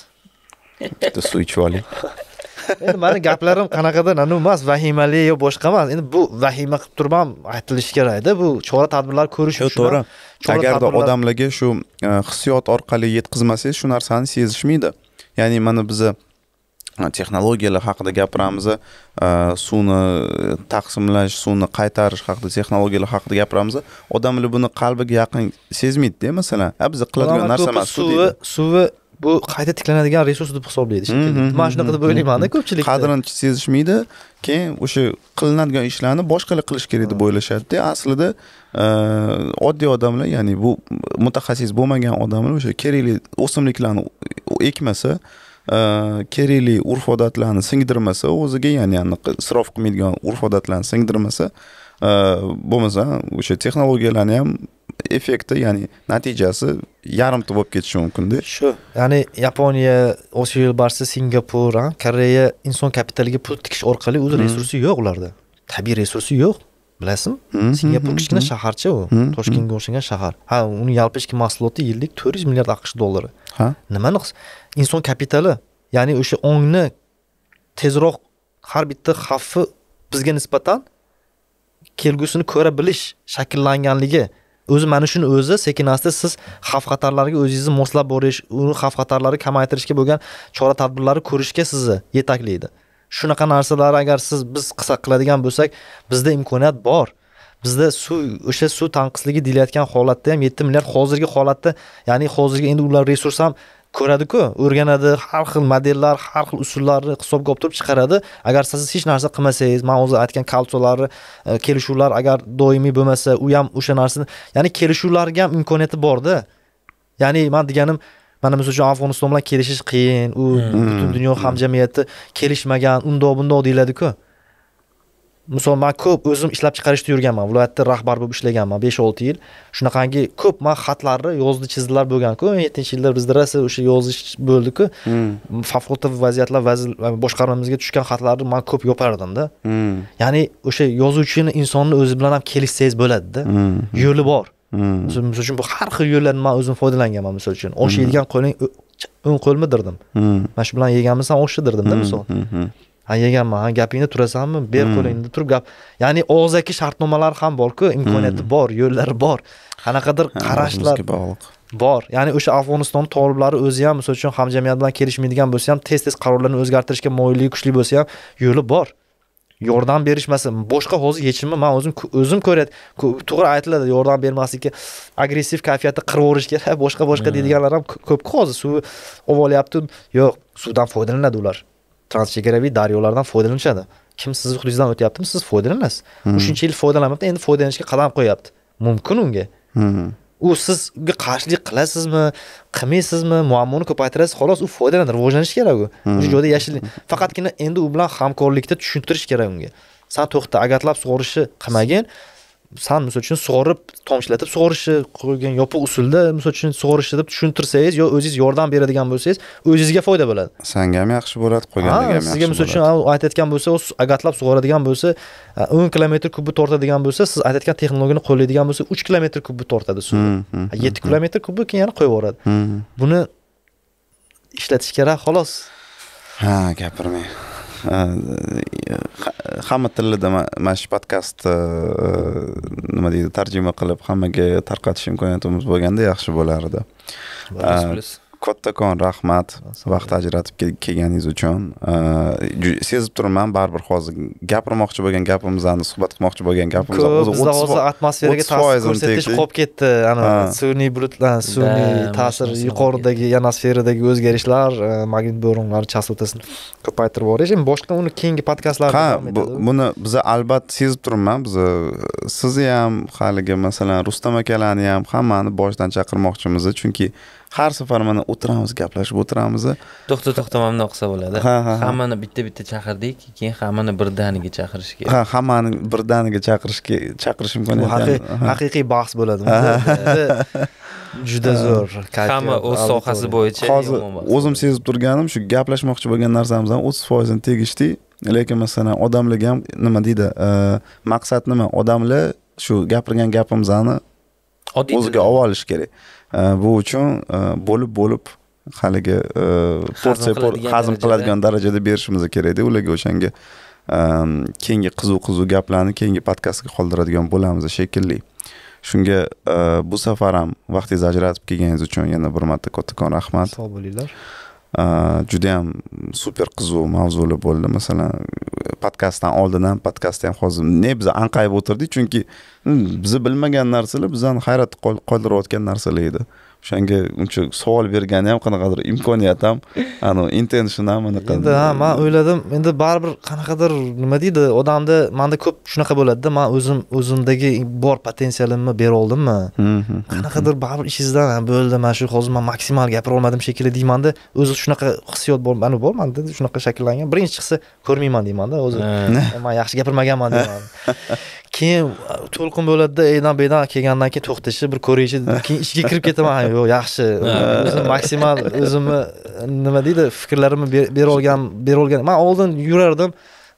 bitta suv ichib oling endi mani gaplarim qanaqadir anavi emas vahimali yo boshqa emas endi bu vahima qilib turib ham aytilishi kerakda bu chora tadbirlar ko'rish uchun to'g'ri agarda odamlarga shu e, hissiyot orqali yetkazmasangiz shu narsani sezishmaydi ya'ni mana biza texnologiyalar haqida gapiramiz suvni e, taqsimlash suvni qaytarish haqida texnologiyalar haqida gapiramiz odamlar buni qalbiga yaqin sezmaydida masalan biza biz qiladigan narsa emas suvi suvi bu qayta tiklanadigan resurs deb hisoblaydi shekilli mm-hmm, man shunaqa deb mm-hmm, o'ylaymanda mm-hmm. ko'pchilik qadrini sezishmaydi keyin o'sha qilinadigan ishlarni boshqalar qilish kerak deb o'ylashadida aslida e, oddiy odamlar ya'ni bu mutaxassis bo'lmagan odamlar o'sha kerakli o'simliklarni ekmasa kerakli urf odatlarni singdirmasa o'ziga ya'ni anaqa isrof qilmaydigan urf odatlarni singdirmasa bo'lmasa o'sha texnologiyalarni ham effekti ya'ni natijasi yarimta bo'lib ketishi mumkinda shu ya'ni yaponiya osiyo yo'lbarsi singapur koreya inson kapitaliga pul tikish orqali o'zi resursi yo'q ularda tabiiy resursi yo'q bilasizmi mm-hmm, singapur mm-hmm, mm-hmm. shaharcha u toshkentga o'xshagan shahar ha uni yalpi ichki mahsuloti yillik to'rt yuz milliard aqsh dollari ha nimani inson kapitali ya'ni o'sha ongni tezroq har bitta xavfni bizga nisbatan kelgusini ko'ra bilish shakllanganligi o'zi mana shuni o'zi sekin asta siz xavf xatarlarga o'zingizni moslab borish uni xavf xatarlarni kamaytirishga bo'lgan chora tadbirlarni ko'rishga sizni yetaklaydi shunaqa narsalar agar siz biz qilsa qiladigan bo'lsak bizda imkoniyat bor bizda suv o'sha suv tanqisligi deyilayotgan holatda ham yetti milliard hozirgi holatda ya'ni hozirgi endi ular resurs ham ko'radiku o'rganadi har xil modellar har xil usullarni hisobga olib turib chiqaradi agar siz hech narsa qilmasangiz man o'zi aytgan kalsolarni e, kelishuvlar agar doimiy bo'lmasa u ham o'sha narsani ya'ni kelishuvlarga ham imkoniyati borda ya'ni man deganim mana biz uchun afg'oniston bilan kelishish qiyin u hmm. butun hmm. dunyo hmm. hamjamiyati kelishmagan undoq bundoq deyiladiku misol man ko'p o'zim ishlab chiqarishda yurganman viloyatda rahbar bo'lib ishlaganman besh olti yil shunaqangi ko'p man xatlarni yozdi chizdilar bo'lganku o'n yettinchi yilda bizda rosa o'sha yozish bo'ldiku favqulodda vaziyatlar vazir boshqarmamizga tushgan xatlarni man ko'p yopardimda ya'ni o'sha yozuvchini insonni o'zi bilan ham kelishsangiz bo'ladida yo'li bor Hmm. misol uchun bu har xil yo'llardan man o'zim foydalanganman misol uchun osh yegan hmm. qo'ling o'ng qo'lmi dirdim hmm. mana shu bilan yeganmisan oshni dirdimda misol ha yeganman ha gapingni turasanmi ber qo'lingni turib gap ya'ni og'zaki shartnomalar ham borku imkoniyati bor yo'llari bor qanaqadir qarashlar bog'liq bor ya'ni o'sha afg'oniston toliblari o'zi ham misol uchun hamjamiyat bilan kelishmaydigan bo'lsa ham tez tez qarorlarni o'zgartirishga moyilligi kuchli bo'lsa ham yo'li bor yordam berishmasin boshqa hozir yechimi man o'zim o'zim ko'radi to'g'ri aytiladi yordam bermaslikka agressiv kayfiyatni qirib yuborish kerak boshqa boshqa hmm. deydiganlar ham ko'pku hozir suv olib olyapti yo'q suvdan foydalanadi ular transchegaraviy daryolardan foydalanishadi kim sizni hududingizdan o'tyaptimi siz foydalanasiz hmm. u shuncha yil foydalanmabdi endi foydalanishga qadam qo'yapti mumkin unga hmm. u sizga qarshilik qilasizmi qilmaysizmi muammoni ko'paytirasiz xolos u foydalanadi rivojlanish kerak u o'sha hmm. joyda yashil faqatgina endi u bilan hamkorlikda tushuntirish kerak unga san to'xta agatlab sug'orishni qilmagin san misol uchun sug'orib tomchilatib sug'orishni qo'ygan yopiq usulda misol uchun sug'orishni deb tushuntirsangiz yo o'zingiz yordam beradigan bo'lsangiz o'zingizga foyda bo'ladi sanga ham yaxshi bo'ladi qo'ygan ham sizga misol uchun aytayotgan bo'lsa agatlab sug'oradigan bo'lsa o'n kilometr kubni tortadigan bo'lsa siz aytayotgan texnologiyani qo'llaydigan bo'lsa uch kilometr kubni tortadi suvni hmm, hmm, hmm, yetti kilometr kubni keyin yana qo'yib yuboradi buni ishlatish kerak xolos ha gapirmang hamma tilida mana shu podkastni э, э, nima deydi tarjima qilib hammaga tarqatish imkoniyatimiz bo'lganda yaxshi bo'lar edi kattakon rahmat vaqt ajratib kelganingiz uchun sezib turibman baribir hozir gapirmoqchi bo'lgan gapimizni suhbat qilmoqchi bo'lgan gapimiz bizda hozir atmosferaga ta'sir ko'rsatish qolib ketdi ana sun'iy bulutlar sun'iy ta'sir yuqoridagi ionosferadagi o'zgarishlar e, magnit bo'ronlari chastotasini ko'paytirib yuborish endi boshqa uni keyingi podkastlarda ha buni biza albatta sezib turibman biza sizni ham haligi masalan rustam akalarni ham hammani boshidan chaqirmoqchimiz chunki har safar mana o'tiramiz gaplashib o'tiramiz to'xta to'xta mana bundoq qilsa bo'ladi ha ha hammani bitta bitta chaqirdik keyin hammani birdaniga chaqirish kerak ha hammani birdaniga chaqirishga chaqirish imkoniyati haqiqiy bahs bo'ladi juda zo'r hamma o'z sohasi bo'yicha hozir o'zim sezib turganim shu gaplashmoqchi bo'lgan narsamizdan o'ttiz foizini tegishli lekin masalan odamlarga ham nima deydi e, maqsad nima odamlar shu gapirgan gapimizni o'ziga olib olish kerak bu uchun bo'lib bo'lib haligi porsiya hazm qiladigan darajada berishimiz kerakda ularga o'shanga keyingi qiziq qiziq gaplarni keyingi podkastga qoldiradigan bo'lamiz shekilli shunga bu safar ham vaqtingizni ajratib kelganingiz uchun yana bir marta kattakon rahmat sog' bo'linglar juda э, judayam super qiziq mavzular bo'ldi masalan podkastdan oldin ham podkastda ham hozir ne biz anqayib o'tirdik chunki bizni bilmagan narsalar bizani hayratda qoldirayotgan narsalar edi o'shanga uncha savol bergani ham qanaqadir imkoniyat ham anavi intention ham anaqa endi ha man o'yladim endi baribir qanaqadir nima deydi odamda manda ko'p shunaqa bo'ladida man o'zim o'zimdagi bor potensialimni bera oldimmi mm-hmm. qanaqadir baribir ishingizdan bo'ldi mana shu hozir man maksimal gapira olmadim shekilli deymanda o'zi shunaqa hissiyot bor mana bor manda shunaqa shakllangan birinchi chiqsa ko'rmayman deymanda o'zi man yaxshi gapirmaganman deyman keyin to'lqin bo'ladida eydan beydan kelgandan keyin to'xtashi bir ko'rishi keyin ishga kirib ketaman yo'q yaxshi o'zim maksimal o'zimni nima deydi fikrlarimni berolgan berolgan man oldin yurardim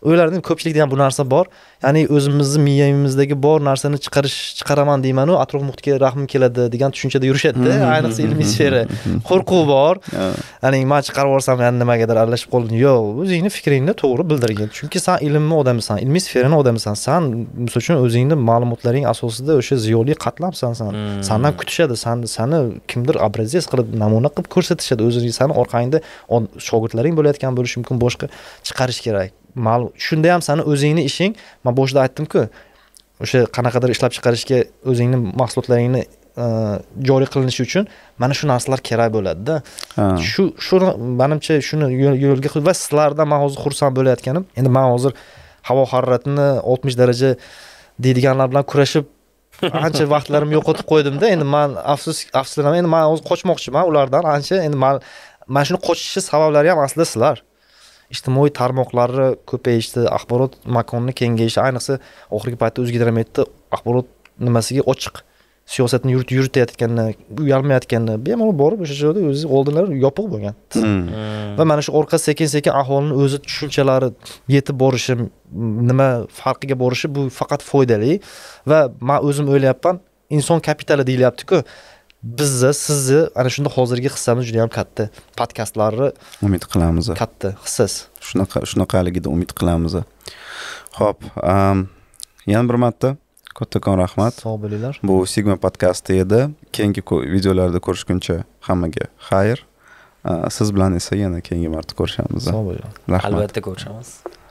o'ylardim ko'pchilikda ham bu narsa bor ya'ni o'zimizni miyamizdagi bor narsani chiqarish chiqaraman deymanu atrof muhitga rahmim keladi degan tushunchada yurishadida hmm. ayniqsa ilmiy sfera qo'rquv bor ya'ni man chiqarib yuborsam yana nimagadir aralashib qoldim yo'q o'zingni fikringni to'g'ri bildirgin chunki san ilmni odamisan ilmiy sferani odamisan san misol uchun o'zingni ma'lumotlaring asosida o'sha ziyoli qatlamsan san hmm. sandan kutishadi san sani kimdir образец qilib namuna qilib ko'rsatishadi o'zing sani orqangda shogirdlaring bo'layotgan bo'lishi mumkin boshqa chiqarish kerak ma'lum shunda ham sani o'zingni ishing man boshida aytdimku o'sha qanaqadir ishlab chiqarishga o'zingni mahsulotlaringni e, joriy qilinishi uchun mana shu narsalar kerak bo'ladida shu shu manimcha shuni yo'lga va sizlardan man hozir xursand bo'layotganim endi man hozir havo haroratini oltmish daraja deydiganlar bilan kurashib ancha vaqtlarimni yo'qotib qo'ydimda endi man afsus afsuslanaman endi man hozir qochmoqchiman ulardan ancha endi man mana shuni qochishni sabablari ham aslida sizlar ijtimoiy tarmoqlari ko'payishdi axborot makoni kengayishi ayniqsa oxirgi paytda o'zgidrometda axborot nimasiga ochiq siyosatni yurit yuritayotganda uyalmayotganda bemalol borib o'sha joyda o'zi oldinlari yopiq bo'lgan hmm. va mana shu orqa sekin sekin aholini o'zi tushunchalari yetib borishi nima farqiga borishi bu faqat foydali va man o'zim o'ylayapman inson kapitali deyilyaptiku bizni sizni ana shunda hozirgi hissamiz juda yam katta podkastlarni umid qilamiz katta hissiz shunaqa shunaqaligida umid qilamiz ho'p yana bir marta kattakon rahmat sog' bo'linglar bu sigma podkasti edi keyingi videolarda ko'rishguncha hammaga xayr siz bilan esa yana keyingi marta ko'rishamiz sog' bo'linglar albatta ko'rishamiz